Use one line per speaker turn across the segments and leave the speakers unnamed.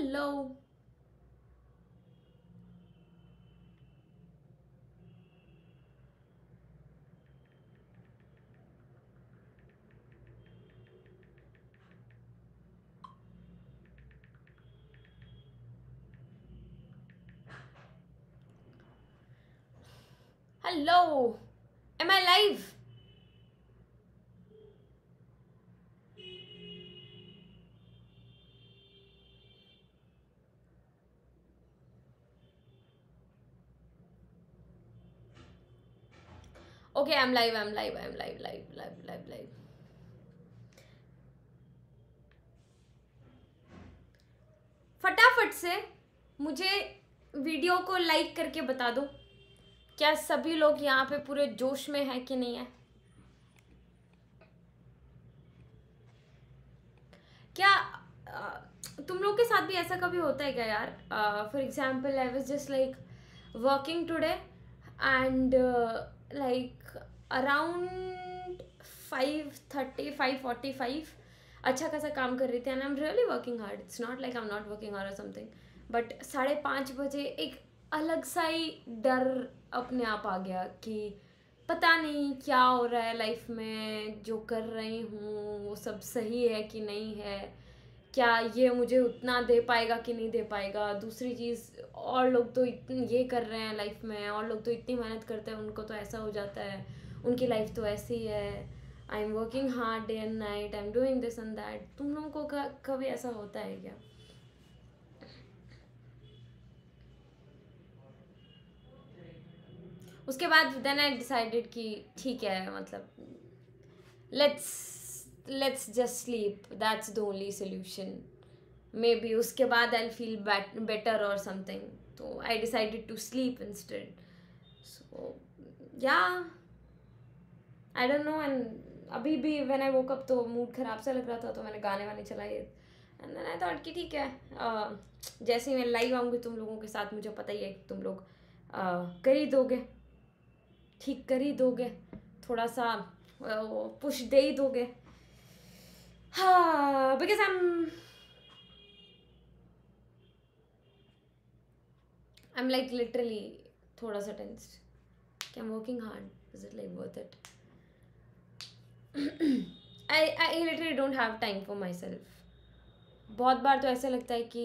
hello Hello. Am I live? okay i'm live i'm live i'm live live live live live फटाफट से मुझे video को like करके बता दो क्या सभी लोग यहाँ पे पूरे जोश में हैं कि नहीं है क्या तुम लोग के साथ भी ऐसा कभी होता है क्या यार for example I was just like working today and like around five thirty five forty five अच्छा खासा काम कर रही थी and I am really working hard it's not like I am not working और समथिंग बट साढ़े पाँच बजे एक अलग सा ही डर अपने आप आ गया कि पता नहीं क्या हो रहा है लाइफ में जो कर रही हूँ वो सब सही है कि नहीं है क्या ये मुझे उतना दे पाएगा कि नहीं दे पाएगा दूसरी चीज़ और लोग तो इतनी ये कर रहे हैं लाइफ में और लोग तो इतनी मेहनत करते हैं उनको तो ऐसा हो जाता है उनकी लाइफ तो ऐसी है I am working hard day and night I am doing this and that तुम लोगों को कभी ऐसा होता है क्या उसके बाद देन आई डिसाइडेड कि ठीक है मतलब let's let's just sleep that's the only solution may be उसके बाद आई फील बेटर और समथिंग तो I decided to sleep instant so yeah I don't know and अभी भी वैन आई वोकअप तो मूड ख़राब सा लग रहा था तो मैंने गाने वाने चलाए एंड देन आई थॉट कि ठीक है जैसे ही मैं लाइव आऊँगी तुम लोगों के साथ मुझे पता ही है कि तुम लोग कर ही दोगे ठीक कर ही दोगे थोड़ा सा पुश दे ही दोगे because I'm I'm like literally thoda sa tensed. Okay, I'm working hard. Is it like worth it? I I literally don't have time for myself. बहुत बार तो ऐसा लगता है कि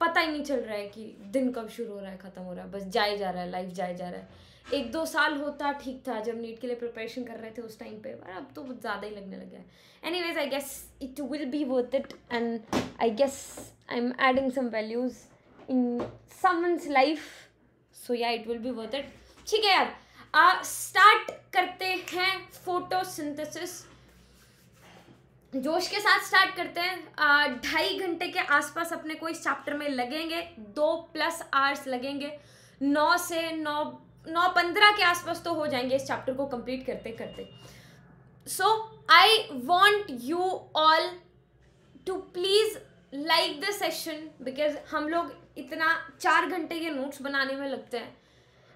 पता ही नहीं चल रहा है कि दिन कब शुरू हो रहा है ख़त्म हो रहा है बस जाए जा रहा है लाइफ जाए जा रहा है एक दो साल होता ठीक था जब नीट के लिए प्रिपरेशन कर रहे थे उस टाइम पे पर अब तो ज़्यादा ही लगने लग गया anyways I guess it will be worth it and I guess I am adding some values in someone's life so yeah it will be worth it ठीक है यार आ, स्टार्ट करते हैं फोटोसिंथेसिस जोश के साथ स्टार्ट करते हैं ढाई घंटे के आसपास अपने को इस चैप्टर में लगेंगे दो प्लस आवर्स लगेंगे नौ से नौ नौ पंद्रह के आसपास तो हो जाएंगे इस चैप्टर को कंप्लीट करते करते so I want you all to please like the session because हम लोग इतना चार घंटे के नोट्स बनाने में लगते हैं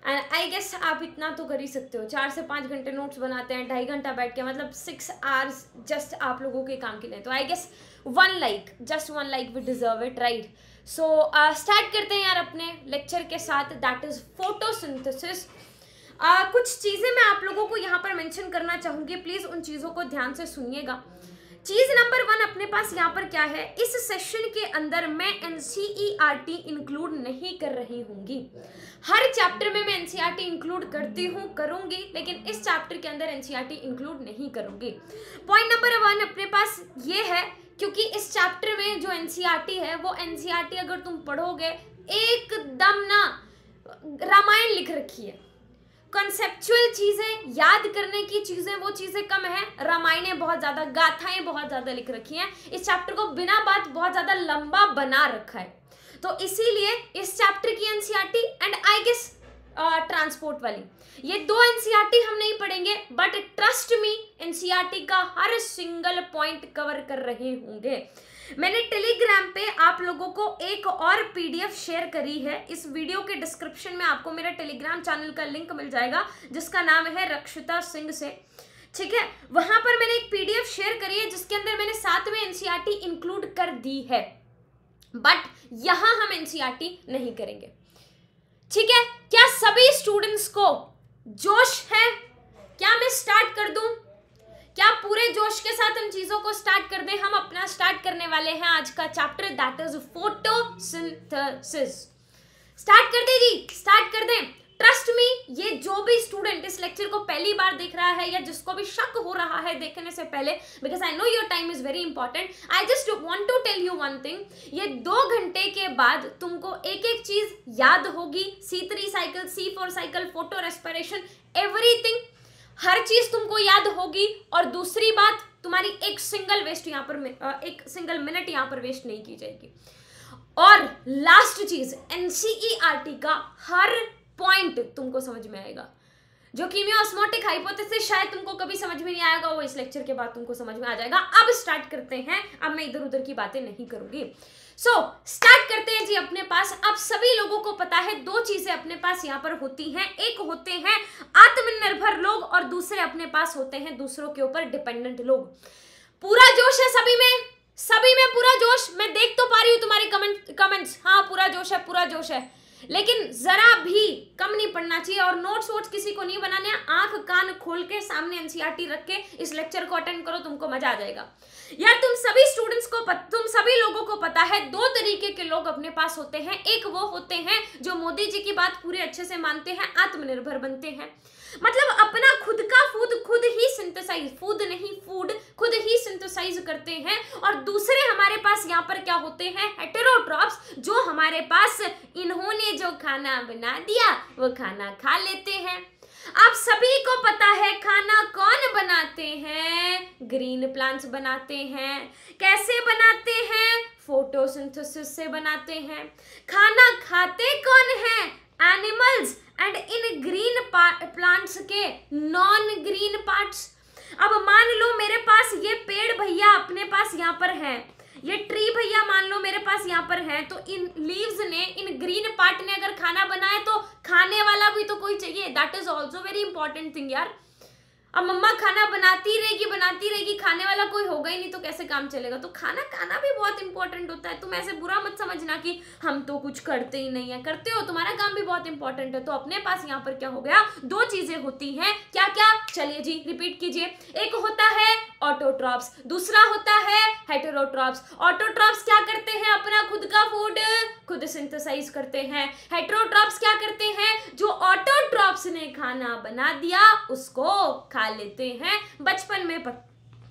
एंड आई गेस आप इतना तो कर ही सकते हो चार से पाँच घंटे नोट्स बनाते हैं ढाई घंटा बैठ के मतलब सिक्स आवर्स जस्ट आप लोगों के काम के लिए तो I guess one like just one like we deserve it right so start uh, करते हैं यार अपने लेक्चर के साथ दैट इज़ फोटोसिंथेसिस कुछ चीज़ें मैं आप लोगों को यहाँ पर मेंशन करना चाहूँगी प्लीज़ उन चीज़ों को ध्यान से सुनिएगा चीज़ नंबर वन अपने पास यहाँ पर क्या है इस सेशन के अंदर मैं एन इंक्लूड e नहीं कर रही होंगी हर चैप्टर में मैं एन इंक्लूड e करती हूँ करूँगी लेकिन इस चैप्टर के अंदर एन इंक्लूड e नहीं करूँगी पॉइंट नंबर वन अपने पास ये है क्योंकि इस चैप्टर में जो एनसीईआरटी e है वो एनसीईआरटी e अगर तुम पढ़ोगे एकदम ना रामायण लिख रखी है कंसेप्चुअल चीज़ें याद करने की चीज़ें वो चीज़ें कम है रामायणें बहुत ज़्यादा गाथाएं बहुत ज़्यादा लिख रखी हैं इस चैप्टर को बिना बात बहुत ज़्यादा लंबा बना रखा है तो इसीलिए इस चैप्टर की NCERT and I guess transport वाली ये दो एनसीईआरटी e हम नहीं पढ़ेंगे बट ट्रस्ट मी एनसीईआरटी का हर सिंगल पॉइंट कवर कर रहे होंगे मैंने टेलीग्राम पे आप लोगों को एक और पीडीएफ शेयर करी है इस वीडियो के डिस्क्रिप्शन में आपको मेरा टेलीग्राम चैनल का लिंक मिल जाएगा जिसका नाम है रक्षिता सिंह से ठीक है वहां पर मैंने एक पीडीएफ शेयर करी है जिसके अंदर मैंने सातवें एनसीईआरटी इंक्लूड e कर दी है बट यहां हम एनसीईआरटी e नहीं करेंगे ठीक है क्या सभी स्टूडेंट्स को जोश है क्या मैं स्टार्ट कर दूं क्या पूरे जोश के साथ हम चीज़ों को स्टार्ट कर दें हम अपना स्टार्ट करने वाले हैं आज का chapter that is photosynthesis start कर दे जी स्टार्ट कर दें ट्रस्ट मी ये जो भी स्टूडेंट इस लेक्चर को पहली बार देख रहा है या जिसको भी शक हो रहा है देखने से पहले because I know your time is very important I just want to tell you one thing ये दो घंटे के बाद तुमको एक एक चीज याद होगी C three cycle C four cycle photorespiration everything हर चीज तुमको याद होगी और दूसरी बात तुम्हारी एक सिंगल वेस्ट यहां पर एक सिंगल मिनट यहां पर वेस्ट नहीं की जाएगी और लास्ट चीज एनसीईआरटी e का हर पॉइंट तुमको समझ में आएगा जो कीमिया ऑस्मोटिक हाइपोथेसिस शायद तुमको कभी समझ में नहीं आएगा वो इस लेक्चर के बाद तुमको समझ में आ जाएगा अब स्टार्ट करते हैं अब मैं इधर उधर की बातें नहीं करूंगी सो so, स्टार्ट करते हैं जी अपने पास अब सभी लोगों को पता है दो चीजें अपने पास यहाँ पर होती हैं एक होते हैं आत्मनिर्भर लोग और दूसरे अपने पास होते हैं दूसरों के ऊपर डिपेंडेंट लोग पूरा जोश है सभी में सभी में पूरा जोश मैं देख तो पा रही हूँ तुम्हारे कमेंट कमेंट्स हाँ पूरा जोश है पूरा जोश है लेकिन जरा भी कम नहीं पढ़ना चाहिए और नोट्स वोट्स किसी को नहीं बनाने आंख कान खोल के सामने एनसीआरटी रख के इस लेक्चर को अटेंड करो तुमको मजा आ जाएगा यार तुम सभी स्टूडेंट्स को पत, तुम सभी लोगों को पता है दो तरीके के लोग अपने पास होते हैं एक वो होते हैं जो मोदी जी की बात पूरे अच्छे से मानते हैं आत्मनिर्भर बनते हैं मतलब अपना खुद का फूड खुद ही सिंथेसाइज फूड नहीं फूड खुद ही सिंथेसाइज करते हैं और दूसरे हमारे पास यहाँ पर क्या होते हैं हेटेरोट्रॉप्स जो हमारे पास इन्होंने जो खाना बना दिया वो खाना खा लेते हैं आप सभी को पता है खाना कौन बनाते हैं ग्रीन प्लांट्स बनाते हैं कैसे बनाते हैं फोटोसिंथेसिस से बनाते हैं खाना खाते कौन है animals and in green plants के नॉन ग्रीन पार्ट्स अब मान लो मेरे पास ये पेड़ भैया अपने पास यहाँ पर है ये ट्री भैया मान लो मेरे पास यहाँ पर है तो इन लीव्स ने इन ग्रीन पार्ट ने अगर खाना बनाया तो खाने वाला भी तो कोई चाहिए that is also very important thing यार अब मम्मा खाना बनाती रहेगी बनाती रहेगी खाने वाला कोई होगा ही नहीं तो कैसे काम चलेगा तो खाना खाना भी बहुत इंपॉर्टेंट होता है तुम ऐसे बुरा मत समझना कि हम तो कुछ करते ही नहीं है करते हो तुम्हारा काम भी बहुत इंपॉर्टेंट है तो अपने पास यहाँ पर क्या हो गया दो चीजें होती हैं क्या क्या चलिए जी रिपीट कीजिए एक होता है ऑटोट्रॉप्स दूसरा होता है हेटेरोट्रॉप्स ऑटोट्रॉप्स क्या करते हैं अपना खुद का फूड खुद सिंथेसाइज करते हैं हेटेरोट्रॉप्स क्या करते हैं जो ऑटोट्रॉप्स ने खाना बना दिया उसको खा खा लेते हैं बचपन में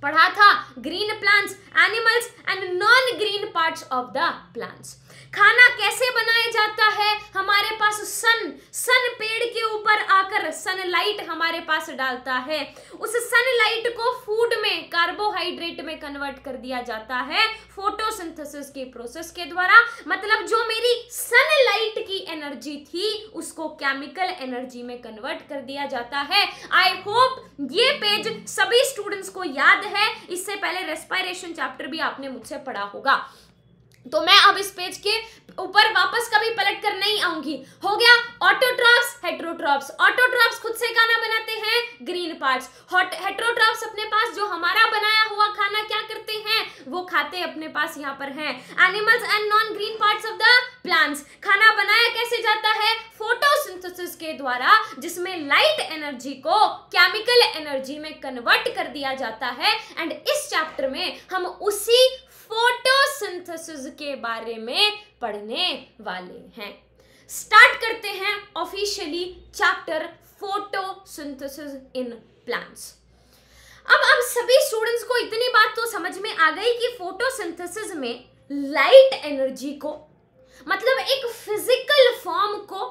पढ़ा था green plants animals and non green parts of the plants खाना कैसे बनाया जाता है हमारे पास सन सन पेड़ के ऊपर आकर सनलाइट हमारे पास डालता है उस सनलाइट को फूड में कार्बोहाइड्रेट में कन्वर्ट कर दिया जाता है फोटोसिंथेसिस के प्रोसेस के द्वारा मतलब जो मेरी सनलाइट की एनर्जी थी उसको केमिकल एनर्जी में कन्वर्ट कर दिया जाता है आई होप ये पेज सभी स्टूडेंट्स को याद है इससे पहले रेस्पायरेशन चैप्टर भी आपने मुझसे पढ़ा होगा तो मैं अब इस पेज के ऊपर वापस कभी पलट कर नहीं आऊंगी हो गया ऑटोट्रॉप्स हेट्रोट्रॉप्स ऑटोट्रॉप्स खुद से खाना बनाते हैं ग्रीन पार्ट्स हेट्रोट्रॉप्स अपने पास जो हमारा बनाया हुआ खाना क्या करते हैं वो खाते अपने पास यहाँ पर हैं animals and non green parts of the plants खाना बनाया कैसे जाता है फोटोसिंथेसिस के द्वारा जिसमें लाइट एनर्जी को केमिकल एनर्जी में कन्वर्ट कर दिया जाता है एंड इस चैप्टर में हम उसी फोटोसिंथेसिस के बारे में पढ़ने वाले हैं स्टार्ट करते हैं officially chapter photosynthesis in plants अब अब सभी स्टूडेंट्स को इतनी बात तो समझ में आ गई कि फोटोसिंथेसिस में लाइट एनर्जी को मतलब एक फिजिकल फॉर्म को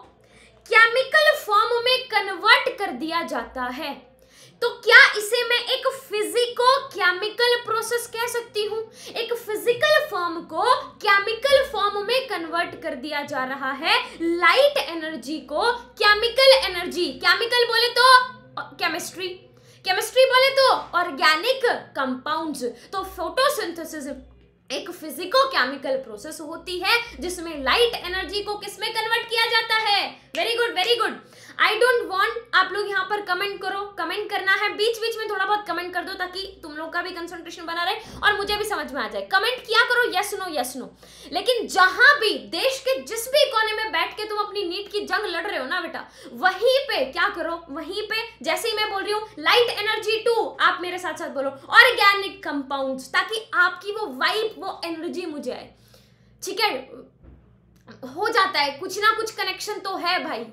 केमिकल फॉर्म में कन्वर्ट कर दिया जाता है तो क्या इसे मैं एक फिजिको केमिकल प्रोसेस कह सकती हूँ एक फिजिकल फॉर्म को केमिकल फॉर्म में कन्वर्ट कर दिया जा रहा है लाइट एनर्जी को केमिकल एनर्जी केमिकल बोले तो केमिस्ट्री केमिस्ट्री बोले तो ऑर्गेनिक कंपाउंड्स तो फोटोसिंथेसिस एक फिजिको केमिकल प्रोसेस होती है जिसमें लाइट एनर्जी को किसमें कन्वर्ट किया जाता है very good very good I don't want आप लोग यहाँ पर कमेंट करो कमेंट करना है बीच बीच में थोड़ा बहुत कमेंट कर दो ताकि तुम लोग का भी कंसंट्रेशन बना रहे और मुझे भी समझ में आ जाए कमेंट किया करो यस नो यस नो लेकिन जहां भी देश के जिस भी कोने में बैठ के तुम अपनी नीट की जंग लड़ रहे हो ना बेटा वहीं पे क्या करो वहीं पे जैसे ही मैं बोल रही हूँ लाइट एनर्जी टू आप मेरे साथ साथ बोलो ऑर्गेनिक कंपाउंड ताकि आपकी वो वाइब वो एनर्जी मुझे आए ठीक है हो जाता है कुछ ना कुछ कनेक्शन तो है भाई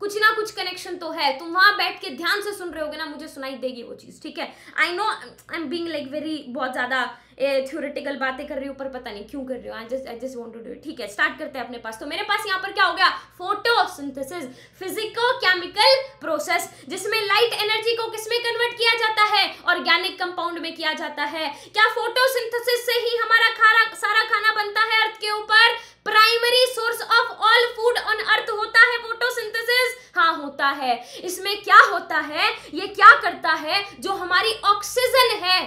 कुछ ना कुछ कनेक्शन तो है तुम वहां बैठ के ध्यान से सुन रहे होगे ना मुझे सुनाई देगी वो चीज ठीक है I know I am being like very बहुत ज्यादा थ्योरेटिकल बातें कर रही हूँ पर पता नहीं क्यों कर रही हूँ I just I just want to do ठीक है स्टार्ट करते हैं अपने पास तो मेरे पास यहाँ पर क्या हो गया photosynthesis physico chemical process जिसमें लाइट एनर्जी को किसमें कन्वर्ट किया जाता है ऑर्गेनिक कंपाउंड में किया जाता है क्या फोटो से ही हमारा खाना सारा खाना बनता है अर्थ के ऊपर primary source of all food on earth होता है फोटोसिंथेसिस हाँ होता है इसमें क्या होता है ये क्या करता है जो हमारी ऑक्सीजन है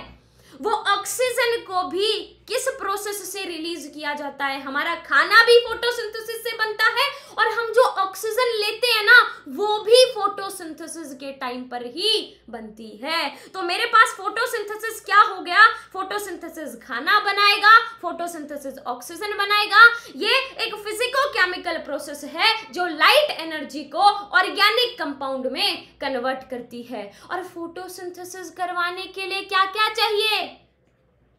वो ऑक्सीजन को भी किस प्रोसेस से रिलीज किया जाता है हमारा खाना भी फोटोसिंथेसिस से बनता है और हम जो ऑक्सीजन लेते हैं ना वो भी फोटोसिंथेसिस के टाइम पर ही बनती है तो मेरे पास फोटोसिंथेसिस क्या हो गया फोटोसिंथेसिस खाना बनाएगा फोटोसिंथेसिस ऑक्सीजन बनाएगा ये एक फिजिको केमिकल प्रोसेस है जो लाइट एनर्जी को ऑर्गेनिक कंपाउंड में कन्वर्ट करती है और फोटोसिंथेसिस करवाने के लिए क्या क्या चाहिए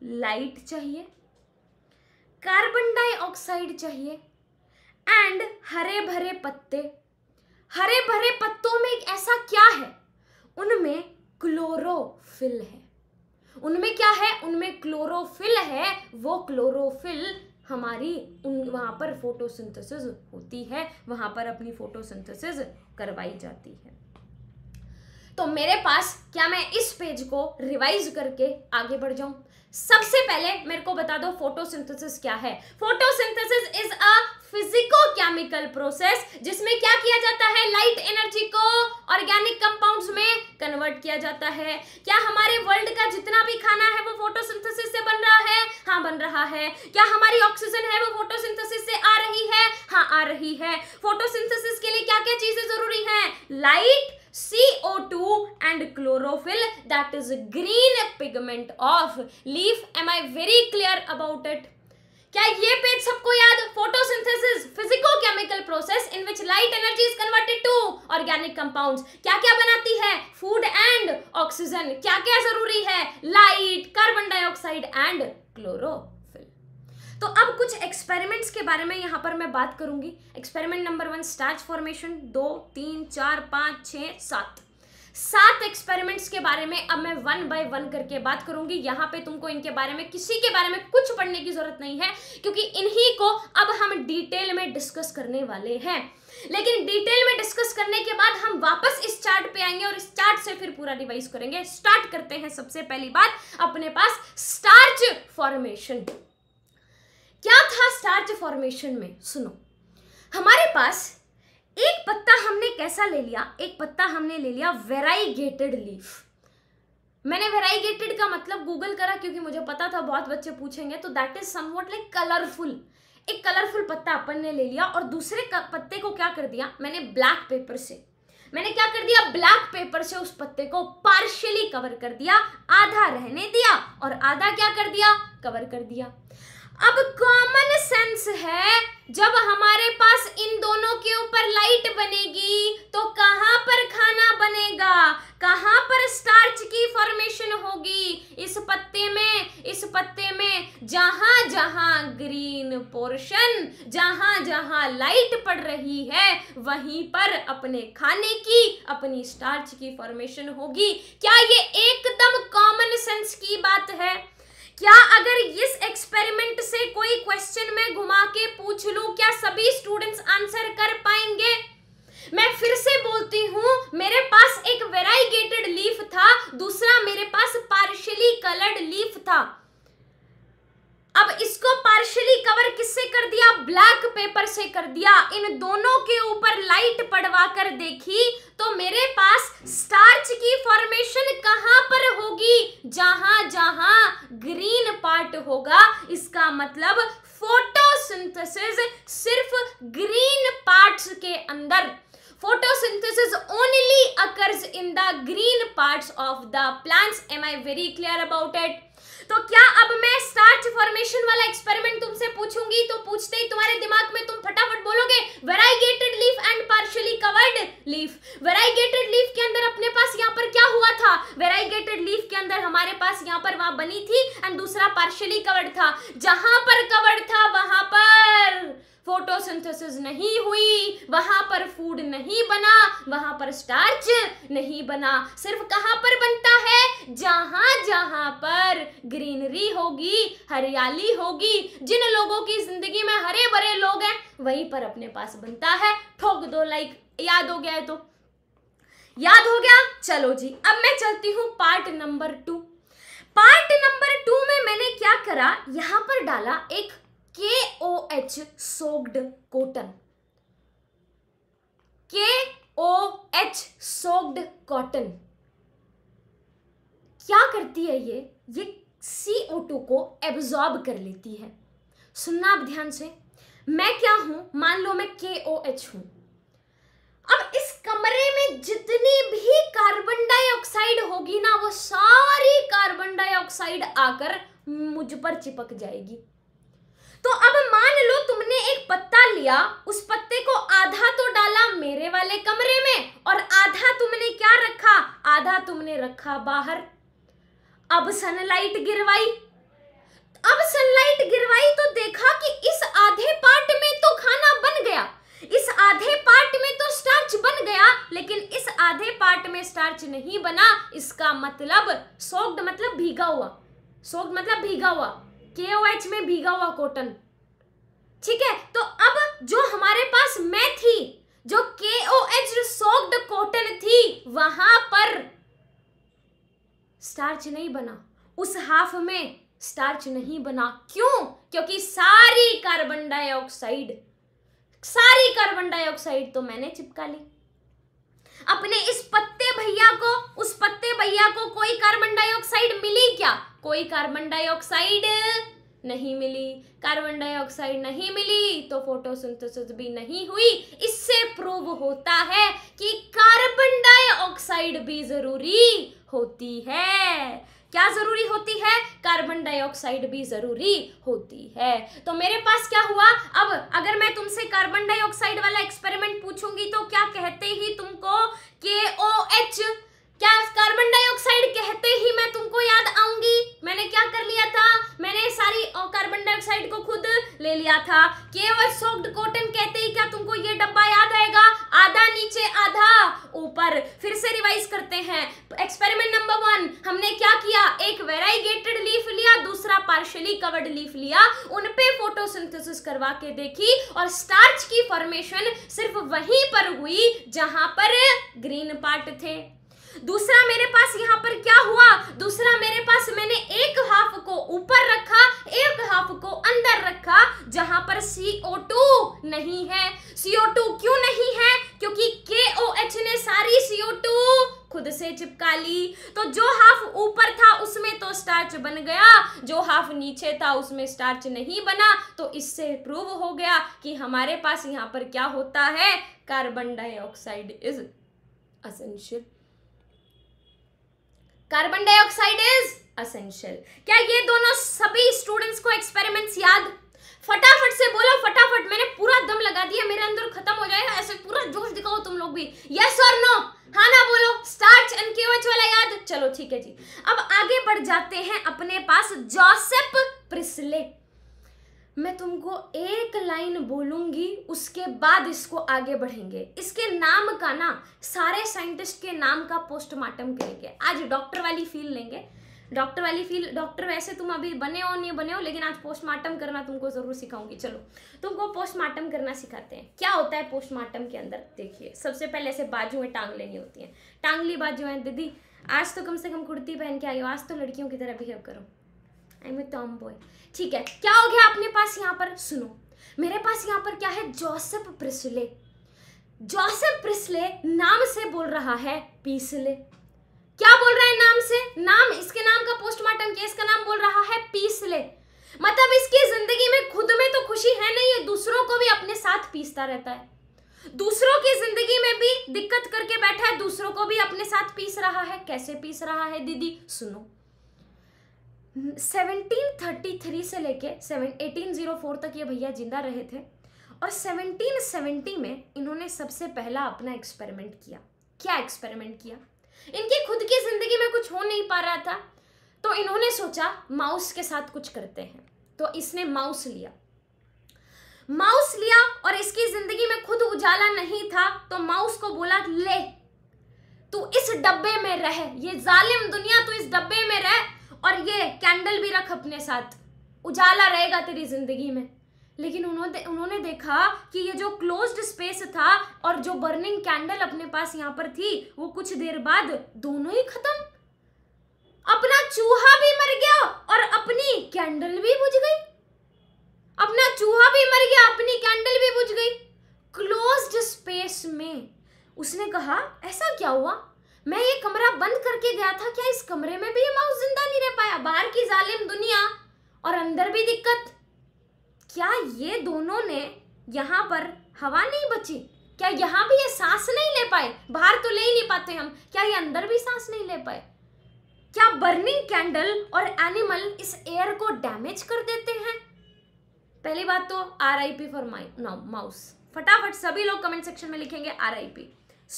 लाइट चाहिए कार्बन डाइऑक्साइड चाहिए एंड हरे भरे पत्ते हरे भरे पत्तों में ऐसा क्या है उनमें क्लोरोफिल है उनमें क्या है उनमें क्लोरोफिल है वो क्लोरोफिल हमारी उन वहाँ पर फोटोसिंथेसिस होती है वहाँ पर अपनी फोटोसिंथेसिस करवाई जाती है तो मेरे पास क्या मैं इस पेज को रिवाइज करके आगे बढ़ जाऊं सबसे पहले मेरे को बता दो फोटोसिंथेसिस क्या है photosynthesis is a physico chemical process जिसमें क्या किया जाता है लाइट एनर्जी को ऑर्गेनिक कंपाउंड्स में कन्वर्ट किया जाता है क्या हमारे वर्ल्ड का जितना भी खाना है वो फोटोसिंथेसिस से बन रहा है हाँ बन रहा है क्या हमारी ऑक्सीजन है वो फोटोसिंथेसिस से आ रही है हाँ आ रही है फोटोसिंथेसिस के लिए क्या क्या चीजें जरूरी हैं light CO2 and chlorophyll that is green pigment of leaf. Am I very clear about it? क्या ये पेज सबको याद photosynthesis physico chemical process in which light energy is converted to organic compounds क्या क्या बनाती है फूड एंड ऑक्सीजन क्या क्या जरूरी है light carbon dioxide and chloro तो अब कुछ एक्सपेरिमेंट्स के बारे में यहाँ पर मैं बात करूंगी experiment number one starch formation दो तीन चार पाँच छः सात सात एक्सपेरिमेंट्स के बारे में अब मैं वन बाय वन करके बात करूंगी यहाँ पे तुमको इनके बारे में किसी के बारे में कुछ पढ़ने की जरूरत नहीं है क्योंकि इन्हीं को अब हम डिटेल में डिस्कस करने वाले हैं लेकिन डिटेल में डिस्कस करने के बाद हम वापस इस चार्ट पे आएंगे और इस चार्ट से फिर पूरा रिवाइज करेंगे स्टार्ट करते हैं सबसे पहली बात अपने पास स्टार्च फॉर्मेशन क्या था स्टार्च फॉर्मेशन में सुनो हमारे पास एक पत्ता हमने कैसा ले लिया एक पत्ता हमने ले लिया वेराइगेटेड लीफ मैंने वेराइगेटेड का मतलब गूगल करा क्योंकि मुझे पता था बहुत बच्चे पूछेंगे तो that is somewhat like colourful एक कलरफुल पत्ता अपन ने ले लिया और दूसरे पत्ते को क्या कर दिया मैंने ब्लैक पेपर से मैंने क्या कर दिया ब्लैक पेपर से उस पत्ते को पार्शियली कवर कर दिया आधा रहने दिया और आधा क्या कर दिया कवर कर दिया अब कॉमन सेंस है जब हमारे पास इन दोनों के ऊपर लाइट बनेगी तो कहां पर खाना बनेगा कहाँ पर स्टार्च की फॉर्मेशन होगी इस पत्ते में इस पत्ते में जहां जहां ग्रीन पोर्शन जहां जहां लाइट पड़ रही है वहीं पर अपने खाने की अपनी स्टार्च की फॉर्मेशन होगी क्या ये एकदम कॉमन सेंस की बात है क्या अगर इस एक्सपेरिमेंट से कोई क्वेश्चन में घुमा के पूछ लू क्या सभी स्टूडेंट्स आंसर कर पाएंगे मैं फिर से बोलती हूँ मेरे पास एक वेराइगेटेड लीफ था दूसरा मेरे पास पार्शली कलर्ड लीफ था अब इसको पार्शली कवर किससे कर दिया ब्लैक पेपर से कर दिया इन दोनों के ऊपर लाइट पड़वा कर देखी तो मेरे पास स्टार्च की फॉर्मेशन कहां पर होगी जहां जहां ग्रीन पार्ट होगा इसका मतलब फोटोसिंथेसिस सिर्फ ग्रीन पार्ट्स के अंदर photosynthesis only occurs in the green parts of the plants am I very clear about it तो क्या अब मैं स्टार्च फॉर्मेशन वाला एक्सपेरिमेंट तुमसे पूछूंगी तो पूछते ही तुम्हारे दिमाग में तुम फटाफट बोलोगे variegated leaf and partially covered leaf variegated leaf के अंदर अपने पास यहाँ पर क्या हुआ था वेराइगेटेड लीफ के अंदर हमारे पास यहाँ पर वहां बनी थी एंड दूसरा पार्शियली कवर्ड था जहां पर कवर्ड था वहां पर फोटोसिंथेसिस नहीं हुई वहां पर फूड नहीं बना वहां पर स्टार्च नहीं बना सिर्फ कहां पर बनता है जहां जहां पर ग्रीनरी होगी हरियाली होगी जिन लोगों की जिंदगी में हरे भरे लोग हैं वहीं पर अपने पास बनता है ठोक दो लाइक याद हो गया है तो याद हो गया चलो जी अब मैं चलती हूं part number two part number two में मैंने क्या करा यहां पर डाला एक के ओ एच सोक्ड कॉटन के ओ एच सोक्ड कॉटन क्या करती है ये ये सी ओ टू को एब्जॉर्ब कर लेती है सुनना आप ध्यान से मैं क्या हूं मान लो मैं के ओ एच हूं अब इस कमरे में जितनी भी कार्बन डाइऑक्साइड होगी ना वो सारी कार्बन डाइऑक्साइड आकर मुझ पर चिपक जाएगी तो अब मान लो तुमने एक पत्ता लिया उस पत्ते को आधा तो डाला मेरे वाले कमरे में और आधा तुमने क्या रखा आधा तुमने रखा बाहर अब सनलाइट गिरवाई अब सनलाइट गिरवाई तो देखा कि इस आधे पार्ट में तो खाना बन गया इस आधे पार्ट में तो स्टार्च बन गया लेकिन इस आधे पार्ट में स्टार्च नहीं बना इसका मतलब सोक्ड मतलब भीगा हुआ सोक्ड मतलब भीगा हुआ के ओ एच में भीगा हुआ कॉटन ठीक है तो अब जो हमारे पास मैं थी जो के ओ एच सोक्ड कॉटन थी वहां पर स्टार्च नहीं बना उस हाफ में स्टार्च नहीं बना क्यों क्योंकि सारी कार्बन डाइऑक्साइड सारी कार्बन डाइऑक्साइड तो मैंने चिपका ली अपने इस पत्ते भैया को उस पत्ते भैया को कोई कार्बन डाइऑक्साइड मिली क्या कोई कार्बन डाइऑक्साइड नहीं मिली कार्बन डाइऑक्साइड नहीं मिली तो फोटोसिंथेसिस भी नहीं हुई इससे प्रूव होता है कि कार्बन डाइऑक्साइड भी जरूरी होती है क्या जरूरी होती है कार्बन डाइऑक्साइड भी जरूरी होती है तो मेरे पास क्या हुआ अब अगर मैं तुमसे कार्बन डाइऑक्साइड वाला एक्सपेरिमेंट पूछूंगी तो क्या कहते ही तुमको के ओ एच क्या कार्बन डाइऑक्साइड कहते ही मैं तुमको याद आऊंगी मैंने क्या कर लिया था मैंने सारी कार्बन डाइऑक्साइड को खुद ले लिया था केवल सॉफ्ट कॉटन कहते ही क्या तुमको ये डब्बा याद आएगा आधा नीचे आधा ऊपर फिर से रिवाइज करते हैं एक्सपेरिमेंट नंबर वन हमने क्या किया एक वेराइगेटेड लीफ लिया दूसरा पार्शली कवर्ड लीफ लिया उनपे फोटोसिंथेसिस करवा के देखी और स्टार्च की फॉर्मेशन सिर्फ वहीं पर हुई जहां पर ग्रीन पार्ट थे दूसरा मेरे पास यहाँ पर क्या हुआ दूसरा मेरे पास मैंने एक हाफ को ऊपर रखा एक हाफ को अंदर रखा जहां पर CO2 नहीं है CO2 क्यों नहीं है क्योंकि KOH ने सारी CO2 खुद से चिपका ली तो जो हाफ ऊपर था उसमें तो स्टार्च बन गया जो हाफ नीचे था उसमें स्टार्च नहीं बना तो इससे प्रूव हो गया कि हमारे पास यहाँ पर क्या होता है carbon dioxide is essential carbon dioxide is essential क्या ये दोनों सभी स्टूडेंट्स को एक्सपेरिमेंट्स याद फटाफट से बोलो फटाफट मैंने पूरा दम लगा दिया मेरे अंदर खत्म हो जाएगा ऐसे पूरा जोश दिखाओ तुम लोग भी यस और नो हाँ ना बोलो स्टार्च एनकेएच वाला याद चलो ठीक है जी अब आगे बढ़ जाते हैं अपने पास जोसेफ प्रिस्ले मैं तुमको एक लाइन बोलूंगी उसके बाद इसको आगे बढ़ेंगे इसके नाम का ना सारे साइंटिस्ट के नाम का पोस्टमार्टम करेंगे आज डॉक्टर वाली फील लेंगे डॉक्टर वाली फील डॉक्टर वैसे तुम अभी बने हो नहीं बने हो लेकिन आज पोस्टमार्टम करना तुमको ज़रूर सिखाऊंगी चलो तुमको पोस्टमार्टम करना सिखाते हैं क्या होता है पोस्टमार्टम के अंदर देखिए सबसे पहले ऐसे बाजू में टांग लेनी होती है टांग ली है दीदी आज तो कम से कम कुर्ती पहन के आई हो आज तो लड़कियों की तरह बिहेव करो I am a tomboy ठीक है क्या हो गया अपने पास यहाँ पर सुनो मेरे पास यहाँ पर क्या है जोसेफ प्रिस्ले जोसेफ प्रिस्ले नाम से बोल रहा है पीसले क्या बोल रहा है नाम से नाम इसके नाम का पोस्टमार्टम केस का नाम बोल रहा है पीसले मतलब इसकी जिंदगी में खुद में तो खुशी है नहीं है दूसरों को भी अपने साथ पीसता रहता है दूसरों की जिंदगी में भी दिक्कत करके बैठा है दूसरों को भी अपने साथ पीस रहा है कैसे पीस रहा है दीदी सुनो 1733 से लेके सेवन 1804 तक ये भैया जिंदा रहे थे और 1770 में इन्होंने सबसे पहला अपना एक्सपेरिमेंट किया क्या एक्सपेरिमेंट किया इनकी खुद की ज़िंदगी में कुछ हो नहीं पा रहा था तो इन्होंने सोचा माउस के साथ कुछ करते हैं तो इसने माउस लिया माउस लिया और इसकी ज़िंदगी में खुद उजाला नहीं था तो माउस को बोला ले तू इस डब्बे में रह ये जालिम दुनिया तू इस डब्बे में रह और ये कैंडल भी रख अपने साथ उजाला रहेगा तेरी ज़िंदगी में लेकिन उन्होंने उन्होंने देखा कि ये जो क्लोज्ड स्पेस था और जो बर्निंग कैंडल अपने पास यहाँ पर थी वो कुछ देर बाद दोनों ही खत्म अपना चूहा भी मर गया और अपनी कैंडल भी बुझ गई अपना चूहा भी मर गया अपनी कैंडल भी बुझ गई क्लोज्ड स्पेस में उसने कहा ऐसा क्या हुआ मैं ये कमरा बंद करके गया था क्या इस कमरे में भी ये माउस जिंदा नहीं रह पाया बाहर की जालिम दुनिया और अंदर भी दिक्कत क्या ये दोनों ने यहाँ पर हवा नहीं बची क्या यहाँ भी ये सांस नहीं ले पाए बाहर तो ले ही नहीं पाते हम क्या ये अंदर भी सांस नहीं ले पाए क्या बर्निंग कैंडल और एनिमल इस एयर को डैमेज कर देते हैं पहली बात तो R I P for my no mouse फटाफट सभी लोग कमेंट सेक्शन में लिखेंगे R I P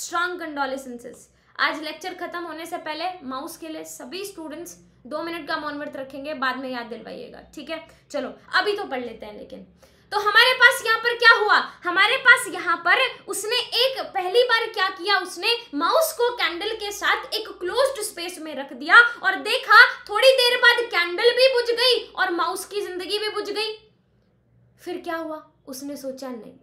strong condolences आज लेक्चर खत्म होने से पहले माउस के लिए सभी स्टूडेंट्स दो मिनट का मौन व्रत रखेंगे बाद में याद दिलवाइएगा ठीक है चलो अभी तो पढ़ लेते हैं लेकिन तो हमारे पास यहाँ पर क्या हुआ हमारे पास यहाँ पर उसने एक पहली बार क्या किया उसने माउस को कैंडल के साथ एक क्लोज्ड स्पेस में रख दिया और देखा थोड़ी देर बाद कैंडल भी बुझ गई और माउस की जिंदगी भी बुझ गई फिर क्या हुआ उसने सोचा नहीं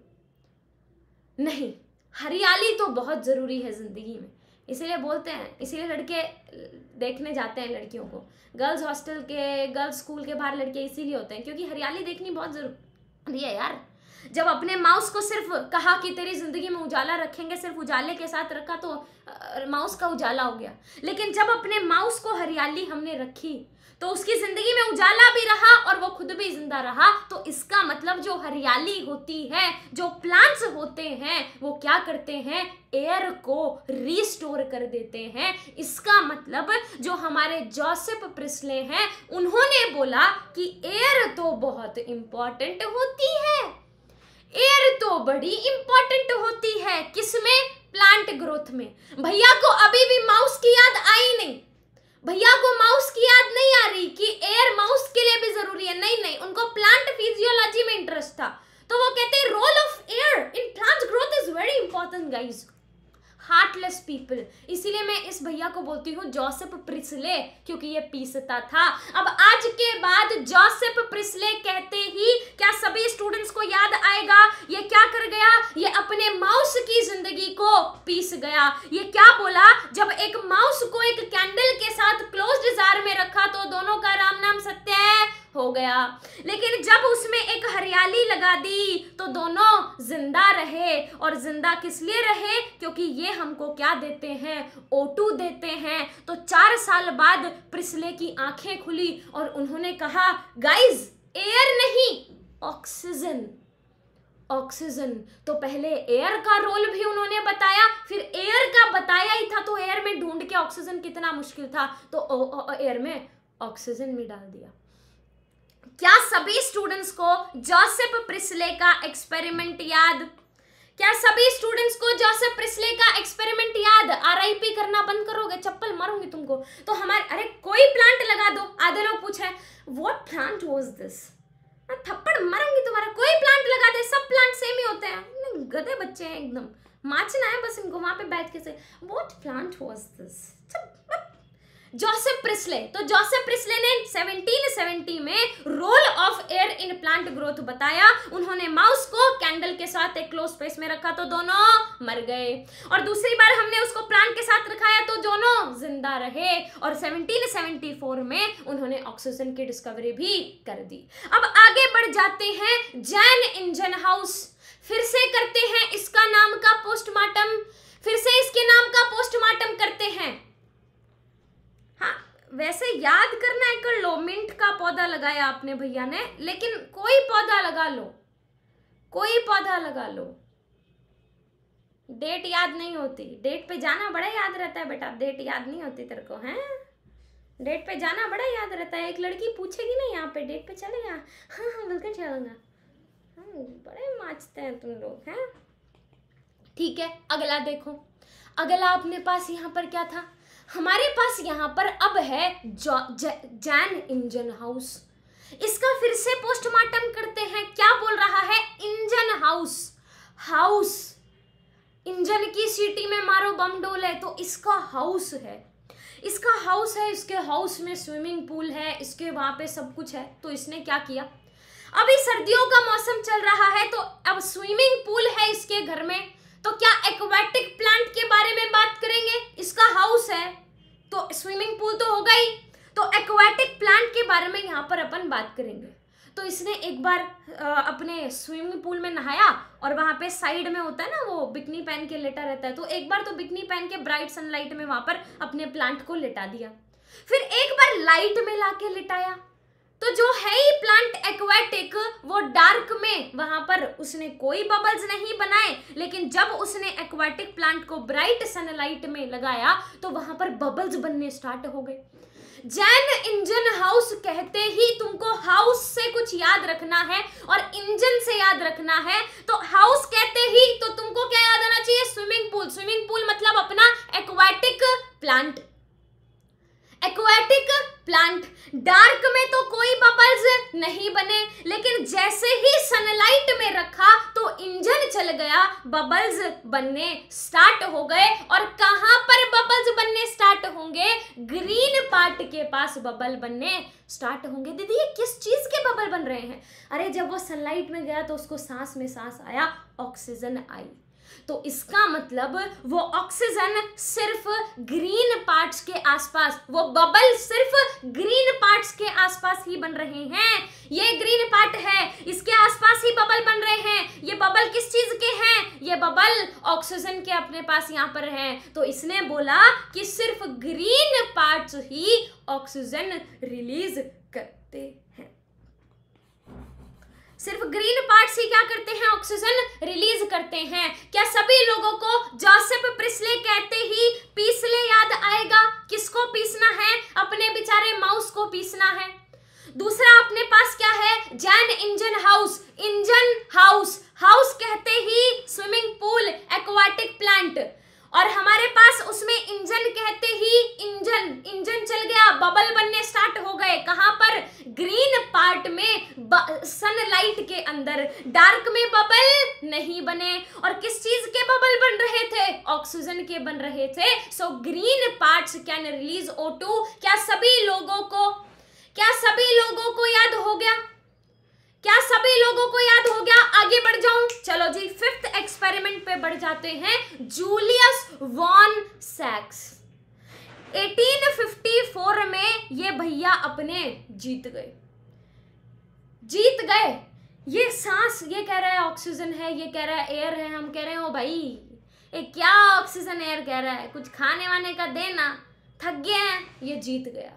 नहीं हरियाली तो बहुत जरूरी है जिंदगी में इसीलिए बोलते हैं इसीलिए लड़के देखने जाते हैं लड़कियों को गर्ल्स हॉस्टल के गर्ल्स स्कूल के बाहर लड़के इसीलिए होते हैं क्योंकि हरियाली देखनी बहुत ज़रूरी है यार जब अपने माउस को सिर्फ कहा कि तेरी जिंदगी में उजाला रखेंगे सिर्फ उजाले के साथ रखा तो माउस का उजाला हो गया लेकिन जब अपने माउस को हरियाली हमने रखी तो उसकी जिंदगी में उजाला भी रहा और वो खुद भी जिंदा रहा तो इसका मतलब जो हरियाली होती है जो प्लांट्स होते हैं वो क्या करते हैं एयर को रिस्टोर कर देते हैं इसका मतलब जो हमारे जोसेफ प्रिस्ले हैं उन्होंने बोला कि एयर तो बहुत इंपॉर्टेंट होती है एयर तो बड़ी इंपॉर्टेंट होती है किसमें प्लांट ग्रोथ में भैया को अभी भी माउस की याद आई नहीं भैया को माउस की याद नहीं आ रही कि एयर माउस के लिए भी जरूरी है नहीं नहीं उनको प्लांट फिजियोलॉजी में इंटरेस्ट था तो वो कहते हैं role of air in plant growth is very important guys heartless people इसीलिए मैं इस भैया को बोलती हूँ जोसेफ प्रिस्ले क्योंकि ये पीसता था अब आज के बाद जोसेफ प्रिस्ले कहते ही क्या सभी स्टूडेंट्स को याद आएगा ये क्या कर गया ये अपने माउस की जिंदगी को पीस गया ये क्या बोला जब एक माउस को एक कैंडल के साथ क्लोज जार में रखा तो दोनों का राम नाम सत्य है हो गया लेकिन जब उसमें एक हरियाली लगा दी तो दोनों जिंदा रहे और जिंदा किस लिए रहे क्योंकि ये हमको क्या देते हैं ओटू देते हैं तो चार साल बाद प्रिस्ले की आंखें खुली और उन्होंने कहा गाइज एयर नहीं ऑक्सीजन ऑक्सीजन तो पहले एयर का रोल भी उन्होंने बताया फिर एयर का बताया ही था तो एयर में ढूंढ के ऑक्सीजन कितना मुश्किल था तो एयर में ऑक्सीजन भी डाल दिया क्या सभी स्टूडेंट्स को जोसेफ प्रिस्ले का एक्सपेरिमेंट याद क्या सभी स्टूडेंट्स को जोसेफ प्रिस्ले का एक्सपेरिमेंट याद आरआईपी करना बंद करोगे चप्पल मारूंगी तुमको तो हमारे अरे कोई प्लांट लगा दो आधे लोग पूछे वॉट प्लांट वॉज दिस थप्पड़ मरूंगी तुम्हारा कोई प्लांट लगा दे सब प्लांट सेम ही होते हैं गधे बच्चे हैं एकदम माचना है बस इनको वहां पे बैठ के say what plant was this Joseph Priestley तो जोसेफ प्रिस्ले ने 1770 में role of air in plant growth बताया उन्होंने माउस को कैंडल के साथ एक क्लोज स्पेस में रखा तो दोनों मर गए और दूसरी बार हमने उसको प्लांट के साथ रखाया तो दोनों जिंदा रहे और 1774 में उन्होंने ऑक्सीजन की डिस्कवरी भी कर दी अब आगे बढ़ जाते हैं जैन इंजन हाउस फिर से करते हैं इसका नाम का पोस्टमार्टम फिर से इसके नाम का पोस्टमार्टम करते हैं वैसे याद करना है कर लो मिंट का पौधा लगाया आपने भैया ने लेकिन कोई पौधा लगा लो कोई पौधा लगा लो डेट याद नहीं होती डेट पे जाना बड़ा याद रहता है बेटा डेट याद नहीं होती तेरे को है डेट पे जाना बड़ा याद रहता है एक लड़की पूछेगी ना यहाँ पे डेट पे चलेगा हाँ हाँ बिल्कुल चलूंगा हाँ बड़े माचते हैं तुम लोग हैं ठीक है अगला देखो अगला अपने पास यहाँ पर क्या था हमारे पास यहाँ पर अब है जैन इंजन हाउस इसका फिर से पोस्टमार्टम करते हैं क्या बोल रहा है इंजन हाउस हाउस इंजन की सिटी में मारो बम डोल है तो इसका हाउस है इसका हाउस है इसके हाउस में स्विमिंग पूल है इसके वहां पे सब कुछ है तो इसने क्या किया अभी सर्दियों का मौसम चल रहा है तो अब स्विमिंग पूल है इसके घर में तो क्या एक्वाटिक प्लांट के बारे में बात करेंगे इसका हाउस है तो स्विमिंग पूल तो होगा ही तो एक्वाटिक प्लांट के बारे में यहाँ पर अपन बात करेंगे तो इसने एक बार अपने स्विमिंग पूल में नहाया और वहाँ पे साइड में होता है ना वो बिकनी पहन के लेटा रहता है तो एक बार तो बिकनी पहन के ब्राइट सनलाइट में वहाँ पर अपने प्लांट को लेटा दिया फिर एक बार लाइट में लाके लिटाया तो जो है ही प्लांट एक्वाटिक वो डार्क में वहां पर उसने कोई बबल्स नहीं बनाए लेकिन जब उसने एक्वाटिक प्लांट को ब्राइट सनलाइट में लगाया तो वहां पर बबल्स बनने स्टार्ट हो गए जैन इंजन हाउस कहते ही तुमको हाउस से कुछ याद रखना है और इंजन से याद रखना है तो हाउस कहते ही तो तुमको क्या याद आना चाहिए स्विमिंग पूल स्विमिंग पूल मतलब अपना aquatic plant aquatic plant dark में तो कोई बबल्स नहीं बने लेकिन जैसे ही सनलाइट में रखा तो इंजन चल गया बबल्स बनने स्टार्ट हो गए और कहां पर बबल्स बनने स्टार्ट होंगे ग्रीन पार्ट के पास बबल बनने स्टार्ट होंगे दीदी ये किस चीज के बबल बन रहे हैं अरे जब वो सनलाइट में गया तो उसको सांस में सांस आया ऑक्सीजन आई तो इसका मतलब वो ऑक्सीजन सिर्फ ग्रीन पार्ट्स के आसपास वो बबल सिर्फ ग्रीन पार्ट्स के आसपास ही बन रहे हैं ये ग्रीन पार्ट है इसके आसपास ही बबल बन रहे हैं ये बबल किस चीज के हैं ये बबल ऑक्सीजन के अपने पास यहाँ पर है तो इसने बोला कि सिर्फ ग्रीन पार्ट्स ही ऑक्सीजन रिलीज करते सिर्फ ग्रीन पार्ट्स ही क्या करते हैं ऑक्सीजन रिलीज करते हैं क्या सभी लोगों को जोसेफ प्रिस्ले कहते ही पीसले याद आएगा किसको पीसना है अपने बेचारे माउस को पीसना है दूसरा अपने पास क्या है Jan Ingenhousz engine house house कहते ही स्विमिंग पूल एक्वाटिक प्लांट और हमारे पास उसमें इंजन कहते ही इंजन इंजन चल गया बबल बनने स्टार्ट हो गए कहां पर ग्रीन पार्ट में सनलाइट के अंदर डार्क में बबल नहीं बने और किस चीज के बबल बन रहे थे ऑक्सीजन के बन रहे थे so green parts can release ओ क्या सभी लोगों को क्या सभी लोगों को याद हो गया क्या सभी लोगों को याद हो गया आगे बढ़ जाऊं चलो जी फिफ्थ एक्सपेरिमेंट पे बढ़ जाते हैं जूलियस वॉन सैक्स 1854 में ये भैया अपने जीत गए जीत गए ये सांस ये कह रहा है ऑक्सीजन है ये कह रहा है एयर है हम कह रहे हो भाई ये क्या ऑक्सीजन एयर कह रहा है कुछ खाने वाने का देना थक गए हैं ये जीत गया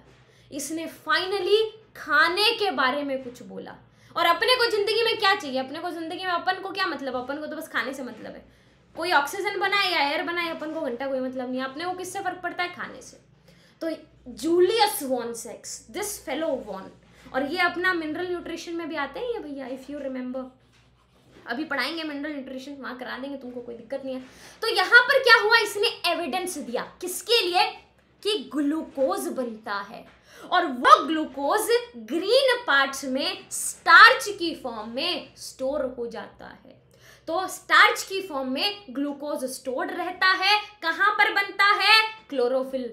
इसने फाइनली खाने के बारे में कुछ बोला और अपने को ज़िंदगी में क्या चाहिए अपने को ज़िंदगी में अपन को क्या मतलब अपन को तो बस खाने से मतलब है कोई ऑक्सीजन बनाए या एयर बनाए अपन को घंटा कोई मतलब नहीं अपने को किससे फ़र्क पड़ता है खाने से तो जूलियस वॉन सेक्स दिस फेलो वॉन और ये अपना मिनरल न्यूट्रिशन में भी आते हैं ये भैया इफ़ यू रिमेंबर अभी पढ़ाएंगे मिनरल न्यूट्रिशन वहाँ करा देंगे तुमको कोई दिक्कत नहीं है तो यहाँ पर क्या हुआ इसने एविडेंस दिया किसके लिए कि ग्लूकोज बनता है और वो ग्लूकोज ग्रीन पार्ट्स में स्टार्च की फॉर्म में स्टोर हो जाता है तो स्टार्च की फॉर्म में ग्लूकोज स्टोर रहता है कहां पर बनता है क्लोरोफिल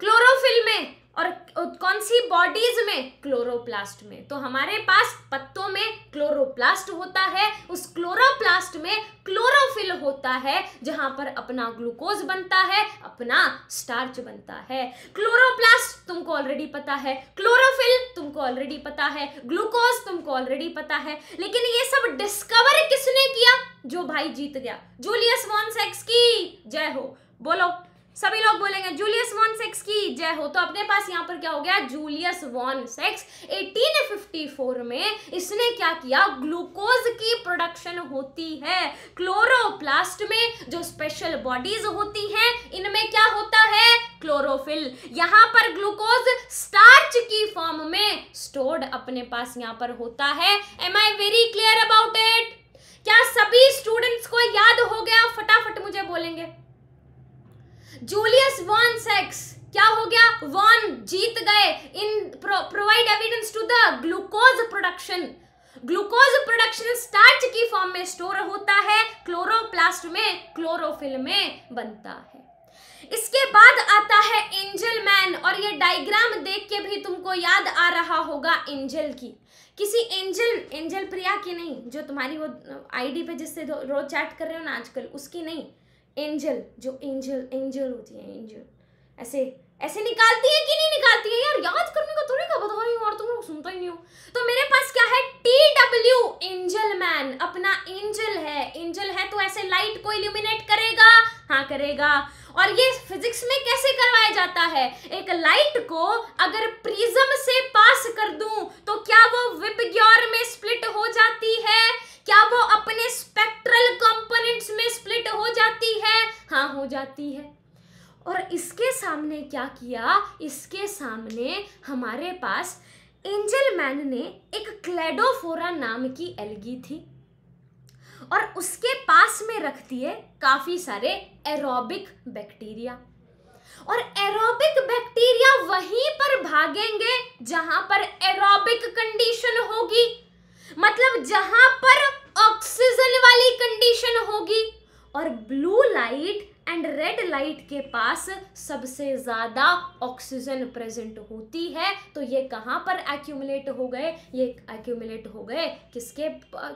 क्लोरोफिल में और कौन सी बॉडीज में क्लोरोप्लास्ट में तो हमारे पास पत्तों में क्लोरोप्लास्ट होता है उस क्लोरोप्लास्ट में क्लोरोफिल होता है जहां पर अपना ग्लूकोज बनता है अपना स्टार्च बनता है क्लोरोप्लास्ट तुमको ऑलरेडी पता है क्लोरोफिल तुमको ऑलरेडी पता है ग्लूकोज तुमको ऑलरेडी पता है लेकिन ये सब डिस्कवर किसने किया जो भाई जीत गया जूलियस वॉन्सेक्स की जय हो बोलो सभी लोग बोलेंगे जूलियस वॉन सेक्स की जय हो तो अपने पास यहाँ पर क्या हो गया जूलियस वॉन सेक्स 1854 में इसने क्या किया ग्लूकोज की प्रोडक्शन होती है क्लोरोप्लास्ट में जो स्पेशल बॉडीज होती हैं इनमें क्या होता है क्लोरोफिल यहाँ पर ग्लूकोज स्टार्च की फॉर्म में स्टोर्ड अपने पास यहाँ पर होता है am I very clear about it क्या सभी स्टूडेंट्स को याद हो गया फटाफट मुझे बोलेंगे जूलियस वॉन सेक्स क्या हो गया वॉन जीत गए in provide evidence to the glucose production glucose production starch की फॉर्म में स्टोर होता है क्लोरोप्लास्ट में क्लोरोफिल में बनता है इसके बाद आता है एंजल मैन और ये डायग्राम देख के भी तुमको याद आ रहा होगा एंजल की किसी एंजल एंजल प्रिया की नहीं जो तुम्हारी वो आईडी uh, पे जिससे रोज चैट कर रहे हो ना आजकल उसकी नहीं एंजल जो एंजल एंजल होती है एंजल ऐसे ऐसे निकालती है कि नहीं निकालती है यार याद करने का थोड़ी का बता रही हूँ और तुम लोग सुनता ही नहीं हो तो मेरे पास क्या है टी डब्ल्यू एंजल मैन अपना एंजल है एंजल है तो ऐसे लाइट को इल्यूमिनेट करेगा हाँ करेगा और ये फिजिक्स में कैसे करवाया जाता है एक लाइट को अगर प्रिज्म से पास कर दूं तो क्या वो विपग्योर में स्प्लिट हो जाती है क्या वो अपने स्पेक्ट्रल कंपोनेंट्स में स्प्लिट हो जाती है हाँ हो जाती है और इसके सामने क्या किया इसके सामने हमारे पास एंजल मैन ने एक क्लेडोफोरा नाम की एलगी थी और उसके पास में रखती है काफ़ी सारे एरोबिक बैक्टीरिया और एरोबिक बैक्टीरिया वहीं पर भागेंगे जहां पर एरोबिक कंडीशन होगी मतलब जहां पर ऑक्सीजन वाली कंडीशन होगी और blue light and red light के पास सबसे ज़्यादा ऑक्सीजन प्रेजेंट होती है तो ये कहाँ पर एक्यूमुलेट हो गए ये एक्यूमुलेट हो गए किसके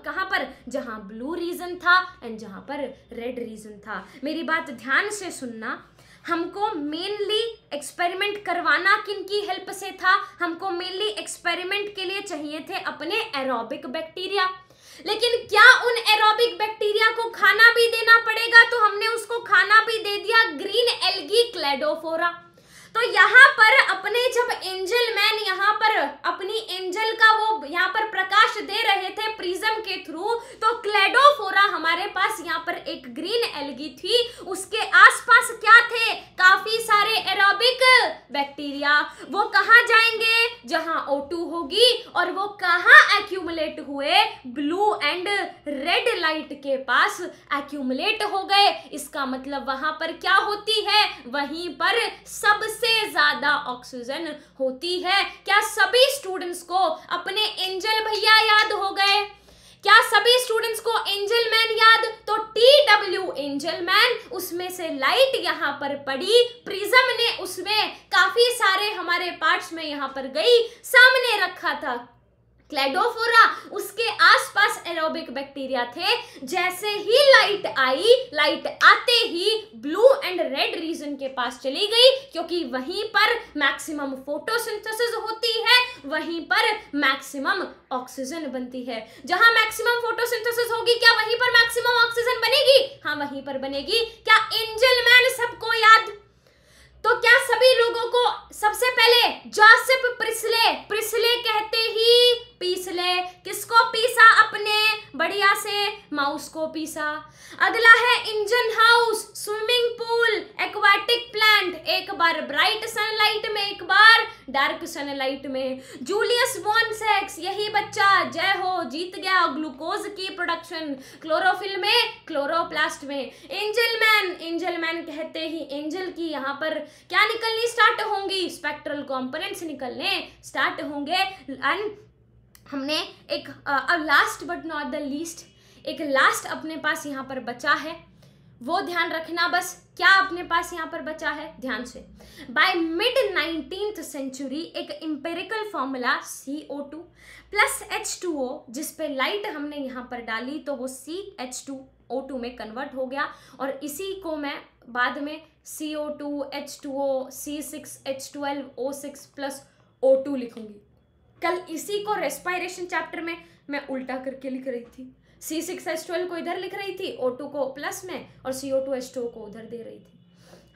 कहाँ पर जहाँ ब्लू रीजन था एंड जहाँ पर रेड रीजन था मेरी बात ध्यान से सुनना हमको मेनली एक्सपेरिमेंट करवाना किन की हेल्प से था हमको मेनली एक्सपेरिमेंट के लिए चाहिए थे अपने एरोबिक बैक्टीरिया लेकिन क्या उन एरोबिक बैक्टीरिया को खाना भी देना पड़ेगा तो हमने उसको खाना भी दे दिया ग्रीन एल्गी क्लेडोफोरा तो यहाँ पर अपने जब एंजल मैन यहाँ पर अपनी एंजल का वो यहाँ पर प्रकाश दे रहे थे प्रिज्म के थ्रू तो क्लेडोफोरा हमारे पास यहाँ पर एक ग्रीन एलगी थी उसके आसपास क्या थे काफी सारे एरोबिक बैक्टीरिया वो कहाँ जाएंगे जहाँ O2 होगी और वो कहाँ एक्यूमुलेट हुए ब्लू एंड रेड लाइट के पास एक्यूमुलेट हो गए इसका मतलब वहां पर क्या होती है वहीं पर सबसे सबसे ज़्यादा ऑक्सीजन होती है क्या सभी स्टूडेंट्स को अपने एंजल भैया याद हो गए क्या सभी स्टूडेंट्स को एंजल मैन याद तो टी डब्ल्यू एंजल मैन उसमें से लाइट यहाँ पर पड़ी प्रिज्म ने उसमें काफी सारे हमारे पार्ट्स में यहाँ पर गई सामने रखा था क्लेडोफोरा उसके आसपास एरोबिक बैक्टीरिया थे जैसे ही लाइट आई लाइट आते ही ब्लू एंड रेड रीजन के पास चली गई क्योंकि वहीं पर मैक्सिमम फोटोसिंथेसिस होती है वहीं पर मैक्सिमम ऑक्सीजन बनती है जहां मैक्सिमम फोटोसिंथेसिस होगी क्या वहीं पर मैक्सिमम ऑक्सीजन बनेगी हाँ वहीं पर बनेगी क्या एंजल मैन सबको याद तो क्या सभी लोगों को सबसे पहले जोसेफ प्रिस्ले प्रिस्ले कहते ही पीस ले किसको पीसा अपने बढ़िया से माउस को पीसा अगला है engine Ingenhousz swimming pool aquatic plant एक बार ब्राइट सनलाइट में एक बार डार्क सनलाइट में जूलियस बॉन्सेक्स यही बच्चा जय हो जीत गया ग्लूकोज की प्रोडक्शन क्लोरोफिल में क्लोरोप्लास्ट में एंजल मैन एंजल मैन कहते ही एंजल की यहाँ पर क्या निकलनी स्टार्ट होंगी स्पेक्ट्रल कॉम्पोनेंट्स निकलने स्टार्ट होंगे एंड हमने एक अब last but not the least एक लास्ट अपने पास यहाँ पर बचा है वो ध्यान रखना बस क्या अपने पास यहाँ पर बचा है ध्यान से बाय मिड नाइनटीन सेंचुरी एक empirical formula C O two plus H two O जिसपे लाइट हमने यहाँ पर डाली तो वो C H two O two में कन्वर्ट हो गया और इसी को मैं बाद में C O two H two O C six H twelve O six plus O two लिखूंगी कल इसी को रेस्पायरेशन चैप्टर में मैं उल्टा करके लिख रही थी सी सिक्स एस ट्वेल्व को इधर लिख रही थी ओ टू को प्लस में और C O two S two को उधर दे रही थी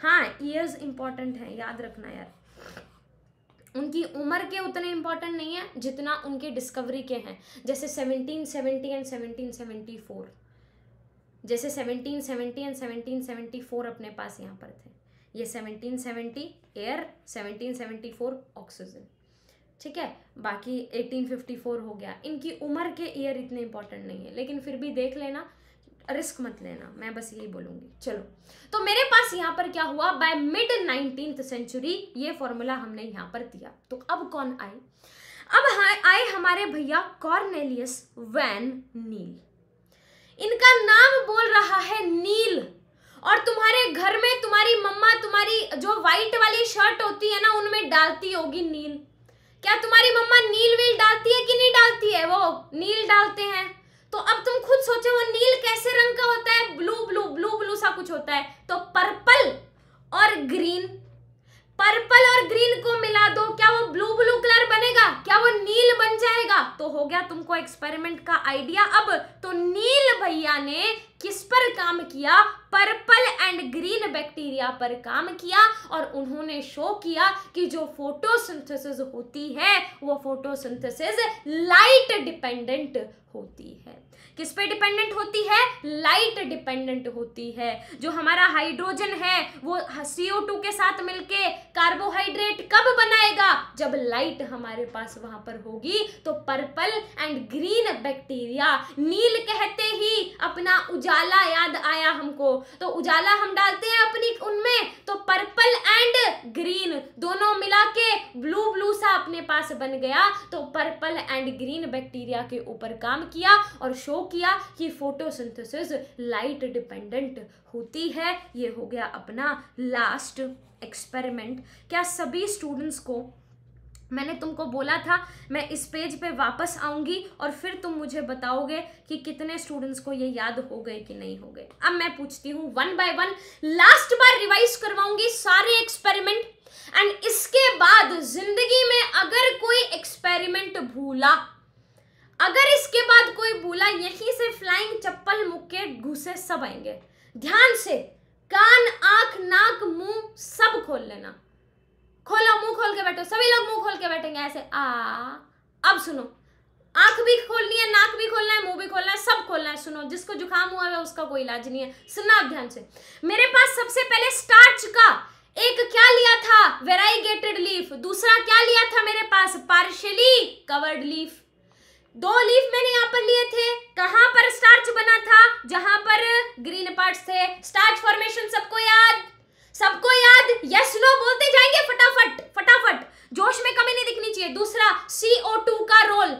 हाँ ईयर्स इंपॉर्टेंट हैं याद रखना यार उनकी उम्र के उतने इम्पॉर्टेंट नहीं है जितना उनके डिस्कवरी के हैं जैसे seventeen seventy and seventeen seventy four जैसे seventeen seventy and seventeen seventy four अपने पास यहाँ पर थे ये seventeen seventy air seventeen seventy four oxygen ठीक है बाकी 1854 हो गया इनकी उम्र के ईयर इतने इंपॉर्टेंट नहीं है लेकिन फिर भी देख लेना रिस्क मत लेना मैं बस यही बोलूंगी चलो तो मेरे पास यहाँ पर क्या हुआ बाय मिड नाइनटीन सेंचुरी ये फॉर्मूला हमने यहाँ पर दिया तो अब कौन आए अब आए हमारे भैया कॉर्नेलियस वैन नील इनका नाम बोल रहा है नील और तुम्हारे घर में तुम्हारी मम्मा तुम्हारी जो व्हाइट वाली शर्ट होती है ना उनमें डालती होगी नील क्या तुम्हारी मम्मा नील वील डालती है कि नहीं डालती है वो नील डालते हैं तो अब तुम खुद सोचो वो नील कैसे रंग का होता है ब्लू ब्लू ब्लू ब्लू सा कुछ होता है तो पर्पल और ग्रीन पर्पल और ग्रीन को मिला दो क्या वो ब्लू ब्लू कलर बनेगा क्या वो नील बन जाएगा तो हो गया तुमको एक्सपेरिमेंट का आइडिया अब तो नील भैया ने किस पर काम किया पर्पल एंड ग्रीन बैक्टीरिया पर काम किया और उन्होंने शो किया कि जो फोटोसिंथेसिस होती है वो फोटोसिंथेसिस लाइट डिपेंडेंट होती है किस पे डिपेंडेंट होती है लाइट डिपेंडेंट होती है जो हमारा हाइड्रोजन है वो टू के साथ मिलके कार्बोहाइड्रेट कब बनाएगा जब लाइट हमारे पास वहां पर होगी तो purple and green bacteria Niel कहते ही अपना उजाला याद आया हमको तो उजाला हम डालते हैं अपनी उनमें तो पर्पल एंड ग्रीन दोनों मिला के ब्लू ब्लू सा अपने पास बन गया तो पर्पल एंड ग्रीन बैक्टीरिया के ऊपर काम किया और शो किया कि फोटोसिंथेसिस लाइट डिपेंडेंट होती है ये हो गया अपना लास्ट एक्सपेरिमेंट क्या सभी स्टूडेंट्स को मैंने तुमको बोला था मैं इस पेज पे वापस आऊंगी और फिर तुम मुझे बताओगे कि कितने स्टूडेंट्स को ये याद हो गए कि नहीं हो गए अब मैं पूछती हूँ वन बाय वन लास्ट बार रिवाइज करवाऊंगी सारे एक्सपेरिमेंट एंड इसके बाद जिंदगी में अगर कोई एक्सपेरिमेंट भूला अगर इसके बाद कोई बोला यहीं से फ्लाइंग चप्पल मुक्के घुसे सब आएंगे ध्यान से कान आंख नाक मुंह सब खोल लेना खोलो मुंह खोल के बैठो सभी लोग मुंह खोल के बैठेंगे ऐसे आ अब सुनो आंख भी खोलनी है नाक भी खोलना है मुंह भी खोलना है सब खोलना है सुनो जिसको जुकाम हुआ है उसका कोई इलाज नहीं है सुनना आप ध्यान से मेरे पास सबसे पहले स्टार्च का एक क्या लिया था वेराइगेटेड लीफ दूसरा क्या लिया था मेरे पास पार्शियली कवर्ड लीफ दो लीफ मैंने यहाँ पर लिए थे कहां पर स्टार्च बना था जहां पर ग्रीन पार्ट थे स्टार्च फॉर्मेशन सबको याद सबको याद यस नो बोलते जाएंगे फटाफट फटाफट जोश में कमी नहीं दिखनी चाहिए दूसरा CO2 का रोल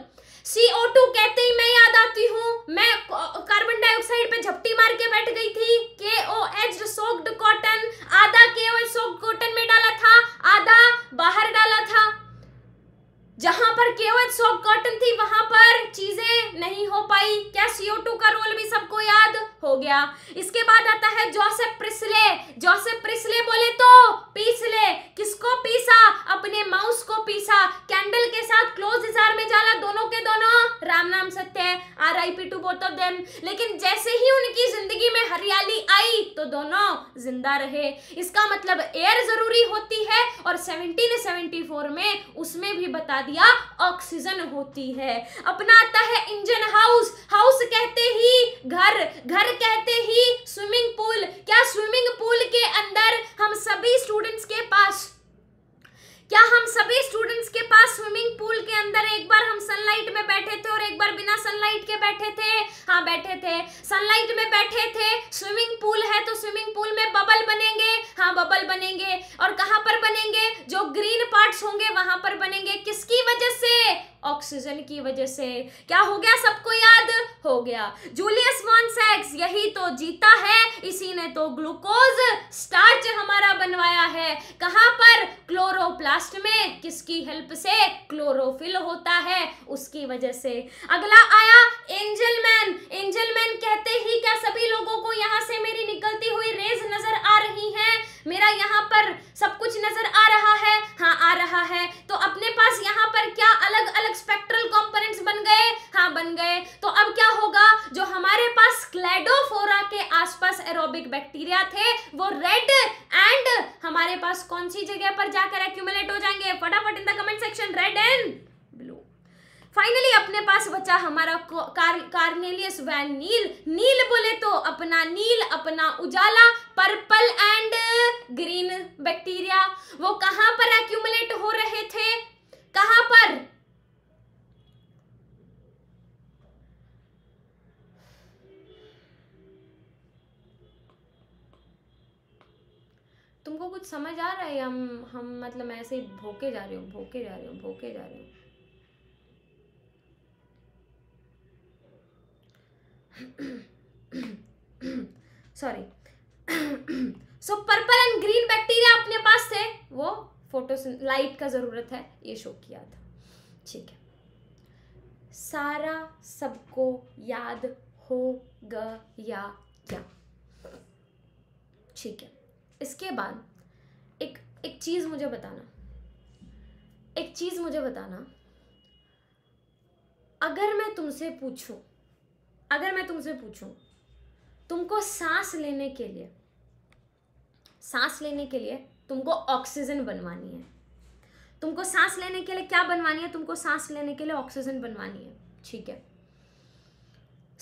CO2 कहते ही मैं याद आती हूँ मैं कार्बन डाइऑक्साइड पे झपटी मार के बैठ गई थी KOH सोक्ड कॉटन आधा KOH सोक्ड कॉटन में डाला था आधा बाहर डाला था जहां पर केवल सौ कॉटन थी वहां पर चीजें नहीं हो पाई क्या सीओ टू का रोल भी सबको याद हो गया इसके बाद आता है जोसेफ प्रिस्ले जोसेफ प्रिस्ले बोले तो पीस ले किसको पीसा अपने माउस को पीसा कैंडल के साथ क्लोज इजार में जाला दोनों के दोनों राम नाम सत्य है R I P to both of them लेकिन जैसे ही उनकी जिंदगी में हरियाली आई तो दोनों जिंदा रहे इसका मतलब एयर जरूरी होती है और सेवनटीन सेवेंटी फोर में उसमें भी बता दिया ऑक्सीजन होती है अपनाता है इंजन हाउस हाउस कहते ही घर घर कहते ही स्विमिंग पूल क्या स्विमिंग पूल के अंदर हम सभी स्टूडेंट्स के पास क्या हम सभी स्टूडेंट्स के पास स्विमिंग पूल के अंदर एक बार हम सनलाइट में बैठे थे और एक बार बिना सनलाइट के बैठे थे हाँ बैठे थे सनलाइट में बैठे थे स्विमिंग पूल है तो स्विमिंग पूल में बबल बनेंगे हाँ बबल बनेंगे और कहाँ पर बनेंगे जो ग्रीन पार्ट्स होंगे वहां पर बनेंगे किसकी वजह से ऑक्सीजन की वजह से क्या हो गया सबको याद हो गया जूलियस वॉन यही तो जीता है इसी ने तो ग्लूकोज स्टार्च हमारा बनवाया है कहाँ पर क्लोरोप्लास्ट में किसकी हेल्प से क्लोरोफिल होता है उसकी वजह से अगला आया एंजलमैन एंजलमैन कहते ही क्या सभी लोगों को यहाँ से मेरी निकलती हुई रेज नजर आ रही है मेरा यहाँ पर सब कुछ नजर आ रहा है हाँ आ रहा है तो अपने पास यहाँ पर क्या अलग अलग स्पेक्ट्रल कंपोनेंट्स बन गए हाँ बन गए तो अब क्या होगा जो हमारे पास क्लेडोफोरा के आसपास एरोबिक बैक्टीरिया थे वो रेड एंड हमारे पास कौन सी जगह पर जाकर एक्यूमुलेट हो जाएंगे फटाफट in the comment section red and blue finally अपने पास बचा हमारा कार, कार्नेलियस वैन नील नील बोले तो अपना नील अपना Ujala purple and green bacteria वो कहां पर एक्यूमुलेट हो रहे थे कहां पर तुमको कुछ समझ आ रहा है हम हम मतलब ऐसे ही भोके जा रहे हो भोके जा रहे हो भोके जा रहे हो sorry so purple and green bacteria अपने पास थे वो फोटो लाइट का ज़रूरत है ये शो किया था ठीक है सारा सबको याद हो गया क्या ठीक है इसके बाद एक एक चीज़ मुझे बताना एक चीज़ मुझे बताना अगर मैं तुमसे पूछूं अगर मैं तुमसे पूछूं तुमको सांस लेने के लिए सांस लेने के लिए तुमको ऑक्सीजन बनवानी है तुमको सांस लेने के लिए क्या बनवानी है तुमको सांस लेने के लिए ऑक्सीजन बनवानी है ठीक है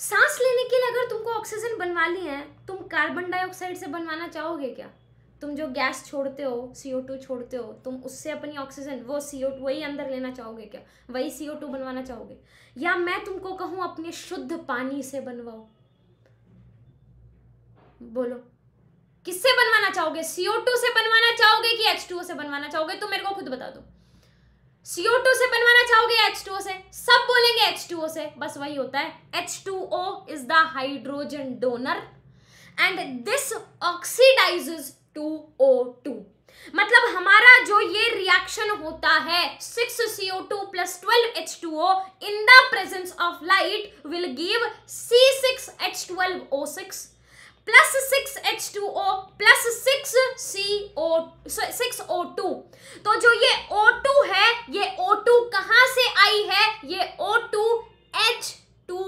सांस लेने के लिए अगर तुमको ऑक्सीजन बनवानी है तुम कार्बन डाइऑक्साइड से बनवाना चाहोगे क्या तुम जो गैस छोड़ते हो सी ओ टू छोड़ते हो तुम उससे अपनी ऑक्सीजन वो सी ओ टू वही अंदर लेना चाहोगे क्या वही सी ओ टू बनवाना चाहोगे या मैं तुमको कहूँ अपने शुद्ध पानी से बनवाओ बोलो किससे बनवाना चाहोगे सीओ टू से बनवाना चाहोगे कि एच टू ओ से बनवाना चाहोगे तो मेरे को खुद बता दो सीओ टू से बनवाना चाहोगे एच टू ओ से सब बोलेंगे एच टू ओ से बस वही होता है H two O is the hydrogen donor and this oxidizes to O two मतलब हमारा जो ये रिएक्शन होता है six CO two plus twelve H two O in the presence of light will give C six H twelve O two तो जो ये O to है ये ओ टू कहाँ से आई है ये O two H two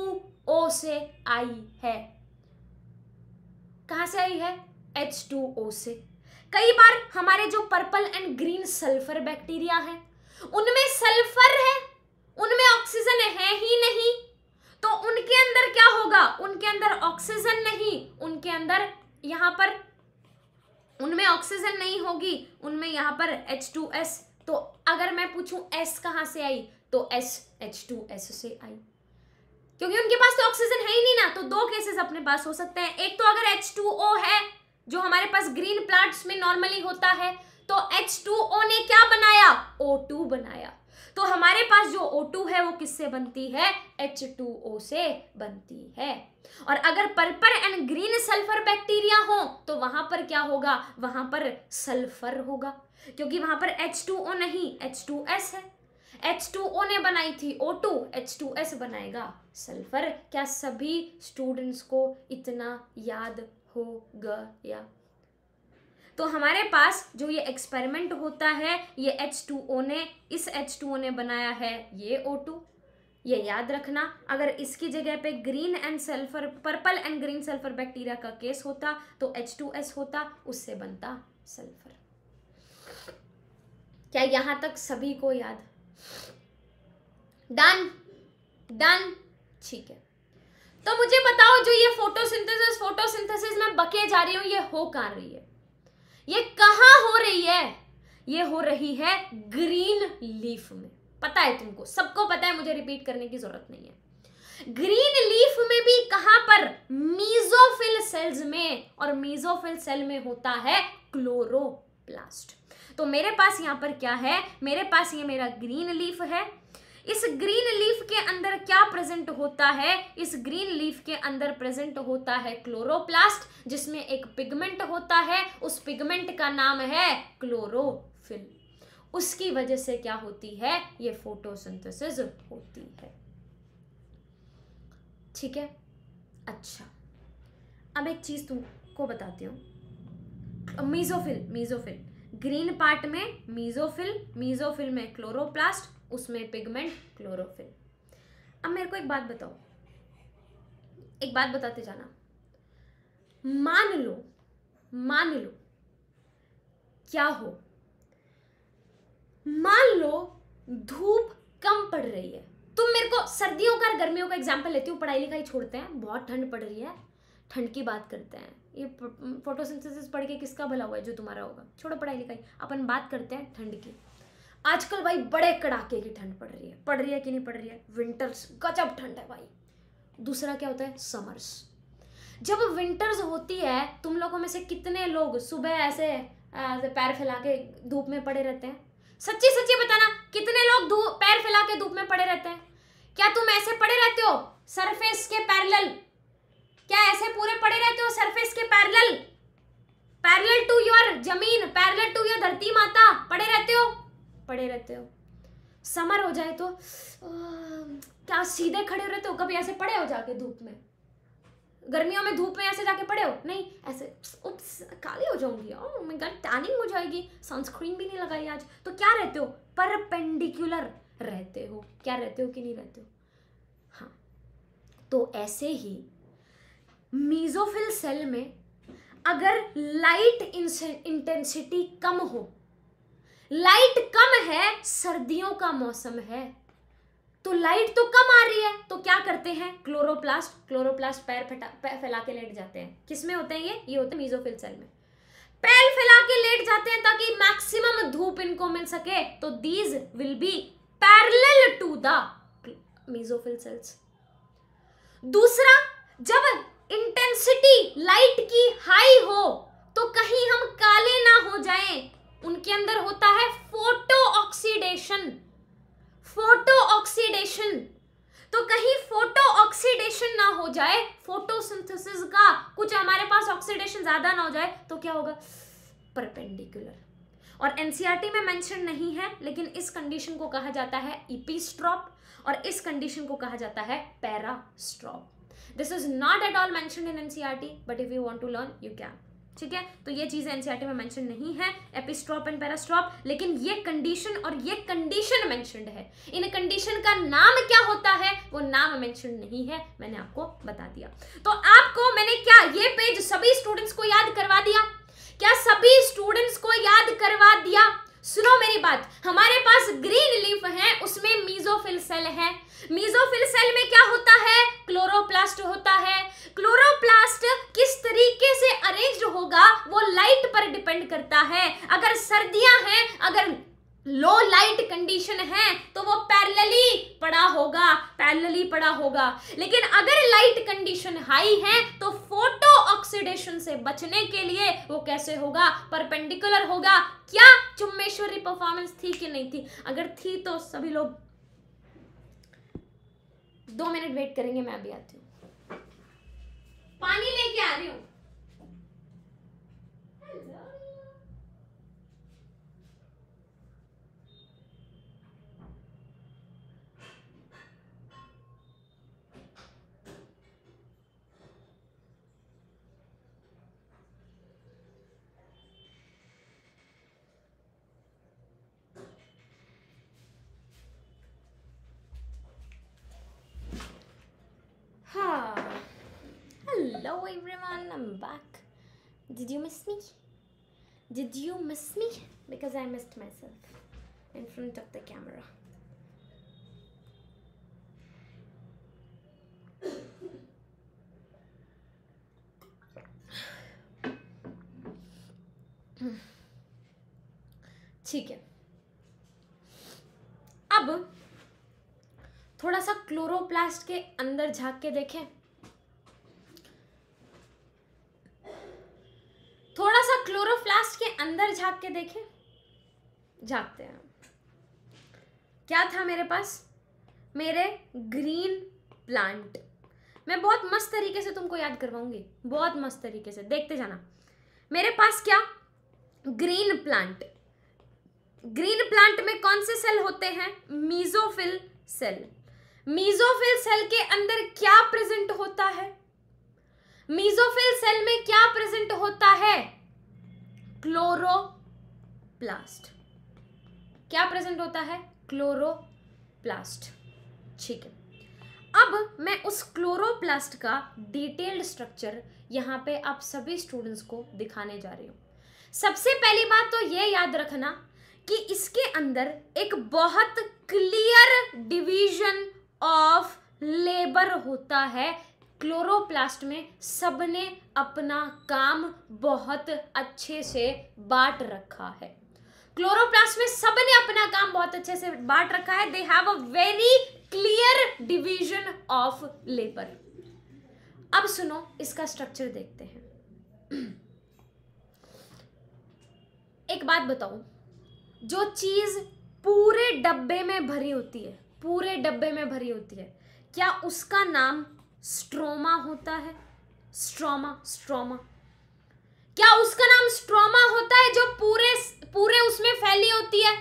O से आई है कहाँ से आई है एच टू ओ से कई बार हमारे जो purple and green sulphur bacteria है उनमें सल्फर है उनमें ऑक्सीजन है ही नहीं तो उनके अंदर क्या होगा उनके अंदर ऑक्सीजन नहीं उनके अंदर यहां पर उनमें ऑक्सीजन नहीं होगी उनमें यहां पर H2S तो अगर मैं पूछूं S कहां से आई तो S H2S से आई क्योंकि उनके पास तो ऑक्सीजन है ही नहीं ना तो दो केसेस अपने पास हो सकते हैं एक तो अगर H2O है जो हमारे पास ग्रीन प्लांट्स में नॉर्मली होता है तो H2O ने क्या बनाया O2 बनाया तो हमारे पास जो O2 है वो किससे बनती है H2O से बनती है और अगर purple and green sulphur bacteria हो तो वहां पर क्या होगा वहां पर सल्फर होगा क्योंकि वहां पर H2O नहीं H2S है H2O ने बनाई थी O2 H2S बनाएगा सल्फर क्या सभी स्टूडेंट्स को इतना याद हो गया तो हमारे पास जो ये एक्सपेरिमेंट होता है ये एच टू ओ ने इस एच टू ओ ने बनाया है ये ओ टू ये याद रखना अगर इसकी जगह पे green and sulphur purple and green sulphur bacteria का केस होता तो H2S होता उससे बनता सल्फर क्या यहां तक सभी को याद डन डन ठीक है तो मुझे बताओ जो ये फोटोसिंथेसिस फोटोसिंथेसिस में बके जा रही हूं ये हो कहाँ रही है ये कहा हो रही है ये हो रही है ग्रीन लीफ में पता है तुमको सबको पता है मुझे रिपीट करने की जरूरत नहीं है ग्रीन लीफ में भी कहां पर मीजोफिल सेल्स में और मीजोफिल सेल में होता है क्लोरोप्लास्ट तो मेरे पास यहां पर क्या है मेरे पास ये मेरा ग्रीन लीफ है इस ग्रीन लीफ के अंदर क्या प्रेजेंट होता है इस ग्रीन लीफ के अंदर प्रेजेंट होता है क्लोरोप्लास्ट जिसमें एक पिगमेंट होता है उस पिगमेंट का नाम है क्लोरोफिल उसकी वजह से क्या होती है ये फोटोसिंथेसिस होती है ठीक है अच्छा अब एक चीज़ तुमको बताती हूँ मीजोफिल मीजोफिल ग्रीन पार्ट में मीजोफिल मीजोफिल में क्लोरोप्लास्ट उसमें पिगमेंट क्लोरोफिल अब मेरे को एक बात बताओ एक बात बताते जाना मान लो मान लो क्या हो मान लो धूप कम पड़ रही है तुम मेरे को सर्दियों का गर्मियों का एग्जाम्पल लेती हूँ पढ़ाई लिखाई छोड़ते हैं बहुत ठंड पड़ रही है ठंड की बात करते हैं ये फोटोसिंथेसिस पढ़ के किसका भला हुआ है जो तुम्हारा होगा छोड़ो पढ़ाई लिखाई अपन बात करते हैं ठंड की आजकल भाई बड़े कड़ाके की ठंड पड़ रही है पड़ रही है कि नहीं पड़ रही है विंटर्स गजब ठंड है भाई दूसरा क्या होता है समर्स जब विंटर्स होती है तुम लोगों में से कितने लोग सुबह ऐसे, ऐसे पैर फैला के धूप में पड़े रहते हैं सच्ची सच्ची बताना कितने लोग पैर फैला के धूप में पड़े रहते हैं क्या तुम ऐसे पड़े रहते हो सरफेस के पैरेलल क्या ऐसे पूरे पड़े रहते हो सरफेस के पैरेलल पैरेलल टू योर जमीन पैरेलल टू योर धरती माता पड़े रहते हो पड़े रहते हो समर हो जाए तो आ, क्या सीधे खड़े हो रहते हो तो कभी ऐसे पड़े हो जाके धूप में गर्मियों में धूप में ऐसे जाके पड़े हो नहीं ऐसे उप्स काली हो जाऊंगी ओ मैं गॉड टैनिंग हो जाएगी सनस्क्रीन भी नहीं लगाई आज तो क्या रहते हो परपेंडिकुलर रहते हो क्या रहते हो कि नहीं रहते हो हाँ तो ऐसे ही मीजोफिल सेल में अगर लाइट इंटेंसिटी कम हो लाइट कम है सर्दियों का मौसम है तो लाइट तो कम आ रही है तो क्या करते हैं क्लोरोप्लास्ट क्लोरोप्लास्ट पैर फटा फैला के लेट जाते हैं किसमें होते हैं ये ये होते हैं मीजोफिल सेल में पैर फैला के लेट जाते हैं ताकि मैक्सिमम धूप इनको मिल सके तो these will be parallel to the mesophyll cells दूसरा जब इंटेंसिटी लाइट की हाई हो तो कहीं हम काले ना हो जाएं उनके अंदर होता है फोटो ऑक्सीडेशन फोटो ऑक्सीडेशन तो कहीं फोटो ऑक्सीडेशन ना हो जाए फोटोसिंथेसिस का कुछ हमारे पास ऑक्सीडेशन ज्यादा ना हो जाए तो क्या होगा परपेंडिकुलर और एनसीईआरटी e में मेंशन नहीं है लेकिन इस कंडीशन को कहा जाता है इपीस्ट्रॉप और इस कंडीशन को कहा जाता है parastrophe this is not at all mention in NCERT but if you want to learn you can ठीक है तो ये चीज़ें एनसीईआरटी e में मेंशन नहीं है एपिस्ट्रॉप एंड पैरास्ट्रॉप लेकिन ये कंडीशन और ये कंडीशन मेंशनड है इन कंडीशन का नाम क्या होता है वो नाम मेंशन नहीं है मैंने आपको बता दिया तो आपको मैंने क्या ये पेज सभी स्टूडेंट्स को याद करवा दिया क्या सभी स्टूडेंट्स को याद करवा दिया सुनो मेरी बात हमारे पास ग्रीन लीफ है उसमें मीजोफिल सेल है मीजोफिल सेल में क्या होता है क्लोरोप्लास्ट होता है क्लोरोप्लास्ट किस तरीके से अरेंज्ड होगा वो लाइट पर डिपेंड करता है अगर सर्दियां हैं अगर लो लाइट कंडीशन है तो वो पैरेलली पड़ा होगा पैरेलली पड़ा होगा लेकिन अगर लाइट कंडीशन हाई है तो फोटो ऑक्सीडेशन से बचने के लिए वो कैसे होगा परपेंडिकुलर होगा क्या चुम्बेश्वरी परफॉर्मेंस थी कि नहीं थी अगर थी तो सभी लोग दो मिनट वेट करेंगे मैं अभी आती हूँ पानी लेके आ रही हूँ Hello everyone, I'm back. Did you miss me? Did you miss me? Because I missed myself in front of the camera. ठीक है अब थोड़ा सा क्लोरोप्लास्ट के अंदर झांक के देखें झांक के देखें झांकते हैं क्या था मेरे पास मेरे ग्रीन प्लांट मैं बहुत मस्त तरीके से तुमको याद करवाऊंगी बहुत मस्त तरीके से देखते जाना मेरे पास क्या ग्रीन प्लांट ग्रीन प्लांट में कौन से सेल होते हैं मीजोफिल सेल मीजोफिल सेल के अंदर क्या प्रेजेंट होता है मीजोफिल सेल में क्या प्रेजेंट होता है क्लोरोप्लास्ट क्या प्रेजेंट होता है क्लोरोप्लास्ट ठीक है अब मैं उस क्लोरोप्लास्ट का डिटेल्ड स्ट्रक्चर यहाँ पे आप सभी स्टूडेंट्स को दिखाने जा रही हूं सबसे पहली बात तो यह याद रखना कि इसके अंदर एक बहुत क्लियर डिवीजन ऑफ लेबर होता है क्लोरोप्लास्ट में सबने अपना काम बहुत अच्छे से बांट रखा है क्लोरोप्लास्ट में सबने अपना काम बहुत अच्छे से बांट रखा है they have a very clear division of labour अब सुनो इसका स्ट्रक्चर देखते
हैं
एक बात बताऊं जो चीज पूरे डब्बे में भरी होती है पूरे डब्बे में भरी होती है क्या उसका नाम स्ट्रोमा होता है स्ट्रोमा स्ट्रोमा क्या उसका नाम स्ट्रोमा होता है जो पूरे पूरे उसमें फैली होती है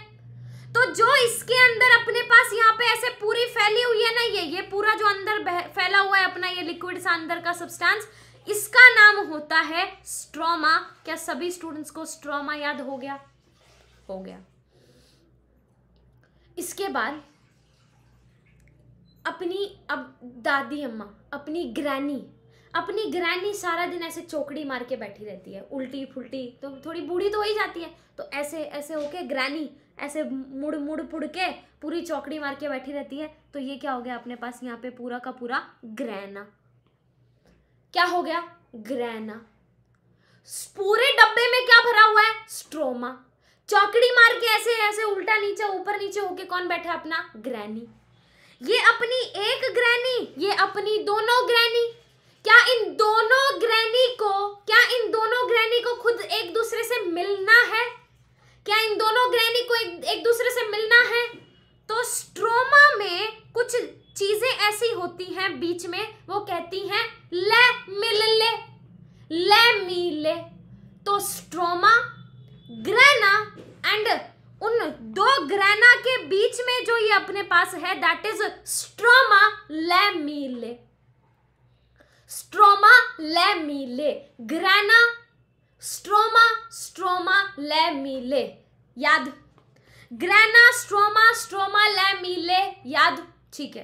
तो जो इसके अंदर अपने पास यहाँ पे ऐसे पूरी फैली हुई है ना ये ये पूरा जो अंदर फैला हुआ है अपना ये लिक्विड सा अंदर का सब्सटेंस इसका नाम होता है स्ट्रोमा क्या सभी स्टूडेंट्स को स्ट्रोमा याद हो गया हो गया इसके बाद अपनी अब दादी अम्मा अपनी ग्रैनी अपनी ग्रैनी सारा दिन ऐसे चौकड़ी मार के बैठी रहती है उल्टी फुलटी तो थोड़ी बूढ़ी तो हो ही जाती है तो ऐसे ऐसे होके ग्रैनी ऐसे मुड़ मुड़ फुड़ के पूरी चौकड़ी मार के बैठी रहती है तो ये क्या हो गया अपने पास यहाँ पे पूरा का पूरा ग्रहना क्या हो गया ग्रहना पूरे डब्बे में क्या भरा हुआ है स्ट्रोमा चौकड़ी मार के ऐसे ऐसे उल्टा नीचे ऊपर नीचे होके कौन बैठा अपना ग्रैनी ये अपनी एक ग्रैनी ये अपनी दोनों ग्रैनी क्या इन दोनों ग्रैनी को क्या इन दोनों ग्रैनी को खुद एक दूसरे से मिलना है क्या इन दोनों ग्रैनी को एक, एक दूसरे से मिलना है तो स्ट्रोमा में कुछ चीजें ऐसी होती हैं बीच में वो कहती हैं ले मिल ले ले मिले तो स्ट्रोमा ग्रैना एंड उन दो ग्रैना के बीच में जो ये अपने पास है that is stroma lamellae stroma lamellae grana stroma stroma lamellae याद ग्रैना स्ट्रोमा स्ट्रोमा लेमीले याद ठीक है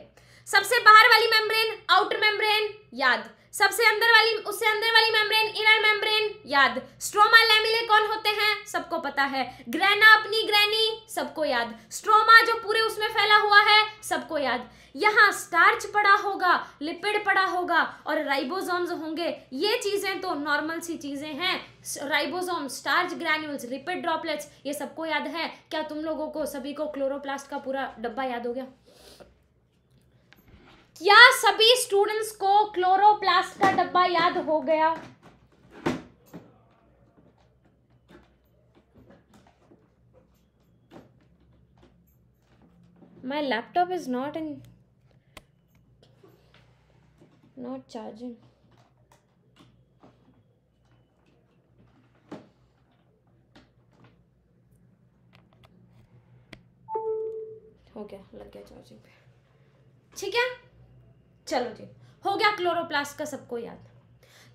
सबसे बाहर वाली मेम्ब्रेन आउटर मेम्ब्रेन याद सबसे अंदर वाली उससे अंदर वाली मेम्ब्रेन इनर मेम्ब्रेन याद स्ट्रोमा लेमिले कौन होते हैं सबको पता है ग्रैना अपनी ग्रैनी सबको याद स्ट्रोमा जो पूरे उसमें फैला हुआ है सबको याद यहाँ स्टार्च पड़ा होगा लिपिड पड़ा होगा और राइबोसोम्स होंगे ये चीज़ें तो नॉर्मल सी चीज़ें हैं ribosome starch granules lipid droplets ये सबको याद है क्या तुम लोगों को सभी को क्लोरोप्लास्ट का पूरा डब्बा याद हो गया क्या सभी स्टूडेंट्स को क्लोरोप्लास्ट का डब्बा याद हो गया my laptop is not in not charging हो गया लग गया चार्जिंग पे ठीक है चलो जी हो गया क्लोरोप्लास्ट का सबको याद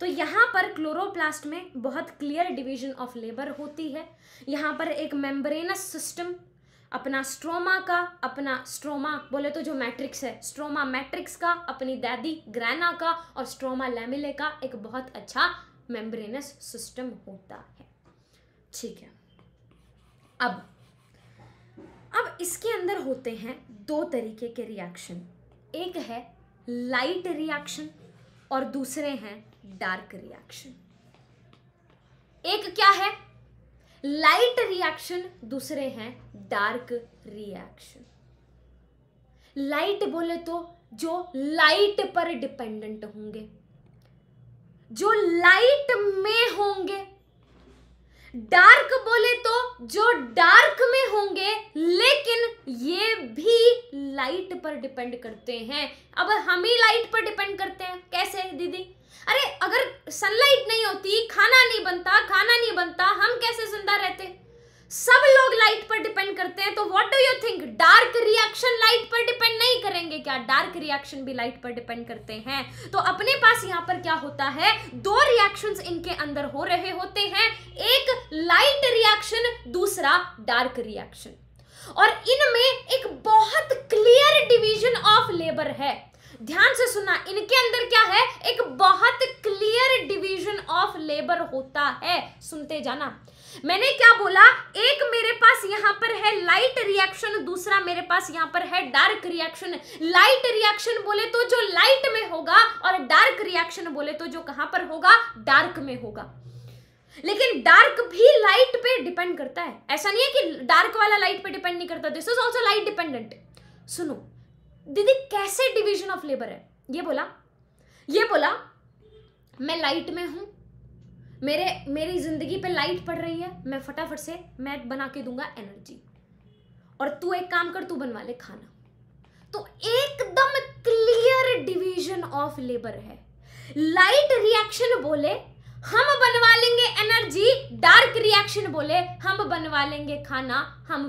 तो यहाँ पर क्लोरोप्लास्ट में बहुत क्लियर डिवीजन ऑफ लेबर होती है यहाँ पर एक मेम्ब्रेनस सिस्टम अपना स्ट्रोमा का अपना स्ट्रोमा बोले तो जो मैट्रिक्स है स्ट्रोमा मैट्रिक्स का अपनी दादी ग्रैना का और स्ट्रोमा लेमिले का एक बहुत अच्छा मेम्ब्रेनस सिस्टम होता है ठीक है अब अब इसके अंदर होते हैं दो तरीके के रिएक्शन एक है लाइट रिएक्शन और दूसरे हैं डार्क रिएक्शन एक क्या है लाइट रिएक्शन दूसरे हैं डार्क रिएक्शन लाइट बोले तो जो लाइट पर डिपेंडेंट होंगे जो लाइट में होंगे डार्क बोले तो जो डार्क में होंगे लेकिन ये भी लाइट पर डिपेंड करते हैं अब हम ही लाइट पर डिपेंड करते हैं कैसे दीदी अरे अगर सनलाइट नहीं होती खाना नहीं बनता खाना नहीं बनता हम कैसे जिंदा रहते सब लोग लाइट पर डिपेंड करते हैं तो what do you think dark reaction light पर डिपेंड नहीं करेंगे क्या डार्क रिएक्शन भी लाइट पर डिपेंड करते हैं तो अपने पास यहां पर क्या होता है दो रिएक्शंस इनके अंदर हो रहे होते हैं एक लाइट रिएक्शन दूसरा डार्क रिएक्शन और इनमें एक बहुत क्लियर डिवीजन ऑफ लेबर है ध्यान से सुना इनके अंदर क्या है एक बहुत क्लियर डिवीजन ऑफ लेबर होता है सुनते जाना मैंने क्या बोला एक मेरे पास यहाँ पर है लाइट रिएक्शन दूसरा मेरे पास यहाँ पर है डार्क रिएक्शन लाइट रिएक्शन बोले तो जो लाइट में होगा और डार्क रिएक्शन बोले तो जो कहां पर होगा डार्क में होगा लेकिन डार्क भी लाइट पे डिपेंड करता है ऐसा नहीं है कि डार्क वाला लाइट पे डिपेंड नहीं करता this is also light dependent सुनो दीदी कैसे डिविजन ऑफ लेबर है ये बोला ये बोला मैं लाइट में हूं मेरे मेरी ज़िंदगी पे लाइट पड़ रही है मैं फटाफट से मैं बना के दूंगा एनर्जी और तू एक काम कर तू बनवा ले खाना तो एकदम क्लियर डिवीजन ऑफ लेबर है लाइट रिएक्शन बोले हम बनवा लेंगे एनर्जी डार्क रिएक्शन बोले हम बनवा लेंगे खाना हम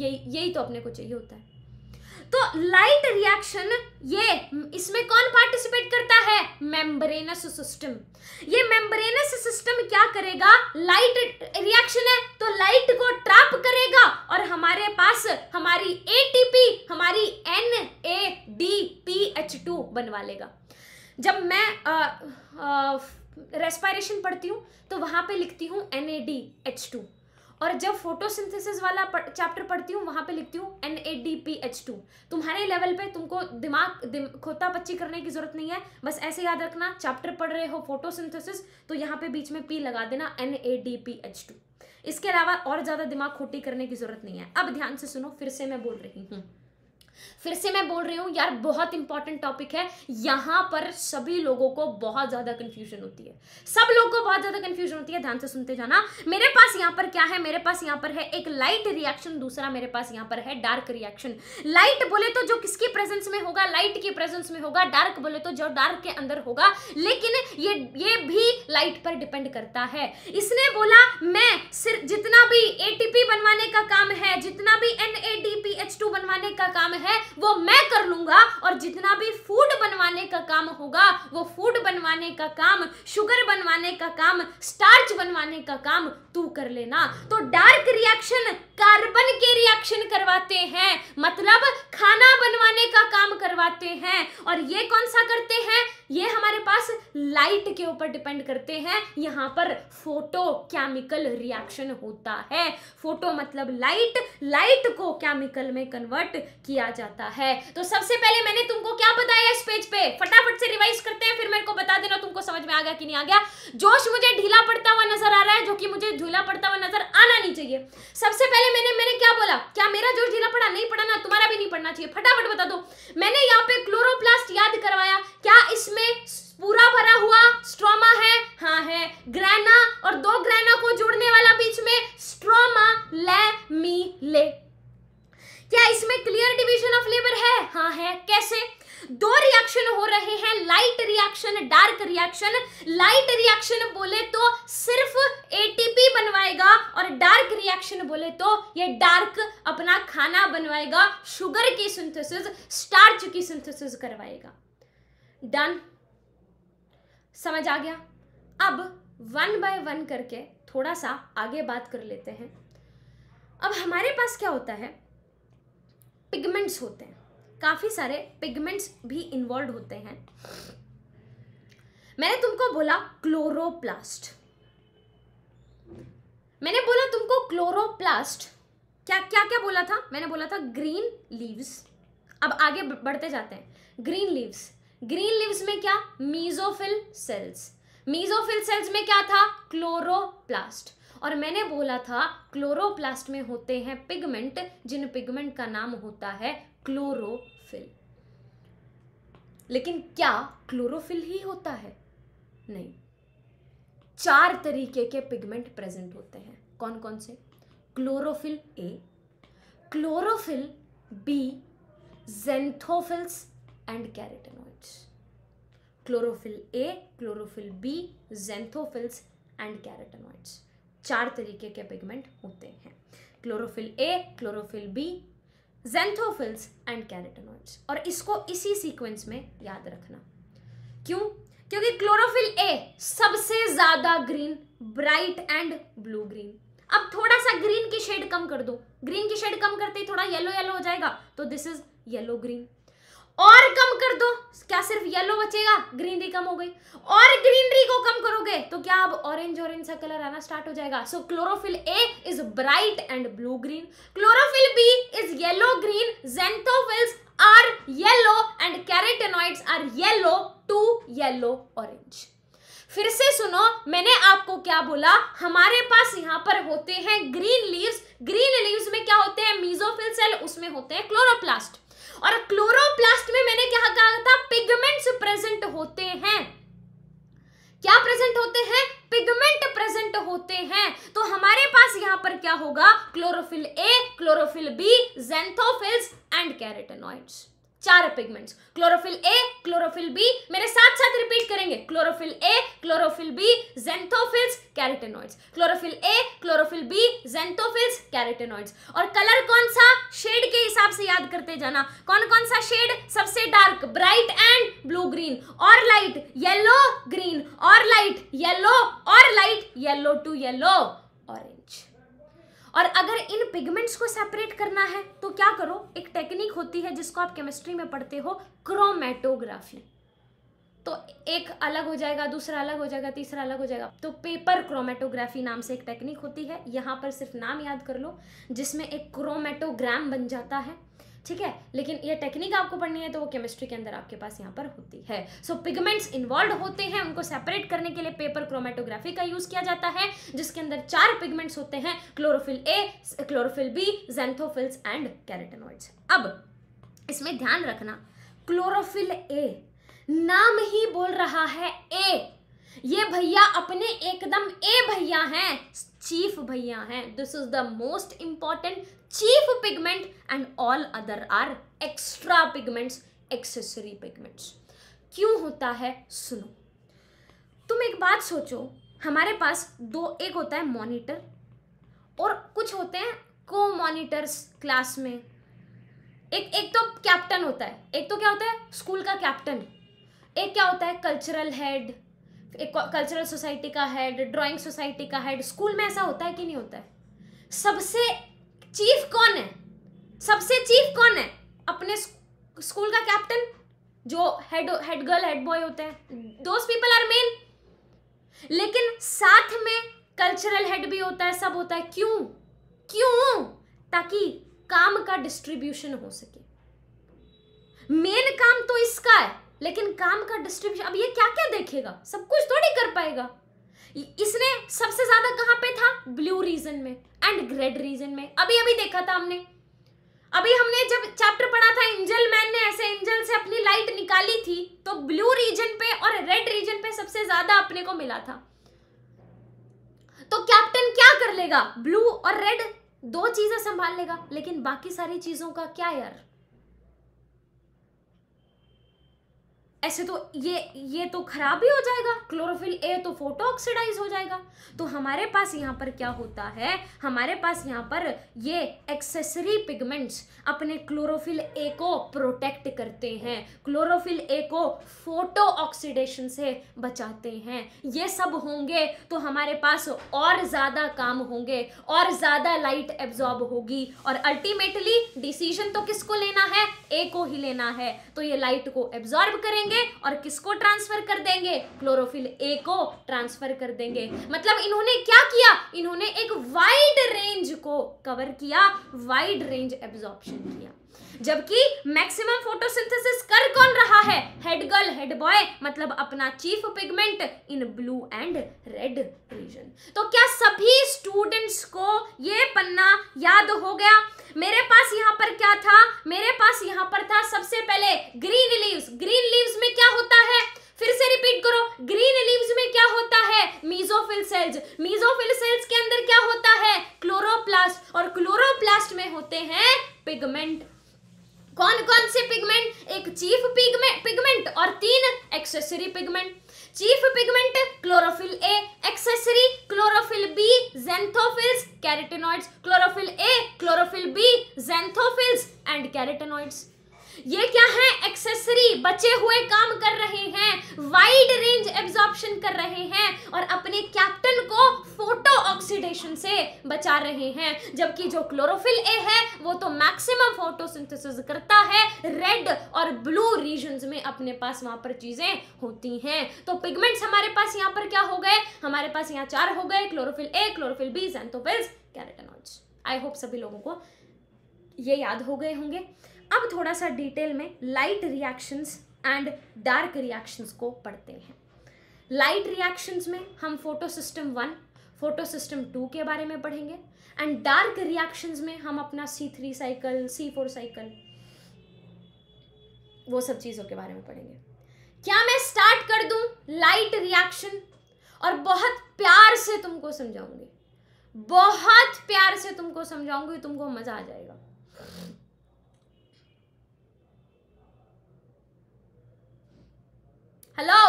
यही यही तो अपने को चाहिए होता है तो लाइट रिएक्शन ये इसमें कौन पार्टिसिपेट करता है मेम्ब्रेनस सिस्टम ये मेम्ब्रेनस सिस्टम क्या करेगा लाइट रिएक्शन है तो लाइट को ट्रैप करेगा और हमारे पास हमारी एटीपी हमारी N A D P H two बनवा लेगा जब मैं रेस्पायरेशन पढ़ती हूँ तो वहां पे लिखती हूँ N A D H two और जब फोटोसिंथेसिस वाला पढ़, चैप्टर पढ़ती हूँ वहाँ पे लिखती हूँ N A D P H two तुम्हारे लेवल पे तुमको दिमाग दिम, खोता पच्ची करने की जरूरत नहीं है बस ऐसे याद रखना चैप्टर पढ़ रहे हो फोटोसिंथेसिस तो यहाँ पे बीच में पी लगा देना N A D P H two इसके अलावा और ज़्यादा दिमाग खोटी करने की जरूरत नहीं है अब ध्यान से सुनो फिर से मैं बोल रही हूँ फिर से मैं बोल रही हूँ यार बहुत इंपॉर्टेंट टॉपिक है यहाँ पर सभी लोगों को बहुत ज़्यादा कन्फ्यूजन होती है सब लोगों को बहुत ज़्यादा कन्फ्यूजन होती है ध्यान से सुनते जाना मेरे पास यहाँ पर क्या है मेरे पास यहाँ पर है एक लाइट रिएक्शन दूसरा मेरे पास यहाँ पर है डार्क रिएक्शन लाइट बोले तो जो किसकी प्रेजेंस में होगा लाइट की प्रेजेंस में होगा डार्क बोले तो जो डार्क के अंदर होगा लेकिन ये ये भी लाइट पर डिपेंड करता है इसने बोला मैं सिर्फ जितना भी ए बनवाने का काम है जितना भी एन बनवाने का काम है है वो मैं कर लूंगा और जितना भी फूड बनवाने का काम होगा वो फूड बनवाने का काम शुगर बनवाने का काम स्टार्च बनवाने का काम तू कर लेना तो डार्क रिएक्शन कार्बन के रिएक्शन करवाते हैं मतलब खाना बनवाने का काम करवाते हैं और ये कौन सा करते हैं ये हमारे पास लाइट के ऊपर डिपेंड करते हैं यहाँ पर फोटो केमिकल रिएक्शन होता है फोटो मतलब लाइट लाइट को केमिकल में कन्वर्ट किया जाता है तो सबसे पहले मैंने तुमको क्या बताया इस पेज पे फटाफट से रिवाइज करते हैं फिर मेरे को बता देना तुमको समझ में आ गया कि नहीं आ गया जोश मुझे ढीला पड़ता हुआ नजर आ रहा है जो कि मुझे झूला पड़ता हुआ नजर आना नहीं चाहिए सबसे पहले मैंने मैंने मैंने क्या बोला क्या मेरा जोश जीना पड़ा नहीं पड़ा ना तुम्हारा भी नहीं पढ़ना चाहिए फटाफट बता दो मैंने यहाँ पे क्लोरोप्लास्ट याद करवाया क्या इसमें पूरा भरा हुआ स्ट्रोमा है हाँ है ग्रैना और दो ग्रैना को जोड़ने वाला बीच में स्ट्रोमा ले मी ले क्या इसमें क्लियर डिवीजन ऑफ लेबर है हाँ है कैसे दो रिएक्शन हो रहे हैं light reaction dark reaction light reaction बोले तो सिर्फ एटीपी बनवाएगा और डार्क रिएक्शन बोले तो ये डार्क अपना खाना बनवाएगा शुगर की सिंथेसिस स्टार्च की सिंथेसिस करवाएगा डन समझ आ गया अब वन बाय वन करके थोड़ा सा आगे बात कर लेते हैं अब हमारे पास क्या होता है पिगमेंट्स होते हैं काफ़ी सारे पिगमेंट्स भी इन्वॉल्व होते हैं मैंने तुमको बोला क्लोरोप्लास्ट मैंने बोला तुमको क्लोरोप्लास्ट क्या क्या क्या बोला था मैंने बोला था ग्रीन लीव्स अब आगे बढ़ते जाते हैं ग्रीन लीव्स ग्रीन लीव्स में क्या मीजोफिल सेल्स मीजोफिल सेल्स में क्या था क्लोरोप्लास्ट और मैंने बोला था क्लोरोप्लास्ट में होते हैं पिगमेंट जिन पिगमेंट का नाम होता है क्लोरोफिल लेकिन क्या क्लोरोफिल ही होता है नहीं चार तरीके के पिगमेंट प्रेजेंट होते हैं कौन कौन से chlorophyll A chlorophyll B xanthophylls and carotenoids chlorophyll A chlorophyll B xanthophylls and carotenoids चार तरीके के पिगमेंट होते हैं chlorophyll A chlorophyll B xanthophylls and carotenoids और इसको इसी सीक्वेंस में याद रखना क्यों क्योंकि क्लोरोफिल ए सबसे ज्यादा green bright and blue green अब थोड़ा सा ग्रीन की शेड कम कर दो ग्रीन की शेड कम करते ही थोड़ा येलो येलो हो जाएगा तो दिस इज येलो ग्रीन और कम कर दो क्या सिर्फ येलो बचेगा ग्रीनरी कम हो गई और ग्रीनरी को कम करोगे तो क्या अब ऑरेंज ऑरेंज सा कलर आना स्टार्ट हो जाएगा so chlorophyll A is bright and blue green chlorophyll B is yellow green xanthophylls are yellow and carotenoids are yellow to yellow orange फिर से सुनो मैंने आपको क्या बोला हमारे पास यहाँ पर होते हैं ग्रीन लीव्स ग्रीन लीव्स में क्या होते हैं मीजोफिल सेल उसमें होते हैं क्लोरोप्लास्ट और क्लोरोप्लास्ट में मैंने क्या कहा था पिगमेंट्स प्रेजेंट होते हैं क्या प्रेजेंट होते हैं पिगमेंट प्रेजेंट होते हैं तो हमारे पास यहां पर क्या होगा chlorophyll A chlorophyll B xanthophylls and carotenoids चार pigments chlorophyll A chlorophyll B मेरे साथ साथ रिपीट करेंगे chlorophyll A chlorophyll B xanthophylls carotenoids chlorophyll A chlorophyll B xanthophylls carotenoids और कलर कौन सा शेड के हिसाब से याद करते जाना कौन कौन सा शेड सबसे dark bright and blue green और लाइट येलो ग्रीन और लाइट येलो और light yellow to yellow orange और अगर इन पिगमेंट्स को सेपरेट करना है तो क्या करो एक टेक्निक होती है जिसको आप केमिस्ट्री में पढ़ते हो क्रोमेटोग्राफी तो एक अलग हो जाएगा दूसरा अलग हो जाएगा तीसरा अलग हो जाएगा तो पेपर क्रोमेटोग्राफी नाम से एक टेक्निक होती है यहाँ पर सिर्फ नाम याद कर लो जिसमें एक क्रोमेटोग्राम बन जाता है ठीक है लेकिन ये टेक्निक आपको पढ़नी है तो वो केमिस्ट्री के अंदर आपके पास यहाँ पर होती है सो पिगमेंट्स इन्वॉल्व होते हैं उनको सेपरेट करने के लिए पेपर क्रोमेटोग्राफी का यूज़ किया जाता है जिसके अंदर चार पिगमेंट्स होते हैं chlorophyll A chlorophyll B xanthophylls and carotenoids अब इसमें ध्यान रखना क्लोरोफिल ए नाम ही बोल रहा है ए ये भैया अपने एकदम ए भैया हैं चीफ भैया हैं this is the most important chief pigment and all other are extra pigments accessory pigments क्यों होता है सुनो तुम एक बात सोचो हमारे पास दो एक होता है मॉनिटर और कुछ होते हैं को मॉनिटर्स क्लास में एक एक तो कैप्टन होता है एक तो क्या होता है स्कूल का कैप्टन एक क्या होता है कल्चरल हेड एक कल्चरल सोसाइटी का हेड ड्राइंग सोसाइटी का हेड स्कूल में ऐसा होता है कि नहीं होता है सबसे चीफ कौन है सबसे चीफ कौन है अपने स्कूल का कैप्टन जो head head girl head boy होते हैं दोस्त पीपल आर मेन लेकिन साथ में कल्चरल हेड भी होता है सब होता है क्यों क्यों ताकि काम का डिस्ट्रीब्यूशन हो सके मेन काम तो इसका है लेकिन काम का डिस्ट्रीब्यूशन अब ये क्या क्या देखेगा सब कुछ थोड़ी कर पाएगा इसने सबसे ज्यादा कहां पे था ब्लू रीजन में एंड ग्रेड रीजन में अभी अभी देखा था हमने अभी हमने जब चैप्टर पढ़ा था एंजल मैन ने ऐसे एंजल से अपनी लाइट निकाली थी तो ब्लू रीजन पे और रेड रीजन पे सबसे ज्यादा अपने को मिला था तो कैप्टन क्या कर लेगा ब्लू और रेड दो चीजें संभाल लेगा लेकिन बाकी सारी चीजों का क्या यार ऐसे तो ये ये तो खराब ही हो जाएगा क्लोरोफिल ए तो फोटो ऑक्सीडाइज हो जाएगा तो हमारे पास यहाँ पर क्या होता है हमारे पास यहाँ पर ये एक्सेसरी पिगमेंट्स अपने क्लोरोफिल ए को प्रोटेक्ट करते हैं क्लोरोफिल ए को फोटो ऑक्सीडेशन से बचाते हैं ये सब होंगे तो हमारे पास और ज़्यादा काम होंगे और ज़्यादा लाइट एब्जॉर्ब होगी और अल्टीमेटली डिसीजन तो किसको लेना है ए को ही लेना है तो ये लाइट को एब्जॉर्ब करेंगे देंगे और किसको ट्रांसफर कर देंगे क्लोरोफिल ए को ट्रांसफर कर देंगे मतलब इन्होंने क्या किया इन्होंने एक वाइड रेंज को कवर किया वाइड रेंज एब्जॉर्प्शन किया जबकि मैक्सिमम फोटोसिंथेसिस कर कौन रहा है हेड गर्ल हेड बॉय मतलब अपना chief pigment in blue and red region तो क्या सभी स्टूडेंट्स को ये पन्ना याद हो गया मेरे पास यहाँ पर क्या था मेरे पास यहाँ पर था सबसे पहले ग्रीन लीव्स ग्रीन लीव्स में क्या होता है फिर से रिपीट करो ग्रीन लीव्स में क्या होता है मीजोफिल सेल्स मीजोफिल सेल्स के अंदर क्या होता है क्लोरोप्लास्ट और क्लोरोप्लास्ट में होते हैं पिगमेंट कौन कौन से पिगमेंट एक चीफ पिगमेंट पिगमेंट और तीन accessory pigment chief pigment chlorophyll A accessory chlorophyll B xanthophylls carotenoids chlorophyll A chlorophyll B xanthophylls and carotenoids ये क्या है एक्सेसरी बचे हुए काम कर रहे हैं वाइड रेंज एब्जॉर्प्शन कर रहे हैं और अपने कैप्टन को फोटो ऑक्सीडेशन से बचा रहे हैं जबकि जो क्लोरोफिल ए है वो तो मैक्सिमम फोटोसिंथेसिस करता है रेड और ब्लू रीजन में अपने पास वहां पर चीजें होती हैं तो पिगमेंट्स हमारे पास यहाँ पर क्या हो गए हमारे पास यहाँ चार हो गए chlorophyll A chlorophyll B xanthophylls carotenoids I hope सभी लोगों को ये याद हो गए होंगे अब थोड़ा सा डिटेल में light reactions and dark reactions को पढ़ते हैं लाइट रिएक्शंस में हम photosystem one photosystem two के बारे में पढ़ेंगे एंड डार्क रिएक्शंस में हम अपना C three cycle C four cycle वो सब चीज़ों के बारे में पढ़ेंगे क्या मैं स्टार्ट कर दूं लाइट रिएक्शन और बहुत प्यार से तुमको समझाऊंगी बहुत प्यार से तुमको समझाऊंगी तुमको मज़ा आ जाएगा हेलो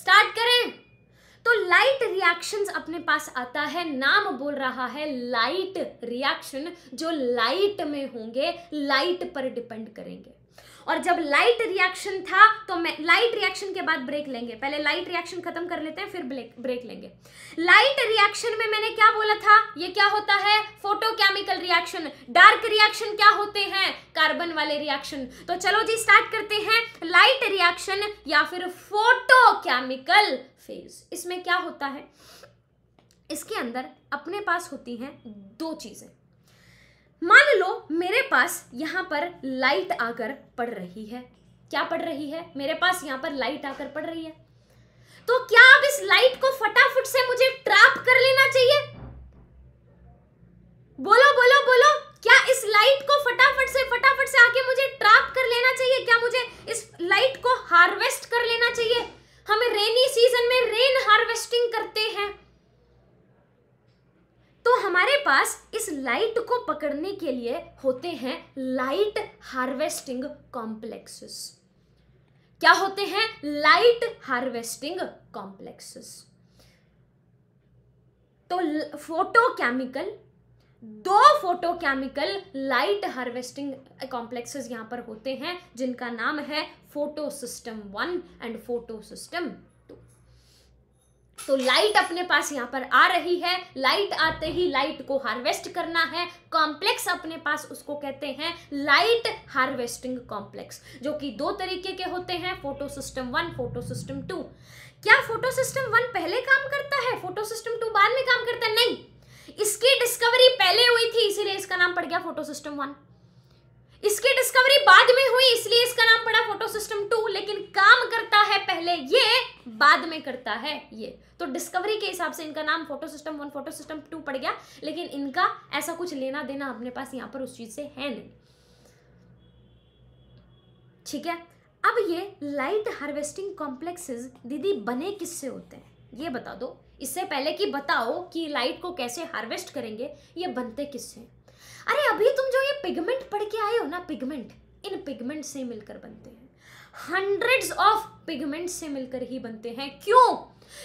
स्टार्ट करें तो लाइट रिएक्शंस अपने पास आता है नाम बोल रहा है लाइट रिएक्शन जो लाइट में होंगे लाइट पर डिपेंड करेंगे और जब लाइट रिएक्शन था तो लाइट रिएक्शन के बाद ब्रेक लेंगे पहले लाइट रिएक्शन खत्म कर लेते हैं फिर ब्रेक लेंगे लाइट रिएक्शन में मैंने क्या बोला था ये क्या होता है फोटोकेमिकल रिएक्शन डार्क रिएक्शन क्या होते हैं कार्बन वाले रिएक्शन तो चलो जी स्टार्ट करते हैं लाइट रिएक्शन या फिर फोटोकेमिकल फेज इसमें क्या होता है इसके अंदर अपने पास होती हैं दो चीजें मान लो मेरे पास यहाँ पर लाइट आकर पड़ रही है क्या पड़ रही है मेरे पास यहाँ पर लाइट आकर पड़ रही है तो क्या अब इस लाइट को फटाफट से मुझे ट्रैप कर लेना चाहिए बोलो बोलो बोलो क्या इस लाइट को फटाफट से फटाफट से आके मुझे ट्रैप कर लेना चाहिए क्या मुझे इस लाइट को हार्वेस्ट कर लेना चाहिए हमें रेनी सीजन में रेन हार्वेस्टिंग करते हैं तो हमारे पास इस लाइट को पकड़ने के लिए होते हैं लाइट हार्वेस्टिंग कॉम्प्लेक्सेस क्या होते हैं लाइट हार्वेस्टिंग कॉम्प्लेक्सेस तो फोटोकेमिकल दो फोटोकेमिकल लाइट हार्वेस्टिंग कॉम्प्लेक्सेस यहां पर होते हैं जिनका नाम है photosystem one and photosystem तो लाइट अपने पास यहाँ पर आ रही है लाइट आते ही लाइट को हार्वेस्ट करना है कॉम्प्लेक्स अपने पास उसको कहते हैं लाइट हार्वेस्टिंग कॉम्प्लेक्स जो कि दो तरीके के होते हैं photosystem one photosystem two क्या फोटो सिस्टम वन पहले काम करता है फोटो सिस्टम टू बाद में काम करता है नहीं इसकी डिस्कवरी पहले हुई थी इसीलिए इसका नाम पड़ गया फोटो सिस्टम वन इसकी डिस्कवरी बाद में हुई इसलिए इसका नाम पड़ा फोटो सिस्टम टू लेकिन काम करता है पहले ये बाद में करता है ये तो डिस्कवरी के हिसाब से इनका नाम photosystem one photosystem two पड़ गया लेकिन इनका ऐसा कुछ लेना देना अपने पास यहां पर उस चीज़ से है नहीं ठीक है अब ये लाइट हार्वेस्टिंग कॉम्प्लेक्सेस दीदी बने किससे होते हैं ये बता दो इससे पहले कि बताओ कि लाइट को कैसे हार्वेस्ट करेंगे ये बनते किससे हैं अरे अभी तुम जो ये पिगमेंट पढ़ के आए हो ना पिगमेंट इन पिगमेंट से मिलकर बनते हैं हंड्रेड्स ऑफ पिगमेंट से मिलकर ही बनते हैं क्यों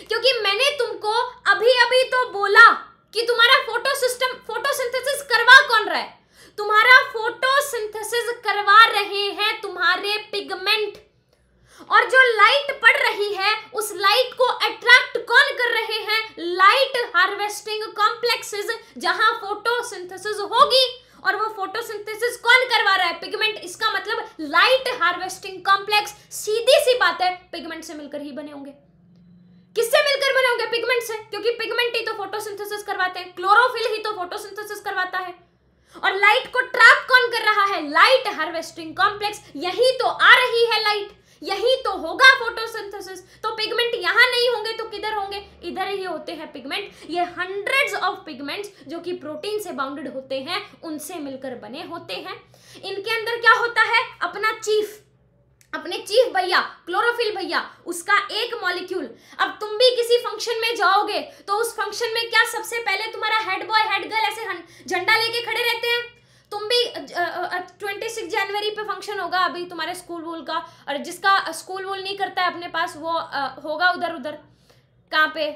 क्योंकि मैंने तुमको अभी अभी तो बोला कि तुम्हारा फोटो सिस्टम फोटो सिंथेसिस करवा कौन रहा है तुम्हारा फोटो सिंथेसिस करवा रहे हैं तुम्हारे पिगमेंट और जो लाइट पड़ रही है उस लाइट को अट्रैक्ट कौन कर रहे हैं लाइट हार्वेस्टिंग कॉम्प्लेक्सेस जहां फोटोसिंथेसिस होगी और वो फोटोसिंथेसिस कौन करवा रहा है पिगमेंट इसका मतलब लाइट हार्वेस्टिंग कॉम्प्लेक्स सीधी सी बात है पिगमेंट से मिलकर ही बने होंगे किससे मिलकर बने होंगे पिगमेंट से क्योंकि पिगमेंट ही तो फोटोसिंथेसिस करवाते हैं क्लोरोफिल ही तो फोटोसिंथेसिस करवाता है और लाइट को ट्रैप कौन कर रहा है लाइट हार्वेस्टिंग कॉम्प्लेक्स यही तो आ रही है लाइट यही तो होगा फोटोसिंथेसिस तो पिगमेंट यहां नहीं होंगे तो किधर होंगे इधर ही होते हैं पिगमेंट ये हंड्रेड्स ऑफ पिगमेंट्स जो कि प्रोटीन से बाउंडेड होते हैं उनसे मिलकर बने होते हैं इनके अंदर क्या होता है अपना चीफ अपने चीफ भैया क्लोरोफिल भैया उसका एक मॉलिक्यूल अब तुम भी किसी फंक्शन में जाओगे तो उस फंक्शन में क्या सबसे पहले तुम्हारा हेड बॉय हेड गर्ल ऐसे झंडा लेके खड़े रहते हैं तुम भी ट्वेंटी सिक्स जनवरी पे फंक्शन होगा अभी तुम्हारे स्कूल वूल का और जिसका स्कूल वूल नहीं करता है अपने पास वो होगा उधर उधर कहाँ पे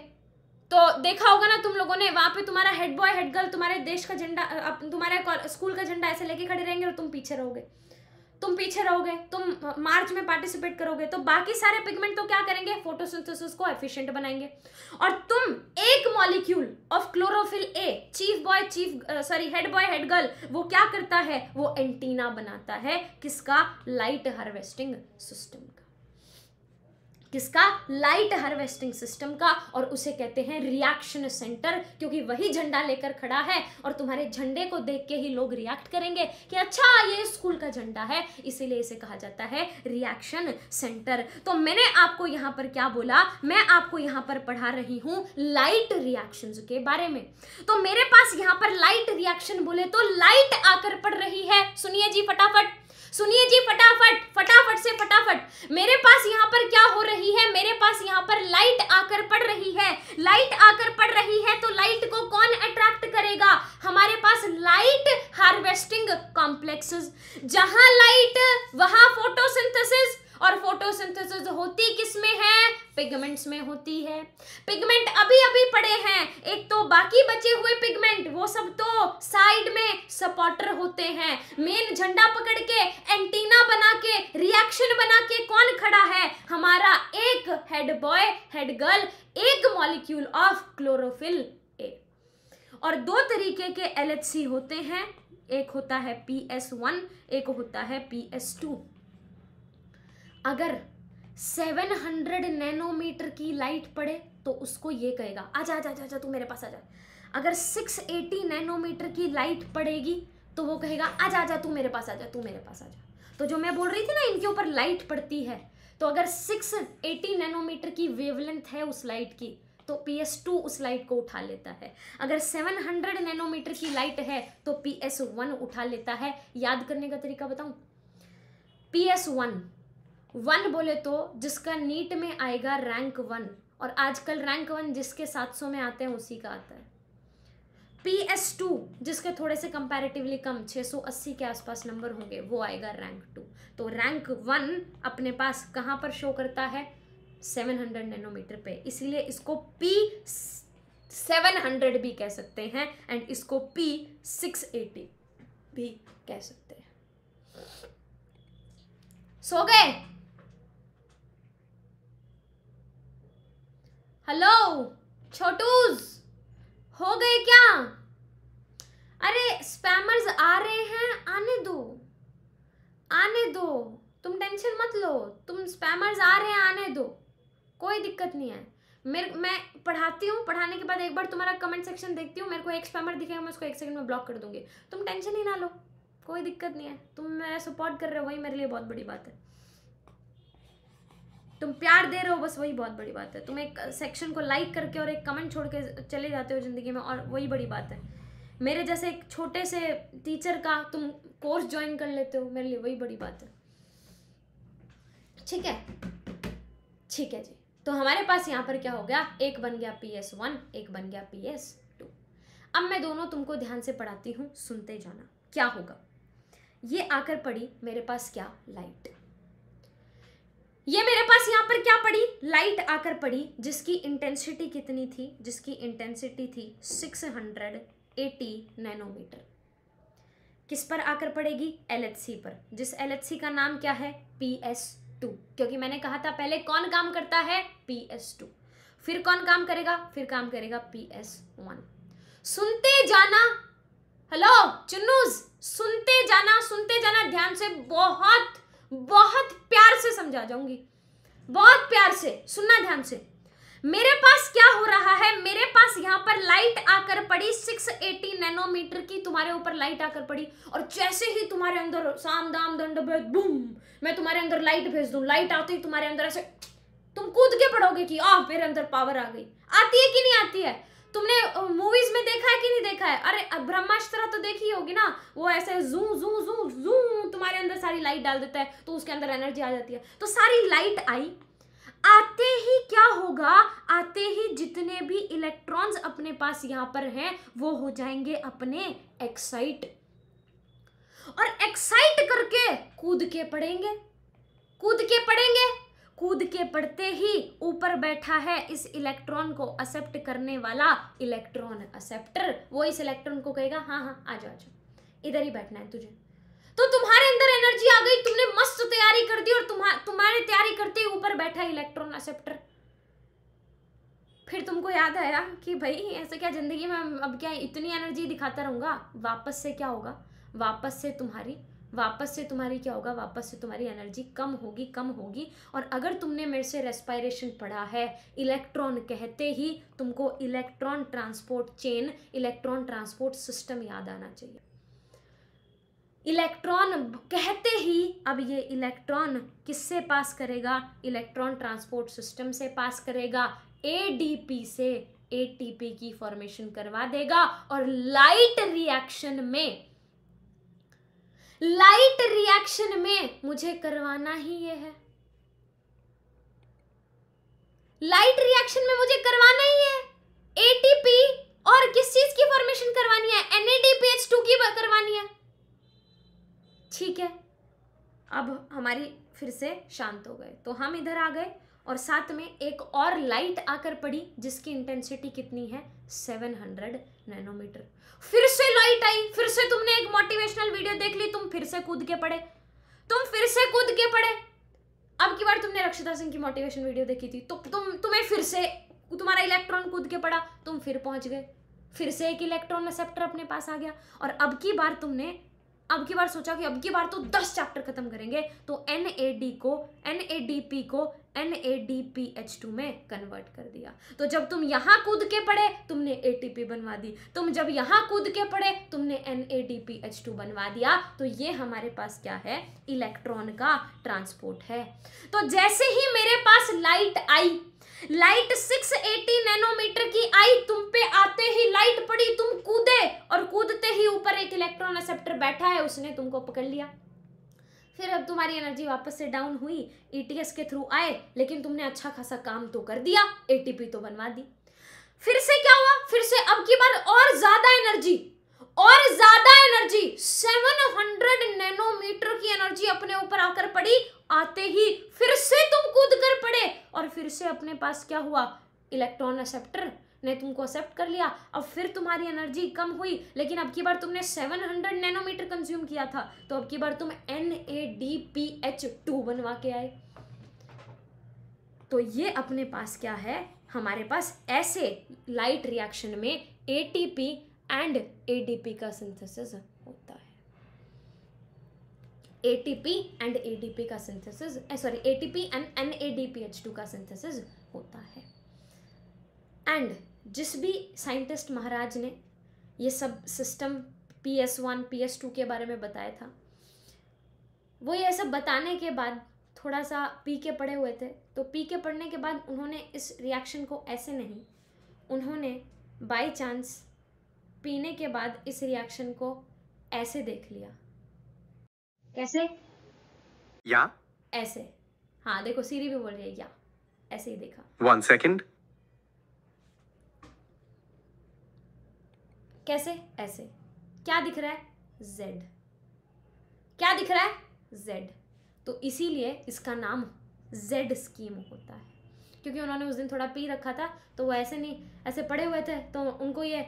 तो देखा होगा ना तुम लोगों ने वहाँ पे तुम्हारा हेड बॉय हेड गर्ल तुम्हारे देश का झंडा तुम्हारे स्कूल का झंडा ऐसे लेके खड़े रहेंगे और तुम पीछे रहोगे तुम पीछे रहोगे तुम मार्च में पार्टिसिपेट करोगे तो बाकी सारे पिगमेंट तो क्या करेंगे फोटोसिंथेसिस को एफिशिएंट बनाएंगे और तुम एक molecule of chlorophyll A chief boy chief sorry head boy head girl वो क्या करता है वो एंटीना बनाता है किसका लाइट हार्वेस्टिंग सिस्टम किसका लाइट हार्वेस्टिंग सिस्टम का और उसे कहते हैं रिएक्शन सेंटर क्योंकि वही झंडा लेकर खड़ा है और तुम्हारे झंडे को देख के ही लोग रिएक्ट करेंगे कि अच्छा ये स्कूल का झंडा है इसीलिए इसे कहा जाता है रिएक्शन सेंटर तो मैंने आपको यहाँ पर क्या बोला मैं आपको यहाँ पर पढ़ा रही हूँ लाइट रिएक्शन के बारे में तो मेरे पास यहाँ पर लाइट रिएक्शन बोले तो लाइट आकर पड़ रही है सुनिए जी फटाफट सुनिए जी फटाफट फटाफट से फटाफट मेरे पास यहाँ पर क्या हो रही है मेरे पास यहाँ पर लाइट आकर पड़ रही है लाइट आकर पड़ रही है तो लाइट को कौन अट्रैक्ट करेगा हमारे पास लाइट हार्वेस्टिंग कॉम्प्लेक्सेस जहां लाइट वहां फोटोसिंथेसिस और फोटोसिंथेसिस होती किस में है पिगमेंट्स में होती है पिगमेंट अभी अभी पड़े हैं एक तो बाकी बचे हुए पिगमेंट वो सब तो साइड में सपोर्टर होते हैं मेन झंडा पकड़ के एंटीना बना के रिएक्शन बना के कौन खड़ा है हमारा एक हेड बॉय हेड गर्ल एक मॉलिक्यूल ऑफ क्लोरोफिल ए और दो तरीके के एल होते हैं एक होता है पी एस वन एक होता है पी एस टू अगर 700 नैनोमीटर की लाइट पड़े तो उसको ये कहेगा आ आजा आजा जा तू मेरे पास आ जा अगर 680 नैनोमीटर की लाइट पड़ेगी तो वो कहेगा आ जा, आजा तू मेरे पास आ जा तू मेरे पास आ जा तो जो मैं बोल रही थी ना इनके ऊपर लाइट पड़ती है तो अगर 680 नैनोमीटर की वेवलेंथ है उस लाइट की तो पी उस लाइट को उठा लेता है अगर 700 नैनोमीटर की लाइट है तो पी उठा लेता है याद करने का तरीका बताऊँ पी वन बोले तो जिसका नीट में आएगा रैंक वन और आजकल रैंक वन जिसके सात सौ में आते हैं उसी का आता है पी एस टू जिसके थोड़े से कंपैरेटिवली कम 680 के आसपास नंबर होंगे वो आएगा रैंक टू तो रैंक वन अपने पास कहाँ पर शो करता है 700 नैनोमीटर पे इसलिए इसको पी 700 भी कह सकते हैं एंड इसको पी 680 भी कह सकते
हैं
सो गए हेलो छोटूज हो गए क्या अरे स्पैमर्स आ रहे हैं आने दो आने दो तुम टेंशन मत लो तुम स्पैमर्स आ रहे हैं आने दो कोई दिक्कत नहीं है मेरे मैं पढ़ाती हूँ पढ़ाने के बाद एक बार तुम्हारा कमेंट सेक्शन देखती हूँ मेरे को एक स्पैमर दिखेगा मैं उसको एक सेकंड में ब्लॉक कर दूंगी तुम टेंशन ही ना लो कोई दिक्कत नहीं है तुम मेरा सपोर्ट कर रहे हो वही मेरे लिए बहुत बड़ी बात है तुम प्यार दे रहे हो बस वही बहुत बड़ी बात है तुम एक सेक्शन को लाइक करके और एक कमेंट छोड़ के चले जाते हो ज़िंदगी में और वही बड़ी बात है मेरे जैसे एक छोटे से टीचर का तुम कोर्स ज्वाइन कर लेते हो मेरे लिए वही बड़ी बात है ठीक है ठीक है जी तो हमारे पास यहाँ पर क्या हो गया एक बन गया पी एस वन एक बन गया पी एस टू अब मैं दोनों तुमको ध्यान से पढ़ाती हूँ सुनते जाना क्या होगा ये आकर पड़ी मेरे पास क्या लाइट ये मेरे पास यहाँ पर क्या पड़ी लाइट आकर पड़ी जिसकी इंटेंसिटी कितनी थी जिसकी इंटेंसिटी थी 680 नैनोमीटर किस पर आकर पड़ेगी एल पर जिस एल का नाम क्या है पी एस टू क्योंकि मैंने कहा था पहले कौन काम करता है पी एस टू फिर कौन काम करेगा फिर काम करेगा पी एस वन सुनते जाना हेलो चुन्नूज सुनते जाना सुनते जाना ध्यान से बहुत बहुत प्यार से समझा जाऊंगी बहुत प्यार से सुनना ध्यान से मेरे पास क्या हो रहा है मेरे पास यहां पर लाइट आकर पड़ी 680 नैनोमीटर की तुम्हारे ऊपर लाइट आकर पड़ी और जैसे ही तुम्हारे अंदर साम दाम दंड बूम मैं तुम्हारे अंदर लाइट भेज दू लाइट आते ही तुम्हारे अंदर ऐसे तुम कूद के पड़ोगे कि आ मेरे अंदर पावर आ गई आती है कि नहीं आती है तुमने मूवीज में देखा है कि नहीं देखा है अरे ब्रह्मास्त्र तो देखी होगी ना वो ऐसे जू जू जू जू तुम्हारे अंदर सारी लाइट डाल देता है तो उसके अंदर एनर्जी आ जाती है तो सारी लाइट आई आते ही क्या होगा आते ही जितने भी इलेक्ट्रॉन्स अपने पास यहां पर हैं वो हो जाएंगे अपने एक्साइट और एक्साइट करके कूद के पड़ेंगे कूद के पड़ेंगे कूद के पड़ते ही ऊपर बैठा है इस इलेक्ट्रॉन को एक्सेप्ट करने वाला इलेक्ट्रॉन एक्सेप्टर वो इस इलेक्ट्रॉन को कहेगा हाँ हाँ आ जाओ इधर ही बैठना है तुझे तो तुम्हारे अंदर एनर्जी आ गई तुमने मस्त तैयारी कर दी और तुम्हा, तुम्हारे तैयारी करते ही ऊपर बैठा इलेक्ट्रॉन एक्सेप्टर फिर तुमको याद आया कि भाई ऐसे क्या ज़िंदगी में अब क्या इतनी एनर्जी दिखाता रहूंगा वापस से क्या होगा वापस से तुम्हारी वापस से तुम्हारी क्या होगा वापस से तुम्हारी एनर्जी कम होगी कम होगी और अगर तुमने मेरे से रेस्पायरेशन पढ़ा है इलेक्ट्रॉन कहते ही तुमको electron transport chain electron transport system याद आना चाहिए इलेक्ट्रॉन कहते ही अब ये इलेक्ट्रॉन किससे पास करेगा इलेक्ट्रॉन ट्रांसपोर्ट सिस्टम से पास करेगा पी से पी की फॉर्मेशन करवा देगा और लाइट रिएक्शन में लाइट रिएक्शन में मुझे करवाना ही ये है लाइट रिएक्शन में मुझे करवाना ही है एटीपी और किस चीज की फॉर्मेशन करवानी है टू की करवानी है ठीक है अब हमारी फिर से शांत हो गए तो हम इधर आ गए और साथ में एक और लाइट आकर पड़ी जिसकी इंटेंसिटी कितनी है सेवन हंड्रेड नैनोमीटर फिर से लाइट आई फिर से तुमने एक मोटिवेशनल वीडियो देख ली तुम फिर से कूद के पड़े तुम फिर से कूद के पड़े अब की बार तुमने रक्षिता सिंह की मोटिवेशन वीडियो देखी थी तो तुम तुम्हें फिर से तुम्हारा इलेक्ट्रॉन कूद के पड़ा तुम फिर पहुंच गए फिर से एक इलेक्ट्रॉन रिसेप्टर अपने पास आ गया और अब की बार तुमने अब की बार सोचा कि अब की बार तो दस चैप्टर खत्म करेंगे तो एन ए डी को एन ए डी पी को N A D P H two में कन्वर्ट कर दिया तो जब तुम यहां कूद के पढ़े तुमने ए टी पी बनवा दी तुम जब यहां कूद के पढ़े तुमने N A D P H two बनवा दिया तो ये हमारे पास क्या है इलेक्ट्रॉन का ट्रांसपोर्ट है तो जैसे ही मेरे पास लाइट आई लाइट 680 नैनोमीटर की आई तुम पे आते ही लाइट पड़ी तुम कूदे और कूदते ही ऊपर एक इलेक्ट्रॉन एक्सेप्टर बैठा है उसने तुमको पकड़ लिया फिर अब तुम्हारी एनर्जी वापस से डाउन हुई ईटीएस e के थ्रू आए लेकिन तुमने अच्छा खासा काम तो कर दिया एटीपी तो बनवा दी फिर से क्या हुआ फिर से अब की बार और ज्यादा एनर्जी और ज्यादा एनर्जी 700 नैनोमीटर की एनर्जी अपने ऊपर आकर पड़ी आते ही फिर से तुम कूद कर पड़े और फिर से अपने पास क्या हुआ इलेक्ट्रॉन एक्सेप्टर ने तुमको एक्सेप्ट कर लिया अब फिर तुम्हारी एनर्जी कम हुई लेकिन अब की बार तुमने 700 नैनोमीटर कंज्यूम किया था तो अब की बार तुम N A D P H two बनवा के आए तो ये अपने पास क्या है हमारे पास ऐसे लाइट रिएक्शन में ए एंड ए का सिंथेसिस होता है एटीपी एंड एडीपी का synthesis sorry ATP and two का सिंथेसिस होता है एंड जिस भी साइंटिस्ट महाराज ने ये सब system P S one P S two के बारे में बताया था वो ये सब बताने के बाद थोड़ा सा पी के पड़े हुए थे तो पी के पढ़ने के बाद उन्होंने इस रिएक्शन को ऐसे नहीं उन्होंने बाय चांस पीने के बाद इस रिएक्शन को ऐसे देख लिया कैसे या ऐसे हाँ देखो सीरी भी बोल रही है या ऐसे ही देखा वन सेकेंड कैसे ऐसे क्या दिख रहा है जेड क्या दिख रहा है जेड तो इसीलिए इसका नाम जेड स्कीम होता है क्योंकि उन्होंने उस दिन थोड़ा पी रखा था तो वो ऐसे नहीं ऐसे पड़े हुए थे तो उनको ये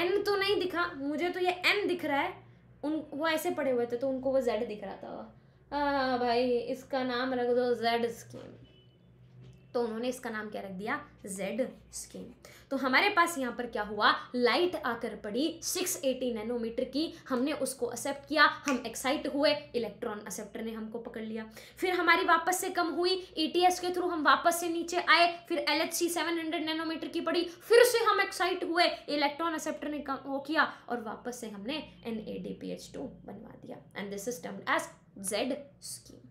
एन तो नहीं दिखा मुझे तो ये एन दिख रहा है उन वो ऐसे पड़े हुए थे तो उनको वो जेड दिख रहा था आ, हाँ, भाई इसका नाम रख दो जेड स्कीम तो उन्होंने इसका नाम क्या रख दिया जेड स्कीम तो हमारे पास यहाँ पर क्या हुआ लाइट आकर पड़ी 680 नैनोमीटर की हमने उसको एक्सेप्ट किया हम एक्साइट हुए इलेक्ट्रॉन एक्सेप्टर ने हमको पकड़ लिया फिर हमारी वापस से कम हुई ईटीएस e के थ्रू हम वापस से नीचे आए फिर L H C seven hundred nanometre की पड़ी फिर से हम एक्साइट हुए इलेक्ट्रॉन एक्सेप्टर ने कम वो किया और वापस से हमने N A D P H two बनवा दिया and this is term as Z scheme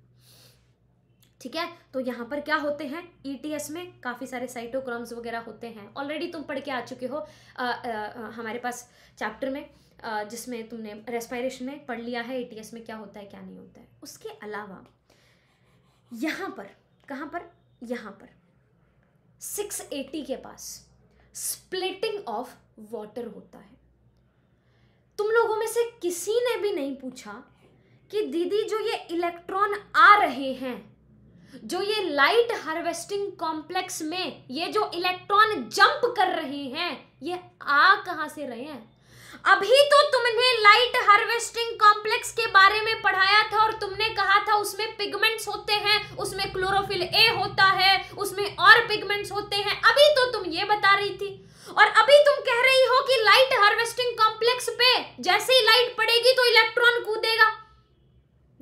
ठीक है तो यहाँ पर क्या होते हैं ईटीएस e में काफ़ी सारे साइटोक्रम्स वगैरह होते हैं ऑलरेडी तुम पढ़ के आ चुके हो आ, आ, आ, हमारे पास चैप्टर में आ, जिसमें तुमने रेस्पायरेशन में पढ़ लिया है ईटीएस e में क्या होता है क्या नहीं होता है उसके अलावा यहाँ पर कहाँ पर यहाँ पर 680 के पास स्प्लिटिंग ऑफ वाटर होता है तुम लोगों में से किसी ने भी नहीं पूछा कि दीदी जो ये इलेक्ट्रॉन आ रहे हैं जो ये लाइट हार्वेस्टिंग कॉम्प्लेक्स में ये जो इलेक्ट्रॉन जंप कर रहे हैं ये आ कहां से रहे हैं अभी तो तुमने लाइट हार्वेस्टिंग कॉम्प्लेक्स के बारे में पढ़ाया था और तुमने कहा था उसमें पिगमेंट्स होते हैं उसमें क्लोरोफिल ए होता है उसमें और पिगमेंट्स होते हैं अभी तो तुम ये बता रही थी और अभी तुम कह रही हो कि लाइट हार्वेस्टिंग कॉम्प्लेक्स पे जैसे ही लाइट पड़ेगी तो इलेक्ट्रॉन कूदेगा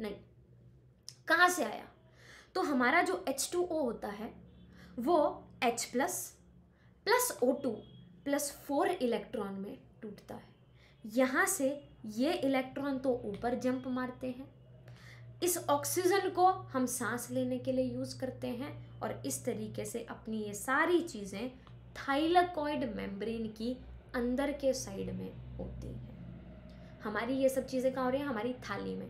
नहीं कहां से आया तो हमारा जो एच टू ओ होता है वो H plus plus O two plus four electron में टूटता है यहाँ से ये इलेक्ट्रॉन तो ऊपर जंप मारते हैं इस ऑक्सीजन को हम सांस लेने के लिए यूज़ करते हैं और इस तरीके से अपनी ये सारी चीज़ें थाइलाकॉइड मेम्ब्रेन की अंदर के साइड में होती हैं हमारी ये सब चीज़ें कहाँ हो रही हैं हमारी थाली में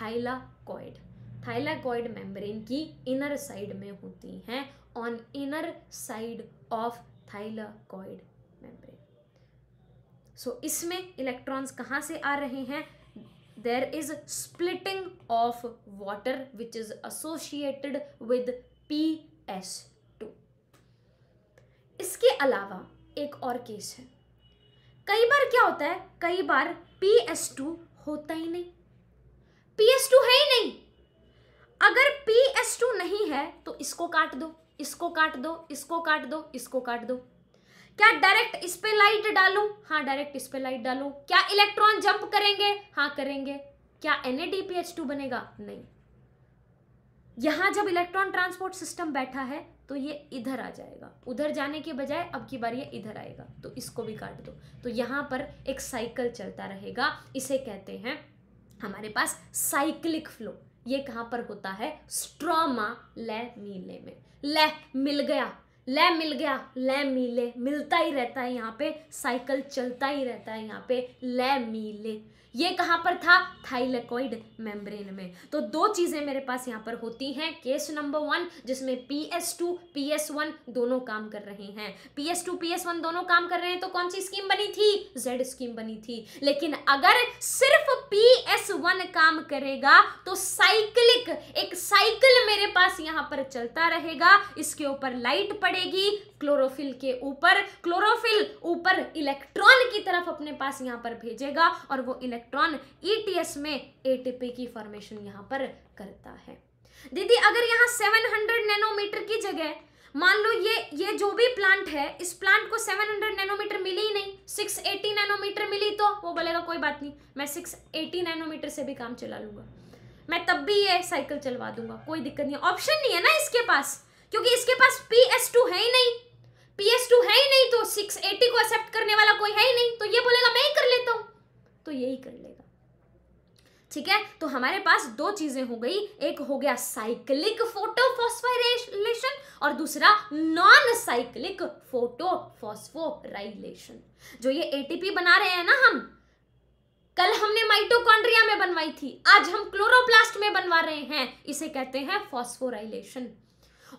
थाइलाकॉइड थाइलाकॉइड मेम्ब्रेन की इनर साइड में होती हैं on inner side of thylakoid membrane so इसमें इलेक्ट्रॉन्स कहाँ से आ रहे हैं there is splitting of splitting which is associated with P S two इसके अलावा एक और केस है कई बार क्या होता है कई बार पी एस टू होता ही नहीं पी एस टू है ही नहीं अगर पी एस टू नहीं है तो इसको काट दो इसको काट दो इसको काट दो इसको काट दो क्या डायरेक्ट इस पे लाइट डालू हाँ डायरेक्ट इस पे लाइट डालू क्या इलेक्ट्रॉन जंप करेंगे हाँ करेंगे क्या एन बनेगा नहीं यहां जब इलेक्ट्रॉन ट्रांसपोर्ट सिस्टम बैठा है तो ये इधर आ जाएगा उधर जाने के बजाय अब की बार ये इधर आएगा तो इसको भी काट दो तो यहां पर एक साइकिल चलता रहेगा इसे कहते हैं हमारे पास साइक्लिक फ्लो ये कहां पर होता है स्ट्रोमा ले मीले में ले मिल गया ले मिल गया ले मीले मिलता ही रहता है यहाँ पे साइकिल चलता ही रहता है यहाँ पे ले मीले ये कहाँ पर था थाइलेकोइड मेम्ब्रेन में तो दो चीज़ें मेरे पास यहाँ पर होती हैं केस नंबर वन जिसमें P S two P S one दोनों काम कर रहे हैं P S two P S one दोनों काम कर रहे हैं तो कौन सी स्कीम बनी थी जेड स्कीम बनी थी लेकिन अगर सिर्फ पी एस वन काम करेगा तो साइक्लिक एक साइकिल मेरे पास यहाँ पर चलता रहेगा इसके ऊपर लाइट पड़ेगी क्लोरोफिल के ऊपर क्लोरोफिल ऊपर इलेक्ट्रॉन की तरफ अपने पास यहाँ पर भेजेगा और वो इलेक्ट्रॉन इलेक्ट्रॉन ईटीएस e में एटीपी की फॉर्मेशन यहां पर करता है दीदी अगर यहां 700 नैनोमीटर की जगह मान लो ये ये जो भी प्लांट है इस प्लांट को 700 नैनोमीटर मिली ही नहीं 680 नैनोमीटर मिली तो वो बोलेगा कोई बात नहीं मैं 680 नैनोमीटर से भी काम चला लूंगा मैं तब भी ये साइकिल चलवा दूंगा कोई दिक्कत नहीं ऑप्शन नहीं है ना इसके पास क्योंकि इसके पास पी है ही नहीं पी है ही नहीं तो सिक्स को एक्सेप्ट करने वाला कोई है ही नहीं तो ये बोलेगा मैं ही कर लेता हूँ तो यही कर लेगा ठीक है तो हमारे पास दो चीजें हो गई एक हो गया साइक्लिक फोटोफॉस्फोराइलेशन और दूसरा नॉन साइक्लिक फोटोफॉस्फोराइलेशन जो ये एटीपी बना रहे हैं ना हम कल हमने माइटोकॉन्ड्रिया में बनवाई थी आज हम क्लोरोप्लास्ट में बनवा रहे हैं इसे कहते हैं फॉस्फोराइलेशन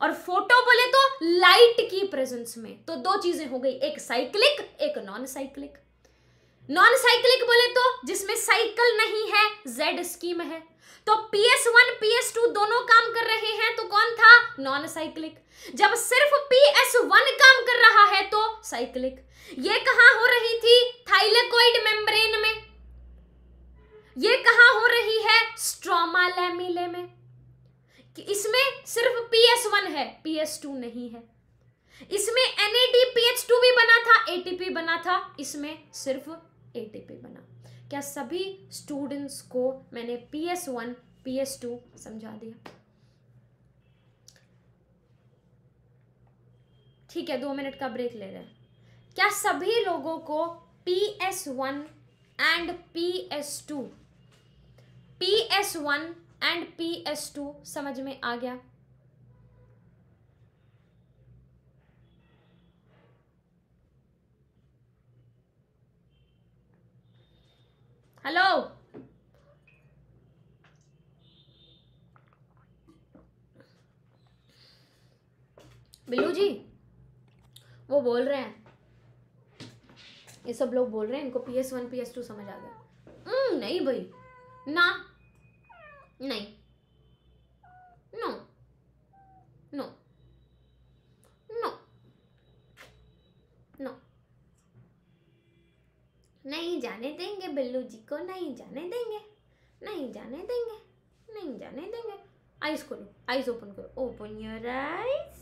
और फोटो बोले तो लाइट की प्रेजेंस में तो दो चीजें हो गई एक साइक्लिक एक नॉन साइक्लिक नॉन साइक्लिक बोले तो जिसमें साइकिल नहीं है जेड स्कीम है तो PS1 PS2 पीएस दोनों काम कर रहे हैं तो कौन था नॉन साइक्लिक जब सिर्फ वन काम कर रहा है तो साइक्लिक ये कहा हो रही थी थाइलेकोइड मेम्ब्रेन में
ये कहा हो रही
है स्ट्रोमा लेमिले में कि इसमें सिर्फ वन है टू नहीं है इसमें एनएडी टू भी बना था एटीपी बना था इसमें सिर्फ एटीपी बना क्या सभी स्टूडेंट्स को मैंने P S one P S two समझा दिया ठीक है दो मिनट का ब्रेक ले रहे हैं क्या सभी लोगों को P S one and P S two P S one and P S two समझ में आ गया हेलो बिल्लू जी वो बोल रहे हैं ये सब लोग बोल रहे हैं इनको P S one P S two समझ आ गया हम्म, नहीं भाई ना नहीं नो नो नहीं जाने देंगे बिल्लू जी को नहीं जाने देंगे नहीं जाने देंगे नहीं जाने देंगे आइस खोलो आइज ओपन करो ओपन योर आइज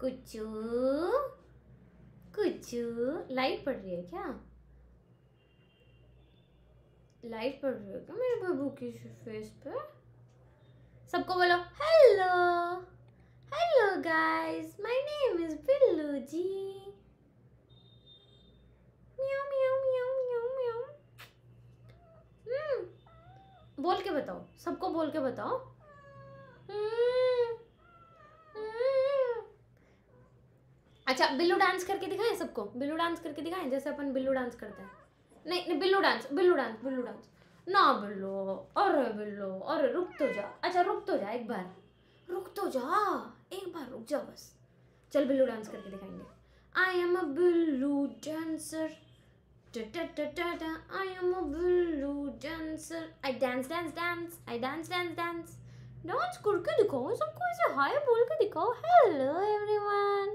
कुचू कुचू लाइट पड़ रही है क्या लाइट पड़ रही है क्या मेरे बाबू की फेस पे सबको बोलो hello Hello guys, my name is Billu ji. Meow meow meow meow meow. Hmm. बोल के बताओ सबको बोल के बताओ hmm. Hmm. अच्छा बिल्लू डांस करके दिखाएं सबको बिल्लू डांस करके दिखाएं जैसे अपन बिल्लू डांस करते हैं नहीं नहीं Billu dance Billu dance Billu dance ना बिल्लो अरे बिल्लो अरे रुक तो जा अच्छा रुक तो जा एक बार रुक तो जा एक बार रुक जाओ बस चल बिल्लू डांस करके दिखाएंगे I am a Billu dancer I am a blue dancer. I dance, dance, dance. I dance, dance, dance. Dance करके दिखाओ सबको ऐसे हाय बोल के दिखाओ हेलो एवरीवन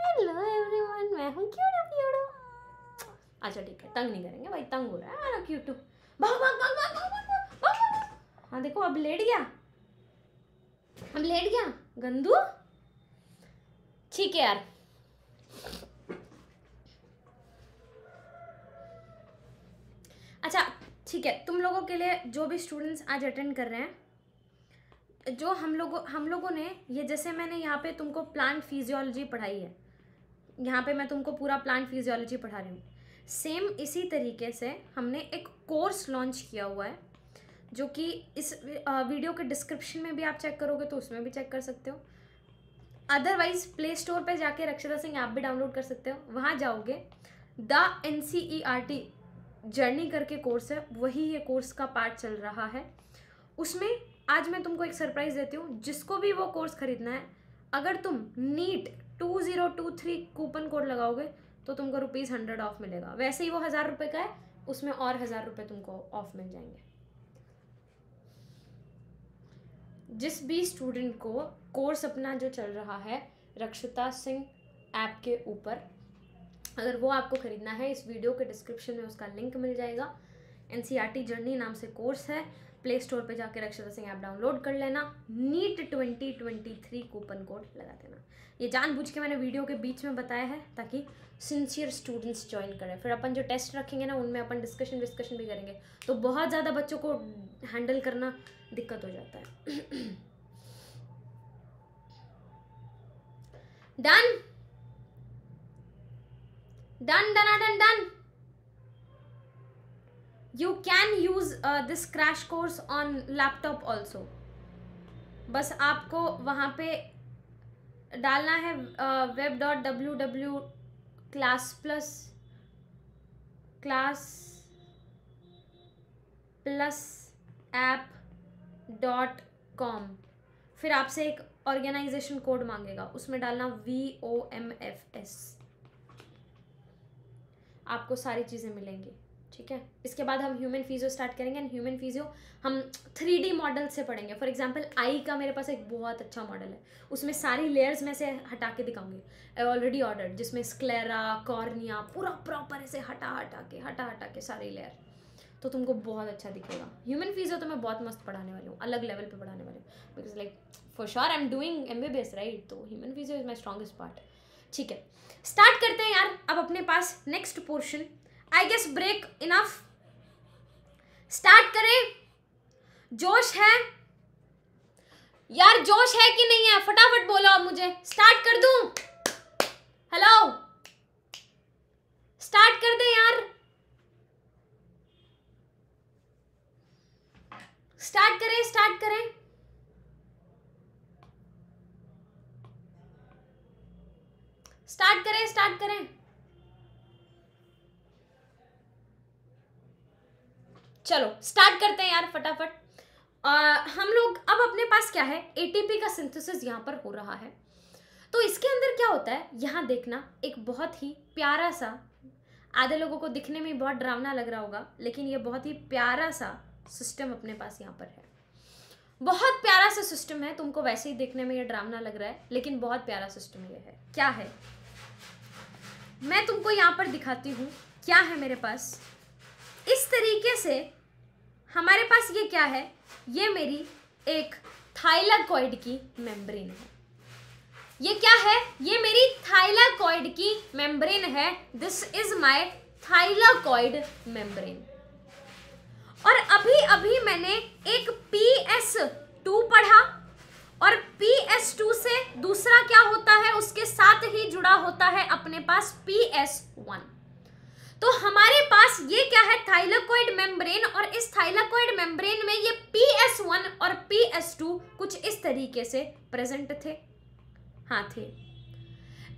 हेलो एवरीवन मैं हूँ क्यूडो क्यूडो अच्छा ठीक है तंग नहीं करेंगे भाई तंग हो रहा है मेरा क्यूटू भाग भाग भाग भाग भाग भाग हाँ देखो अब लेट गया अब लेट गया गंदू ठीक है यार अच्छा ठीक है तुम लोगों के लिए जो भी स्टूडेंट्स आज अटेंड कर रहे हैं जो हम लोगों हम लोगों ने ये जैसे मैंने यहाँ पे तुमको प्लांट फिजियोलॉजी पढ़ाई है यहाँ पे मैं तुमको पूरा प्लांट फिजियोलॉजी पढ़ा रही हूँ सेम इसी तरीके से हमने एक कोर्स लॉन्च किया हुआ है जो कि इस वीडियो के डिस्क्रिप्शन में भी आप चेक करोगे तो उसमें भी चेक कर सकते हो अदरवाइज प्ले स्टोर पर जाके रक्षिता सिंह ऐप भी डाउनलोड कर सकते हो वहाँ जाओगे the N C E R T journey करके कोर्स है वही ये कोर्स का पार्ट चल रहा है उसमें आज मैं तुमको एक सरप्राइज़ देती हूँ जिसको भी वो कोर्स खरीदना है अगर तुम NEET two zero two three coupon code लगाओगे तो तुमको रुपीज़ हंड्रेड ऑफ मिलेगा वैसे ही वो हज़ार रुपये का है उसमें और हज़ार रुपये तुमको ऑफ मिल जाएंगे जिस भी स्टूडेंट को कोर्स अपना जो चल रहा है रक्षिता सिंह ऐप के ऊपर अगर वो आपको ख़रीदना है इस वीडियो के डिस्क्रिप्शन में उसका लिंक मिल जाएगा एन जर्नी e नाम से कोर्स है प्ले स्टोर पर जाकर रक्षता सिंह ऐप डाउनलोड कर लेना NEET twenty twenty three coupon code लगा देना ये जानबूझ के मैंने वीडियो के बीच में बताया है ताकि सिंसियर स्टूडेंट्स ज्वाइन करें फिर अपन जो टेस्ट रखेंगे ना उनमें अपन डिस्कशन डिस्कशन भी करेंगे तो बहुत ज़्यादा बच्चों को हैंडल करना दिक्कत हो जाता है done done done done done you can use this crash course on laptop also बस आपको वहां पे डालना है web dot W W class plus class plus app dot com फिर आपसे एक ऑर्गेनाइजेशन कोड मांगेगा उसमें डालना V O M F S आपको सारी चीज़ें मिलेंगी ठीक है इसके बाद हम ह्यूमन फिजियो स्टार्ट करेंगे एंड ह्यूमन फिजियो हम थ्री डी मॉडल से पढ़ेंगे फॉर एग्जाम्पल आई का मेरे पास एक बहुत अच्छा मॉडल है उसमें सारी लेयर्स में से हटा के दिखाऊंगी आई ऑलरेडी ऑर्डर जिसमें स्क्लेरा कॉर्निया पूरा प्रॉपर ऐसे हटा हटा के हटा हटा के सारी लेयर तो तुमको बहुत अच्छा दिखेगा ह्यूमन फिजियो तो मैं बहुत मस्त पढ़ाने वाली हूँ अलग लेवल पर पढ़ाने वाली हूँ because like for sure I am doing M B B S right तो human physio is my strongest part ठीक है स्टार्ट करते हैं यार अब अपने पास next portion I guess break enough start करें जोश है यार जोश है कि नहीं है फटाफट बोलो आप मुझे स्टार्ट कर दू हेलो स्टार्ट कर दे यार स्टार्ट करें स्टार्ट करें स्टार्ट करें स्टार्ट करें चलो स्टार्ट करते हैं यार फटाफट आ, हम लोग अब अपने पास क्या है एटीपी का सिंथेसिस यहाँ पर हो रहा है तो इसके अंदर क्या होता है यहाँ देखना एक बहुत ही प्यारा सा आधे लोगों को दिखने में बहुत डरावना लग रहा होगा लेकिन ये बहुत ही प्यारा सा सिस्टम अपने पास यहाँ पर है बहुत प्यारा सा सिस्टम है तुमको वैसे ही देखने में ये डरावना लग रहा है लेकिन बहुत प्यारा सिस्टम ये है क्या है मैं तुमको यहाँ पर दिखाती हूँ क्या है मेरे पास इस तरीके से हमारे पास ये क्या है ये मेरी एक थाइलाकॉइड की मेम्ब्रेन है ये क्या है ये मेरी थाइलाकॉइड की मेम्ब्रेन है this is my thylakoid membrane और अभी अभी मैंने एक पी एस टू पढ़ा और पी एस टू से दूसरा क्या होता है उसके साथ ही जुड़ा होता है अपने पास पी एस तो हमारे पास ये क्या है थाइलाकोइड मेम्ब्रेन और इस थाइलाकोइड मेम्ब्रेन में ये पी एस वन और पी एस टू कुछ इस तरीके से प्रेजेंट थे हाँ थे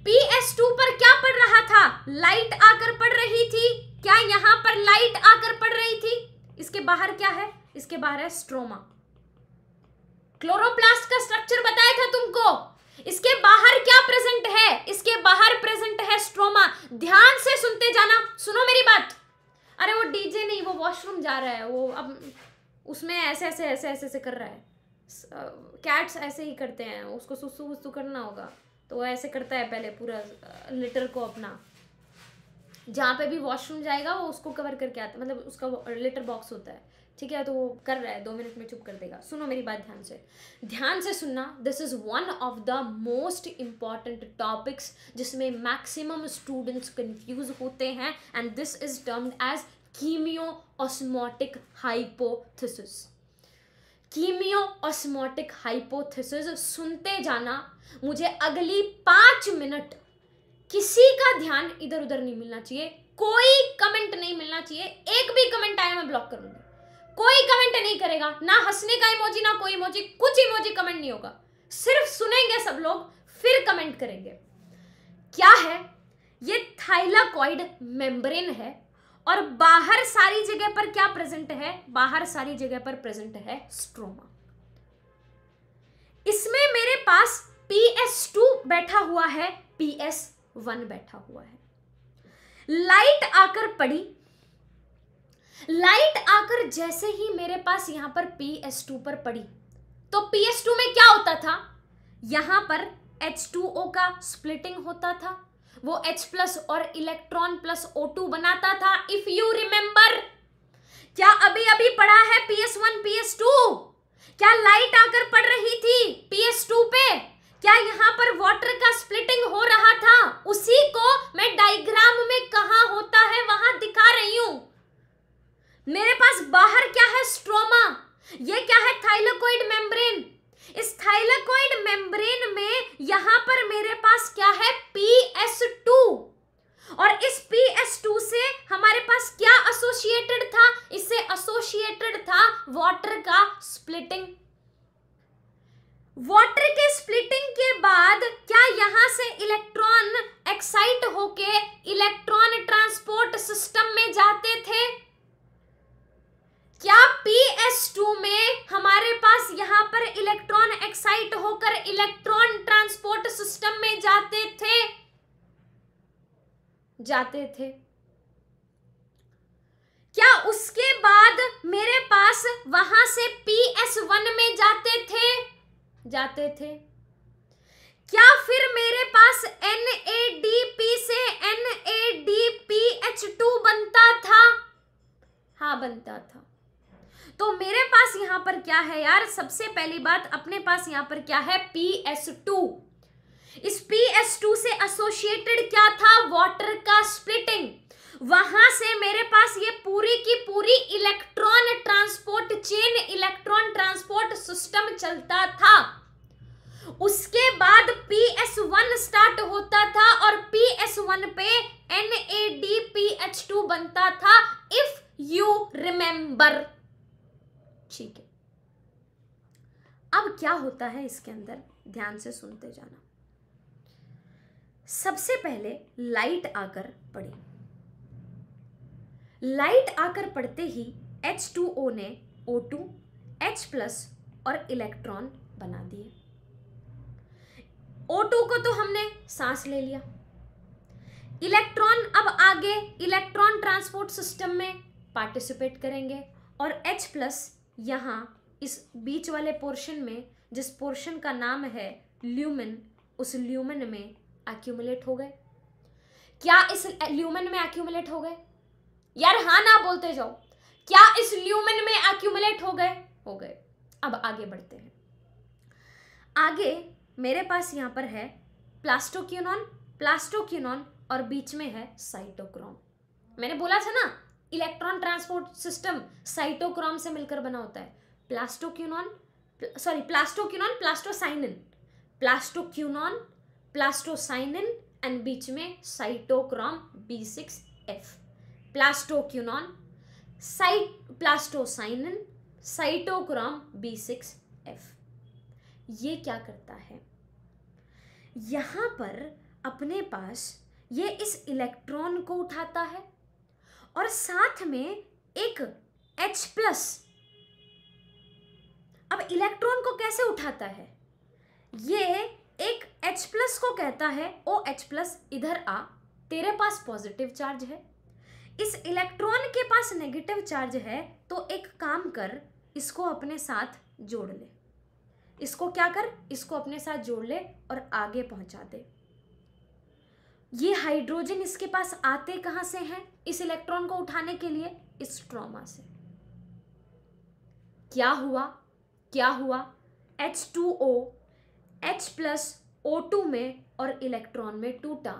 पी एस टू पर क्या पड़ रहा था लाइट आकर पड़ रही थी क्या यहां पर लाइट आकर पड़ रही थी इसके बाहर क्या है इसके बाहर है स्ट्रोमा क्लोरोप्लास्ट का स्ट्रक्चर बताया था तुमको इसके बाहर क्या प्रेजेंट है इसके बाहर प्रेजेंट है स्ट्रोमा ध्यान से सुनते जाना सुनो मेरी बात अरे वो डीजे नहीं वो वॉशरूम जा रहा है वो अब उसमें ऐसे ऐसे ऐसे ऐसे ऐसे कर रहा है कैट्स ऐसे ही करते हैं उसको सुसु वुसु करना होगा तो वो ऐसे करता है पहले पूरा लिटर को अपना जहाँ पे भी वॉशरूम जाएगा वो उसको कवर करके आता है मतलब उसका लिटर बॉक्स होता है ठीक है तो वो कर रहा है दो मिनट में चुप कर देगा सुनो मेरी बात ध्यान से ध्यान से सुनना this is one of the most important topics जिसमें मैक्सिमम स्टूडेंट्स कंफ्यूज होते हैं and this is termed as chemiosmotic hypothesis chemiosmotic hypothesis सुनते जाना मुझे अगली पाँच मिनट किसी का ध्यान इधर उधर नहीं मिलना चाहिए कोई कमेंट नहीं मिलना चाहिए एक भी कमेंट आया मैं ब्लॉक करूंगी कोई कमेंट नहीं करेगा ना हंसने का इमोजी ना कोई इमोजी कुछ इमोजी कमेंट नहीं होगा सिर्फ सुनेंगे सब लोग फिर कमेंट करेंगे क्या है ये थाइलाकॉइड मेम्ब्रेन है और बाहर सारी जगह पर क्या प्रेजेंट है बाहर सारी जगह पर प्रेजेंट है स्ट्रोमा इसमें मेरे पास पी टू बैठा हुआ है पी वन बैठा हुआ है लाइट आकर पड़ी लाइट आकर जैसे ही मेरे पास यहाँ पर पी एस टू पर पड़ी तो पी एस टू में क्या होता था यहाँ पर एच टू ओ का स्प्लिटिंग होता था वो एच प्लस और इलेक्ट्रॉन प्लस टू बनाता था इफ यू रिमेंबर क्या अभी अभी पढ़ा है एस टू क्या लाइट आकर पड़ रही थी पी एस टू पे क्या यहाँ पर वाटर का स्प्लिटिंग हो रहा था उसी को मैं डायग्राम में कहा होता है वहां दिखा रही हूं मेरे पास बाहर क्या है स्ट्रोमा ये क्या है थाइलोकोइड मेम्ब्रेन इस थाइलोकोइड मेम्ब्रेन में यहां पर मेरे पास क्या है पी एस टू और इस पी एस टू से हमारे पास क्या एसोसिएटेड था इससे एसोसिएटेड था वाटर का स्प्लिटिंग वाटर के स्प्लिटिंग के बाद क्या यहां से इलेक्ट्रॉन एक्साइट होके इलेक्ट्रॉन ट्रांसपोर्ट सिस्टम में जाते थे क्या PS2 में हमारे पास यहाँ पर इलेक्ट्रॉन एक्साइट होकर इलेक्ट्रॉन ट्रांसपोर्ट सिस्टम में जाते थे जाते थे क्या उसके बाद मेरे पास वहां से PS1 में जाते थे जाते थे क्या फिर मेरे पास NADP से NADPH2 बनता था हाँ बनता था तो मेरे पास यहां पर क्या है यार सबसे पहली बात अपने पास यहां पर क्या है पी एस टू इस पी एस टू से एसोसिएटेड क्या था वाटर का स्प्लिटिंग वहां से मेरे पास ये पूरी की पूरी electron transport chain electron transport system चलता था उसके बाद पी एस वन स्टार्ट होता था और पी एस वन पे N A D P H two बनता था इफ यू रिमेंबर ठीक है अब क्या होता है इसके अंदर ध्यान से सुनते जाना सबसे पहले लाइट आकर पड़ी लाइट आकर पड़ते ही H2O ने O2, H प्लस और इलेक्ट्रॉन बना दिए O2 को तो हमने सांस ले लिया इलेक्ट्रॉन अब आगे इलेक्ट्रॉन ट्रांसपोर्ट सिस्टम में पार्टिसिपेट करेंगे और H प्लस यहाँ इस बीच वाले पोर्शन में जिस पोर्शन का नाम है ल्यूमन उस ल्यूमन में एक्यूमुलेट हो गए क्या इस ल्यूमन में एक्यूमुलेट हो गए यार हाँ ना बोलते जाओ क्या इस ल्यूमन में एक्यूमुलेट हो गए हो गए अब आगे बढ़ते हैं आगे मेरे पास यहाँ पर है प्लास्टोक्यूनॉन प्लास्टोक्यूनॉन और बीच में है साइटोक्रोम मैंने बोला था ना इलेक्ट्रॉन ट्रांसपोर्ट सिस्टम साइटोक्रोम से मिलकर बना होता है plastoquinone sorry plastoquinone plastocyanin plastoquinone plastocyanin and बीच में cytochrome B six F plastoquinone site plastocyanin cytochrome B six F ये क्या करता है यहां पर अपने पास ये इस इलेक्ट्रॉन को उठाता है और साथ में एक H प्लस अब इलेक्ट्रॉन को कैसे उठाता है ये एक H प्लस को कहता है ओ एच प्लस इधर आ तेरे पास पॉजिटिव चार्ज है इस इलेक्ट्रॉन के पास नेगेटिव चार्ज है तो एक काम कर इसको अपने साथ जोड़ ले इसको क्या कर इसको अपने साथ जोड़ ले और आगे पहुंचा दे ये हाइड्रोजन इसके पास आते कहाँ से हैं इस इलेक्ट्रॉन को उठाने के लिए इस ट्रॉमा से क्या हुआ क्या हुआ H two O H plus O two में और इलेक्ट्रॉन में टूटा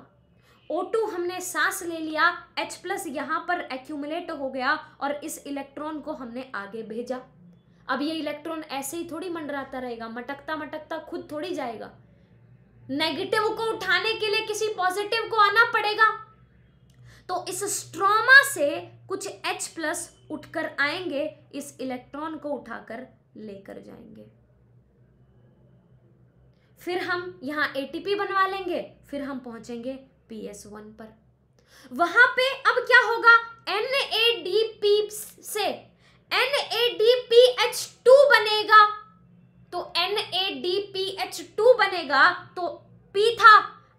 ओ टू हमने सांस ले लिया एच प्लस यहां पर एक्यूमुलेट हो गया और इस इलेक्ट्रॉन को हमने आगे भेजा अब ये इलेक्ट्रॉन ऐसे ही थोड़ी मंडराता रहेगा मटकता मटकता खुद थोड़ी जाएगा नेगेटिव को उठाने के लिए किसी पॉजिटिव को आना पड़ेगा तो इस स्ट्रोमा से कुछ एच प्लस उठकर आएंगे इस इलेक्ट्रॉन को उठाकर लेकर जाएंगे फिर हम यहां एटीपी बनवा लेंगे फिर हम पहुंचेंगे वन पर वहां पे अब क्या होगा पी से एन टू बनेगा तो एन टू बनेगा तो पी था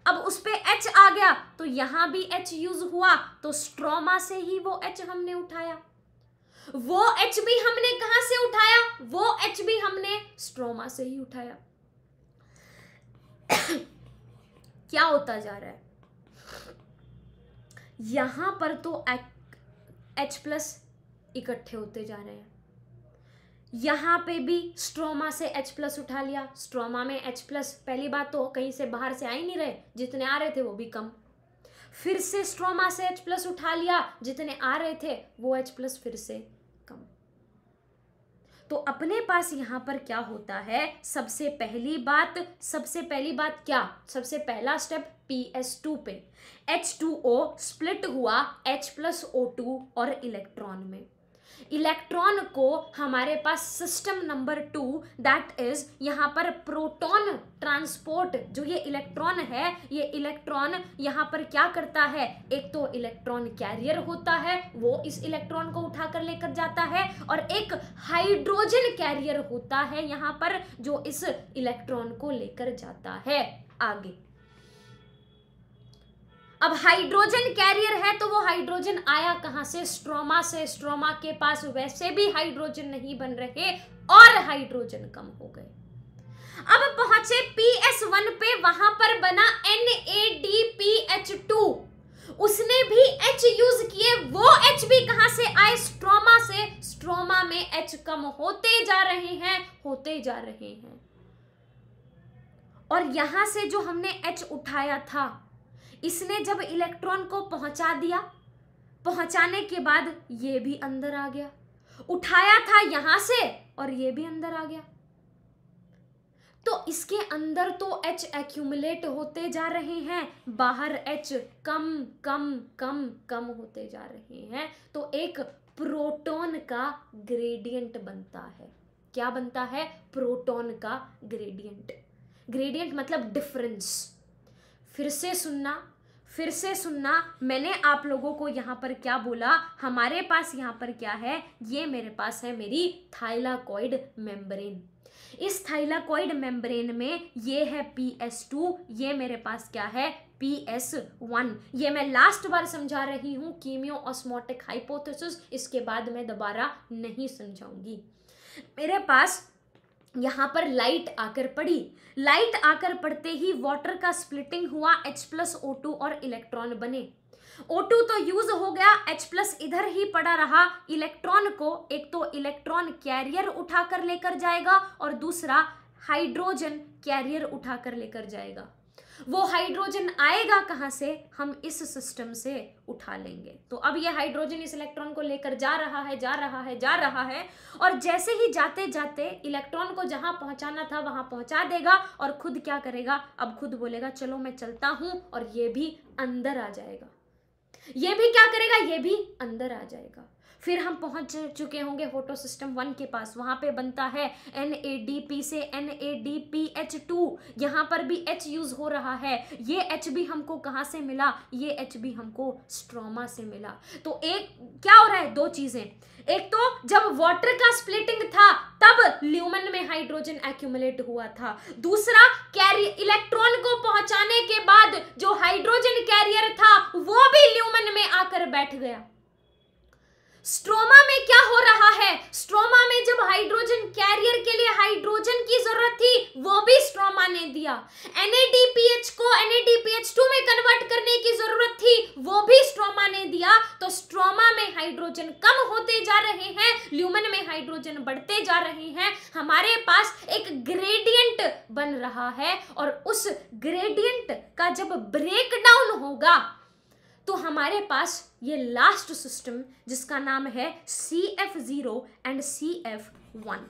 अब उस पर एच आ गया तो यहां भी एच यूज हुआ तो स्ट्रोमा से ही वो एच हमने उठाया वो एच भी हमने कहा से उठाया वो एच भी हमने स्ट्रोमा से ही उठाया क्या होता जा रहा है यहां पर तो एच प्लस इकट्ठे होते जा रहे हैं यहाँ पे भी स्ट्रोमा से H प्लस उठा लिया स्ट्रोमा में H प्लस पहली बात तो कहीं से बाहर से आ ही नहीं रहे जितने आ रहे थे वो भी कम फिर से स्ट्रोमा से H प्लस उठा लिया जितने आ रहे थे वो H प्लस फिर से कम तो अपने पास यहाँ पर क्या होता है सबसे पहली बात सबसे पहली बात क्या सबसे पहला स्टेप पी एस टू पे एच टू ओ स्प्लिट हुआ एच प्लस ओ टू और इलेक्ट्रॉन में इलेक्ट्रॉन को हमारे पास system number two that is यहाँ पर प्रोटॉन ट्रांसपोर्ट जो ये इलेक्ट्रॉन है ये इलेक्ट्रॉन यहाँ पर क्या करता है एक तो इलेक्ट्रॉन कैरियर होता है वो इस इलेक्ट्रॉन को उठाकर लेकर जाता है और एक हाइड्रोजन कैरियर होता है यहाँ पर जो इस इलेक्ट्रॉन को लेकर जाता है आगे
अब हाइड्रोजन कैरियर है तो
वो हाइड्रोजन आया कहा से स्ट्रोमा से स्ट्रोमा के पास वैसे भी हाइड्रोजन नहीं बन रहे और हाइड्रोजन कम हो गए अब पहुंचे वन पे वहां पर बना टू उसने भी H यूज किए वो H भी कहां से आए स्ट्रोमा से स्ट्रोमा में H कम होते जा रहे हैं होते जा रहे हैं और यहां से जो हमने H उठाया था इसने जब इलेक्ट्रॉन को पहुंचा दिया पहुंचाने के बाद ये भी अंदर आ गया उठाया था यहां से और ये भी अंदर आ गया तो इसके अंदर तो H एक्यूमुलेट होते जा रहे हैं बाहर H कम कम कम कम होते जा रहे हैं तो एक प्रोटॉन का ग्रेडियंट बनता है क्या बनता है प्रोटॉन का ग्रेडियंट ग्रेडियंट मतलब डिफरेंस फिर से सुनना फिर से सुनना मैंने आप लोगों को यहाँ पर क्या बोला हमारे पास यहाँ पर क्या है ये मेरे पास है मेरी थाइलाकॉइड मेम्ब्रेन इस थाइलाकॉइड मेम्ब्रेन में ये है पी एस टू ये मेरे पास क्या है पी एस वन ये मैं लास्ट बार समझा रही हूँ कीमियो ऑस्मोटिक हाइपोथेसिस इसके बाद मैं दोबारा नहीं समझाऊंगी मेरे पास यहाँ पर लाइट आकर पड़ी लाइट आकर पड़ते ही वाटर का स्प्लिटिंग हुआ H प्लस ओ और इलेक्ट्रॉन बने O2 तो यूज हो गया H प्लस इधर ही पड़ा रहा इलेक्ट्रॉन को एक तो इलेक्ट्रॉन कैरियर उठाकर लेकर जाएगा और दूसरा हाइड्रोजन कैरियर उठाकर लेकर जाएगा वो हाइड्रोजन आएगा कहाँ से हम इस सिस्टम से उठा लेंगे तो अब ये हाइड्रोजन इस इलेक्ट्रॉन को लेकर जा रहा है जा रहा है जा रहा है और जैसे ही जाते जाते इलेक्ट्रॉन को जहाँ पहुँचाना था वहाँ पहुँचा देगा और खुद क्या करेगा अब खुद बोलेगा चलो मैं चलता हूँ और ये भी अंदर आ जाएगा ये भी क्या करेगा ये भी अंदर आ जाएगा फिर हम पहुंच चुके होंगे फोटो सिस्टम वन के पास वहां पे बनता है एन ए डी पी से N A D P H two यहाँ पर भी एच यूज हो रहा है ये एच भी हमको कहाँ से मिला ये एच भी हमको स्ट्रोमा से मिला तो एक क्या हो रहा है दो चीजें एक तो जब वाटर का स्प्लिटिंग था तब ल्यूमन में हाइड्रोजन एक्यूमुलेट हुआ था दूसरा कैरियर इलेक्ट्रॉन को पहुंचाने के बाद जो हाइड्रोजन कैरियर था वो भी ल्यूमन में आकर बैठ गया स्ट्रोमा में क्या हो रहा है स्ट्रोमा में जब हाइड्रोजन कैरियर के लिए हाइड्रोजन की जरूरत थी वो भी स्ट्रोमा ने दिया NADPH को NADPH2 में कन्वर्ट करने की जरूरत थी वो भी स्ट्रोमा ने दिया तो स्ट्रोमा में हाइड्रोजन कम होते जा रहे हैं ल्यूमन में हाइड्रोजन बढ़ते जा रहे हैं हमारे पास एक ग्रेडियंट बन रहा है और उस ग्रेडियंट का जब ब्रेकडाउन होगा तो हमारे पास ये लास्ट सिस्टम जिसका नाम है C F zero and C F one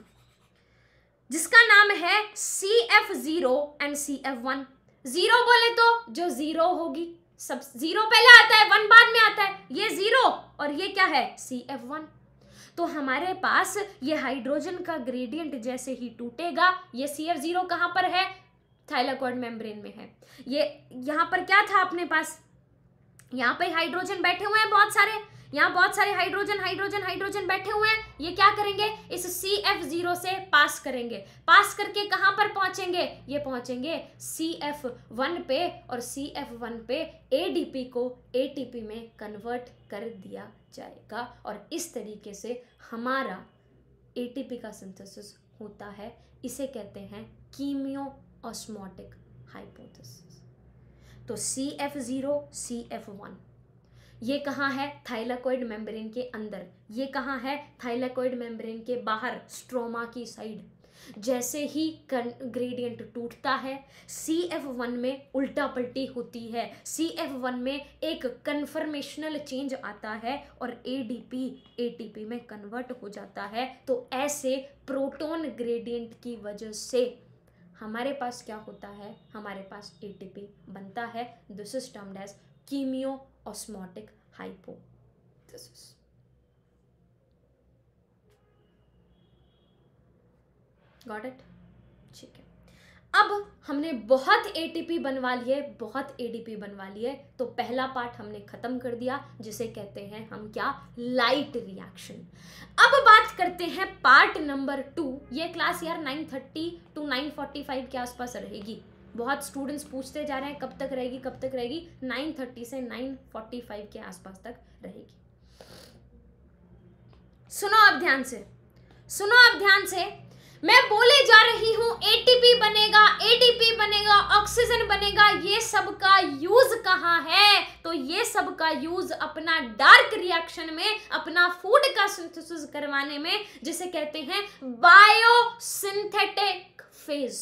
जिसका नाम है C F zero and C F one zero बोले तो जो ज़ीरो होगी सब ज़ीरो पहले आता है वन बाद में आता है ये ज़ीरो और ये क्या है सी एफ वन तो हमारे पास ये हाइड्रोजन का ग्रेडियंट जैसे ही टूटेगा ये सी एफ जीरो कहां पर है थाइलाकॉर्ड मेम्ब्रेन में है ये यहां पर क्या था अपने पास यहाँ पे हाइड्रोजन बैठे हुए हैं बहुत सारे यहाँ बहुत सारे हाइड्रोजन हाइड्रोजन हाइड्रोजन बैठे हुए हैं ये क्या करेंगे इस सी एफ जीरो से पास करेंगे पास करके कहाँ पर पहुंचेंगे ये पहुंचेंगे सी एफ वन पे और सी एफ वन पे ए डी पी को ए टी पी में कन्वर्ट कर दिया जाएगा और इस तरीके से हमारा ए टी पी का सिंथेसिस होता है इसे कहते हैं कीमियो ऑस्मोटिक हाइपोथेसिस तो C F zero C F one ये कहाँ है थाइलाकोइड मेम्ब्रेन के अंदर ये कहाँ है थाइलाकोइड मेम्ब्रेन के बाहर स्ट्रोमा की साइड जैसे ही ग्रेडियंट टूटता है सी एफ वन में उल्टा पल्टी होती है सी एफ वन में एक कन्फर्मेशनल चेंज आता है और A D P A T P में कन्वर्ट हो जाता है तो ऐसे प्रोटोन ग्रेडियंट की वजह से हमारे पास क्या होता है हमारे पास एटीपी बनता है this is termed as chemiosmotic hypo this is got it अब हमने बहुत एटीपी बनवा लिए बहुत एडीपी बनवा लिए तो पहला पार्ट हमने खत्म कर दिया जिसे कहते हैं हम क्या लाइट रिएक्शन अब बात करते हैं पार्ट नंबर टू ये क्लास यार 9:30 टू 9:45 के आसपास रहेगी बहुत स्टूडेंट्स पूछते जा रहे हैं कब तक रहेगी कब तक रहेगी 9:30 से 9:45 के आसपास तक रहेगी सुनो अब ध्यान से सुनो अब ध्यान से मैं बोले जा रही हूँ एटीपी बनेगा एटीपी बनेगा ऑक्सीजन बनेगा ये सब का यूज कहाँ है तो ये सब का यूज अपना डार्क रिएक्शन में अपना फूड का सिंथेसिस करवाने में जिसे कहते हैं बायोसिंथेटिक फेज